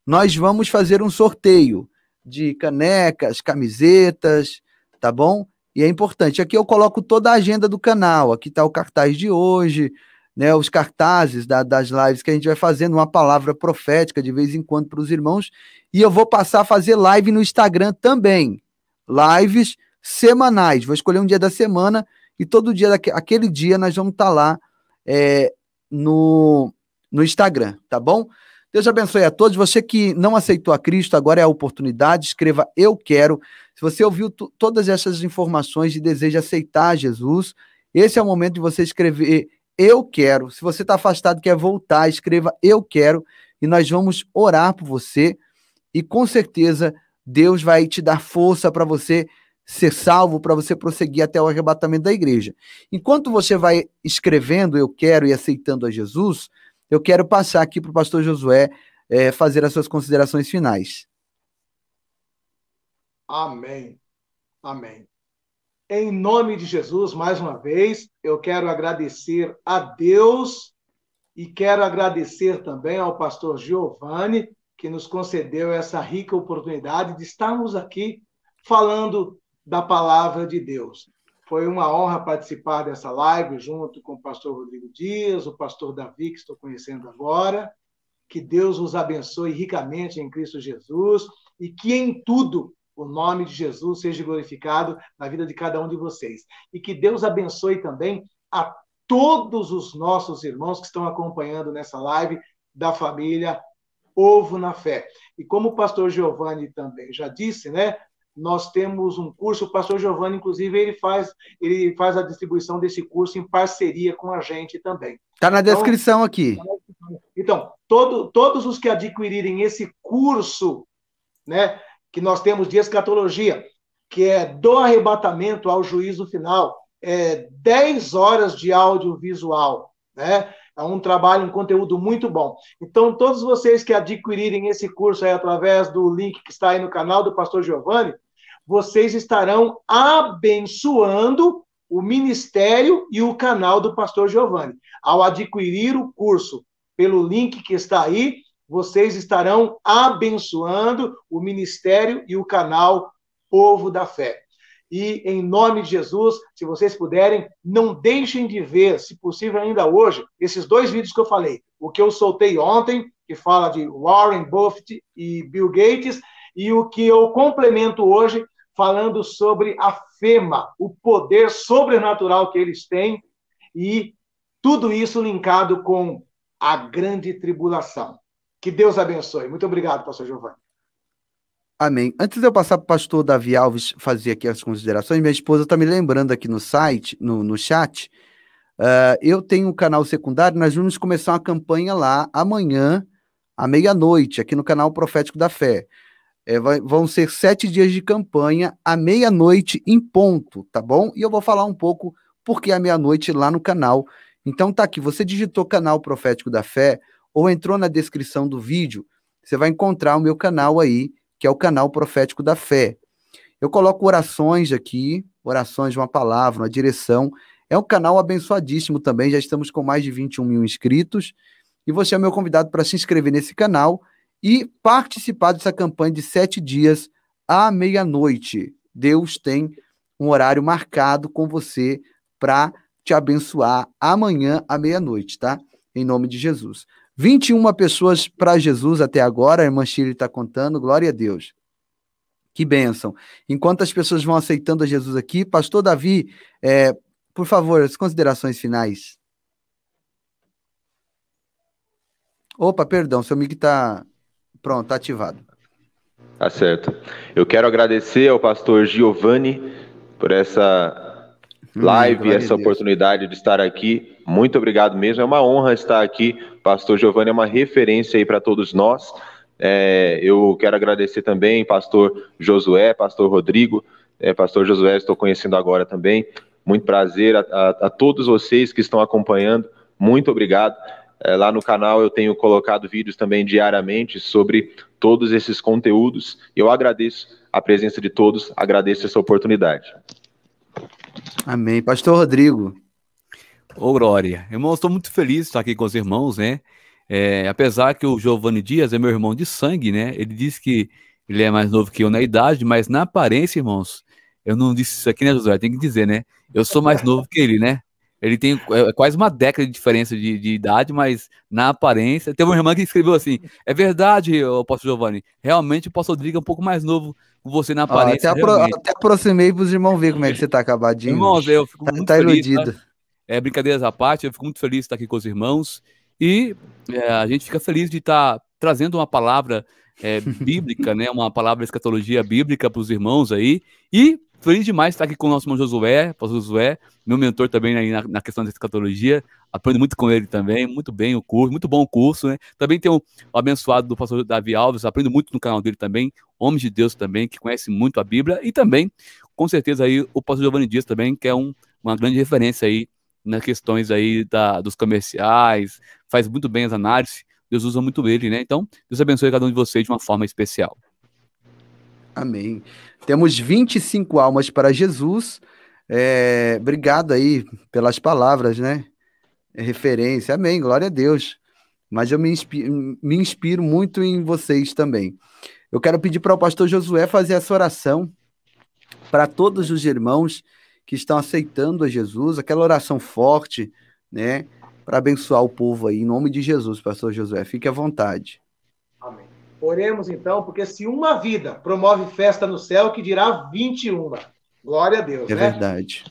Nós vamos fazer um sorteio de canecas, camisetas, tá bom? E é importante. Aqui eu coloco toda a agenda do canal. Aqui está o cartaz de hoje, né, os cartazes da, das lives que a gente vai fazendo, uma palavra profética de vez em quando para os irmãos. E eu vou passar a fazer live no Instagram também. Lives semanais. Vou escolher um dia da semana e todo dia, aquele dia, nós vamos estar tá lá é, no, no Instagram, tá bom? Deus abençoe a todos. Você que não aceitou a Cristo, agora é a oportunidade. Escreva Eu Quero. Se você ouviu todas essas informações e deseja aceitar Jesus, esse é o momento de você escrever eu quero. Se você está afastado, quer voltar, escreva eu quero e nós vamos orar por você e com certeza Deus vai te dar força para você ser salvo, para você prosseguir até o arrebatamento da igreja. Enquanto você vai escrevendo eu quero e aceitando a Jesus, eu quero passar aqui para o pastor Josué é, fazer as suas considerações finais. Amém. Amém. Em nome de Jesus, mais uma vez, eu quero agradecer a Deus e quero agradecer também ao pastor Giovanni, que nos concedeu essa rica oportunidade de estarmos aqui falando da palavra de Deus. Foi uma honra participar dessa live junto com o pastor Rodrigo Dias, o pastor Davi, que estou conhecendo agora. Que Deus os abençoe ricamente em Cristo Jesus e que em tudo o nome de Jesus seja glorificado na vida de cada um de vocês. E que Deus abençoe também a todos os nossos irmãos que estão acompanhando nessa live da família Ovo na Fé. E como o pastor Giovanni também já disse, né? Nós temos um curso, o pastor Giovanni, inclusive, ele faz, ele faz a distribuição desse curso em parceria com a gente também. Está na então, descrição então, aqui. Então, todo, todos os que adquirirem esse curso, né, que nós temos de escatologia, que é do arrebatamento ao juízo final. É 10 horas de audiovisual, né? É um trabalho, um conteúdo muito bom. Então, todos vocês que adquirirem esse curso aí através do link que está aí no canal do Pastor Giovanni, vocês estarão abençoando o ministério e o canal do Pastor Giovanni. Ao adquirir o curso pelo link que está aí, vocês estarão abençoando o ministério e o canal Povo da Fé. E em nome de Jesus, se vocês puderem, não deixem de ver, se possível ainda hoje, esses dois vídeos que eu falei. O que eu soltei ontem, que fala de Warren Buffett e Bill Gates, e o que eu complemento hoje, falando sobre a FEMA, o poder sobrenatural que eles têm, e tudo isso linkado com a grande tribulação. Que Deus abençoe. Muito obrigado, pastor Giovanni. Amém. Antes de eu passar para o pastor Davi Alves fazer aqui as considerações, minha esposa está me lembrando aqui no site, no, no chat. Uh, eu tenho um canal secundário, nós vamos começar uma campanha lá amanhã, à meia-noite, aqui no canal Profético da Fé. É, vai, vão ser sete dias de campanha à meia-noite em ponto, tá bom? E eu vou falar um pouco porque à meia-noite lá no canal. Então tá aqui, você digitou canal Profético da Fé, ou entrou na descrição do vídeo, você vai encontrar o meu canal aí, que é o canal Profético da Fé. Eu coloco orações aqui, orações de uma palavra, uma direção. É um canal abençoadíssimo também, já estamos com mais de 21 mil inscritos. E você é meu convidado para se inscrever nesse canal e participar dessa campanha de sete dias à meia-noite. Deus tem um horário marcado com você para te abençoar amanhã à meia-noite, tá? Em nome de Jesus. 21 pessoas para Jesus até agora, a irmã Shirley está contando, glória a Deus. Que bênção. Enquanto as pessoas vão aceitando a Jesus aqui, Pastor Davi, é, por favor, as considerações finais. Opa, perdão, seu mic está pronto, está ativado. Tá certo. Eu quero agradecer ao pastor Giovanni por essa Uhum, live, essa oportunidade de estar aqui. Muito obrigado mesmo. É uma honra estar aqui. Pastor Giovanni é uma referência aí para todos nós. É, eu quero agradecer também, pastor Josué, pastor Rodrigo, é, pastor Josué, estou conhecendo agora também. Muito prazer a, a, a todos vocês que estão acompanhando. Muito obrigado. É, lá no canal eu tenho colocado vídeos também diariamente sobre todos esses conteúdos. Eu agradeço a presença de todos, agradeço essa oportunidade. Amém. Pastor Rodrigo. Ô, Glória. Irmão, estou muito feliz de estar aqui com os irmãos, né? É, apesar que o Giovanni Dias é meu irmão de sangue, né? Ele disse que ele é mais novo que eu na idade, mas na aparência, irmãos, eu não disse isso aqui, né, Josué? Tem que dizer, né? Eu sou mais novo que ele, né? Ele tem é, é, quase uma década de diferença de, de, idade, mas na aparência. Teve uma irmã que escreveu assim: É verdade, o Pastor Giovanni. Realmente o Pastor Rodrigo é um pouco mais novo que você na aparência. Ah, até, apro até aproximei para os irmãos ver como é que você está acabadinho. Irmãos, eu fico tá, muito tá feliz. Tá? Iludido. É, brincadeiras à parte, eu fico muito feliz de estar aqui com os irmãos. E é, a gente fica feliz de estar trazendo uma palavra é, bíblica, né? Uma palavra escatologia bíblica para os irmãos aí. E feliz demais estar aqui com o nosso irmão Josué, pastor Josué, meu mentor também aí na, na questão da escatologia. Aprendo muito com ele também, muito bem o curso, muito bom o curso, né? Também tem o abençoado do pastor Davi Alves, aprendo muito no canal dele também, homem de Deus também, que conhece muito a Bíblia, e também, com certeza, aí o pastor Giovanni Dias também, que é um, uma grande referência aí nas questões aí da, dos comerciais, faz muito bem as análises, Deus usa muito ele, né? Então, Deus abençoe cada um de vocês de uma forma especial. Amém. Temos 25 almas para Jesus. É, obrigado aí pelas palavras, né? É referência. Amém. Glória a Deus. Mas eu me inspiro, me inspiro muito em vocês também. Eu quero pedir para o pastor Josué fazer essa oração para todos os irmãos que estão aceitando a Jesus, aquela oração forte, né? Para abençoar o povo aí, em nome de Jesus, pastor Josué. Fique à vontade. Oremos então, porque se uma vida promove festa no céu, que dirá 21. Glória a Deus. É né? verdade.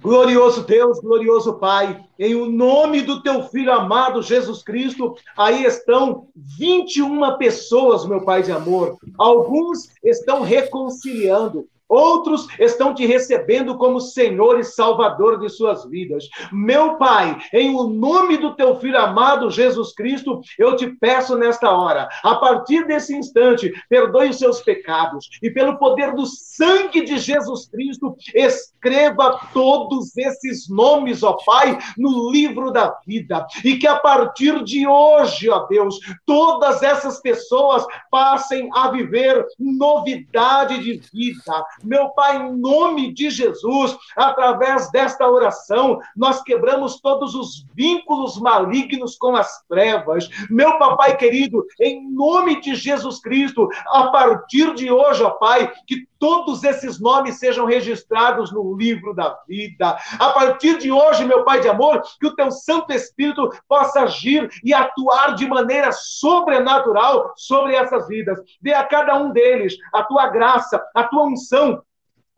Glorioso Deus, glorioso Pai, em o nome do teu filho amado Jesus Cristo, aí estão 21 pessoas, meu Pai de amor. Alguns estão reconciliando, Outros estão te recebendo como Senhor e Salvador de suas vidas. Meu Pai, em o nome do teu filho amado Jesus Cristo, eu te peço nesta hora, a partir desse instante, perdoe os seus pecados e pelo poder do sangue de Jesus Cristo, escreva todos esses nomes, ó Pai, no livro da vida. E que a partir de hoje, ó Deus, todas essas pessoas passem a viver novidade de vida, meu Pai, em nome de Jesus, através desta oração, nós quebramos todos os vínculos malignos com as trevas. Meu Papai querido, em nome de Jesus Cristo, a partir de hoje, ó Pai, que todos esses nomes sejam registrados no livro da vida. A partir de hoje, meu Pai de amor, que o teu Santo Espírito possa agir e atuar de maneira sobrenatural sobre essas vidas. Dê a cada um deles a tua graça, a tua unção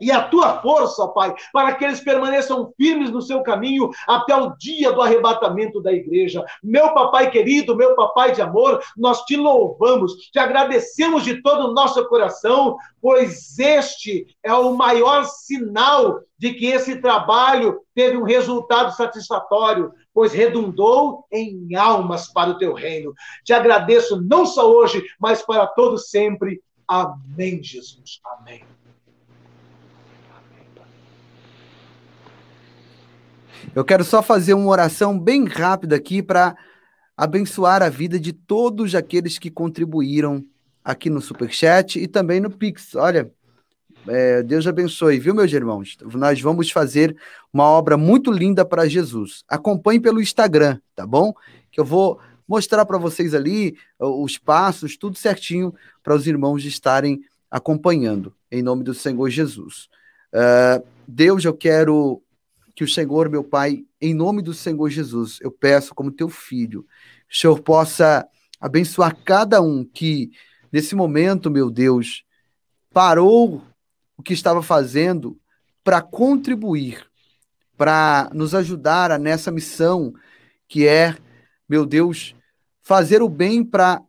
e a tua força, Pai, para que eles permaneçam firmes no seu caminho até o dia do arrebatamento da igreja. Meu papai querido, meu papai de amor, nós te louvamos, te agradecemos de todo o nosso coração, pois este é o maior sinal de que esse trabalho teve um resultado satisfatório, pois redundou em almas para o teu reino. Te agradeço não só hoje, mas para todo sempre. Amém, Jesus. Amém. Eu quero só fazer uma oração bem rápida aqui para abençoar a vida de todos aqueles que contribuíram aqui no Superchat e também no Pix. Olha, é, Deus abençoe, viu, meus irmãos? Nós vamos fazer uma obra muito linda para Jesus. Acompanhe pelo Instagram, tá bom? Que eu vou mostrar para vocês ali os passos, tudo certinho, para os irmãos estarem acompanhando, em nome do Senhor Jesus. Uh, Deus, eu quero que o Senhor, meu Pai, em nome do Senhor Jesus, eu peço como teu filho, o Senhor possa abençoar cada um que, nesse momento, meu Deus, parou o que estava fazendo para contribuir, para nos ajudar a, nessa missão que é, meu Deus, fazer o bem para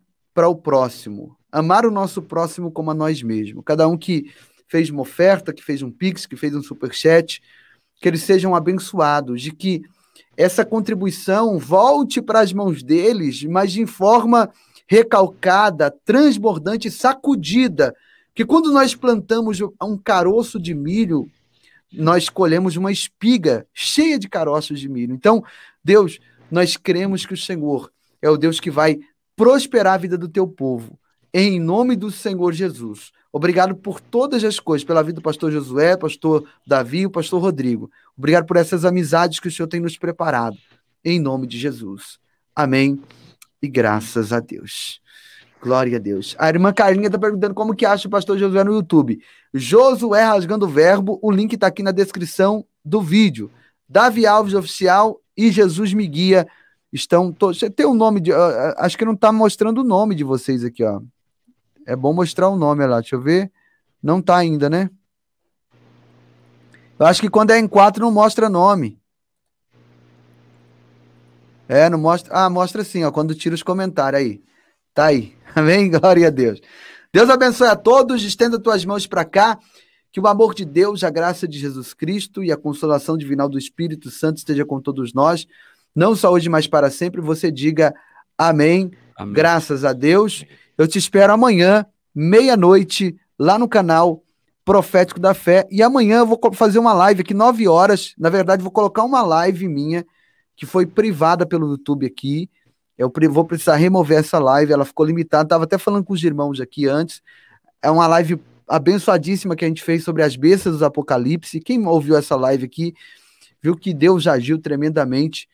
o próximo, amar o nosso próximo como a nós mesmos. Cada um que fez uma oferta, que fez um pix, que fez um superchat, chat que eles sejam abençoados, de que essa contribuição volte para as mãos deles, mas de forma recalcada, transbordante, sacudida. Que quando nós plantamos um caroço de milho, nós colhemos uma espiga cheia de caroços de milho. Então, Deus, nós cremos que o Senhor é o Deus que vai prosperar a vida do teu povo. Em nome do Senhor Jesus. Obrigado por todas as coisas, pela vida do pastor Josué, pastor Davi e o pastor Rodrigo. Obrigado por essas amizades que o Senhor tem nos preparado. Em nome de Jesus. Amém. E graças a Deus. Glória a Deus. A irmã Carlinha está perguntando como que acha o pastor Josué no YouTube. Josué Rasgando o Verbo, o link está aqui na descrição do vídeo. Davi Alves Oficial e Jesus Me Guia estão. To... Tem o um nome de. Ah, ah, acho que não está mostrando o nome de vocês aqui, ó. É bom mostrar o nome lá. Deixa eu ver. Não tá ainda, né? Eu acho que quando é em 4 não mostra nome. É, não mostra. Ah, mostra sim, ó. Quando tira os comentários aí. Tá aí. Amém? Glória a Deus. Deus abençoe a todos. Estenda tuas mãos para cá. Que o amor de Deus, a graça de Jesus Cristo e a consolação divinal do Espírito Santo esteja com todos nós. Não só hoje, mas para sempre. Você diga amém. amém. Graças a Deus. Eu te espero amanhã, meia-noite, lá no canal Profético da Fé. E amanhã eu vou fazer uma live aqui, 9 horas. Na verdade, vou colocar uma live minha, que foi privada pelo YouTube aqui. Eu vou precisar remover essa live, ela ficou limitada. Estava até falando com os irmãos aqui antes. É uma live abençoadíssima que a gente fez sobre as bestas do Apocalipse. Quem ouviu essa live aqui viu que Deus agiu tremendamente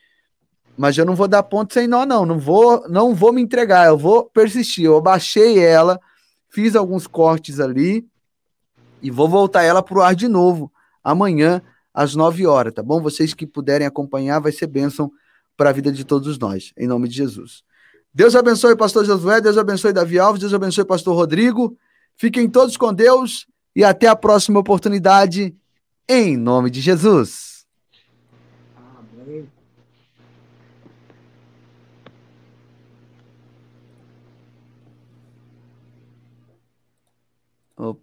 mas eu não vou dar ponto sem nó, não. Não vou, não vou me entregar, eu vou persistir. Eu baixei ela, fiz alguns cortes ali e vou voltar ela para o ar de novo amanhã às 9 horas, tá bom? Vocês que puderem acompanhar, vai ser bênção para a vida de todos nós, em nome de Jesus. Deus abençoe pastor Josué, Deus abençoe Davi Alves, Deus abençoe pastor Rodrigo. Fiquem todos com Deus e até a próxima oportunidade, em nome de Jesus. Amém. Well,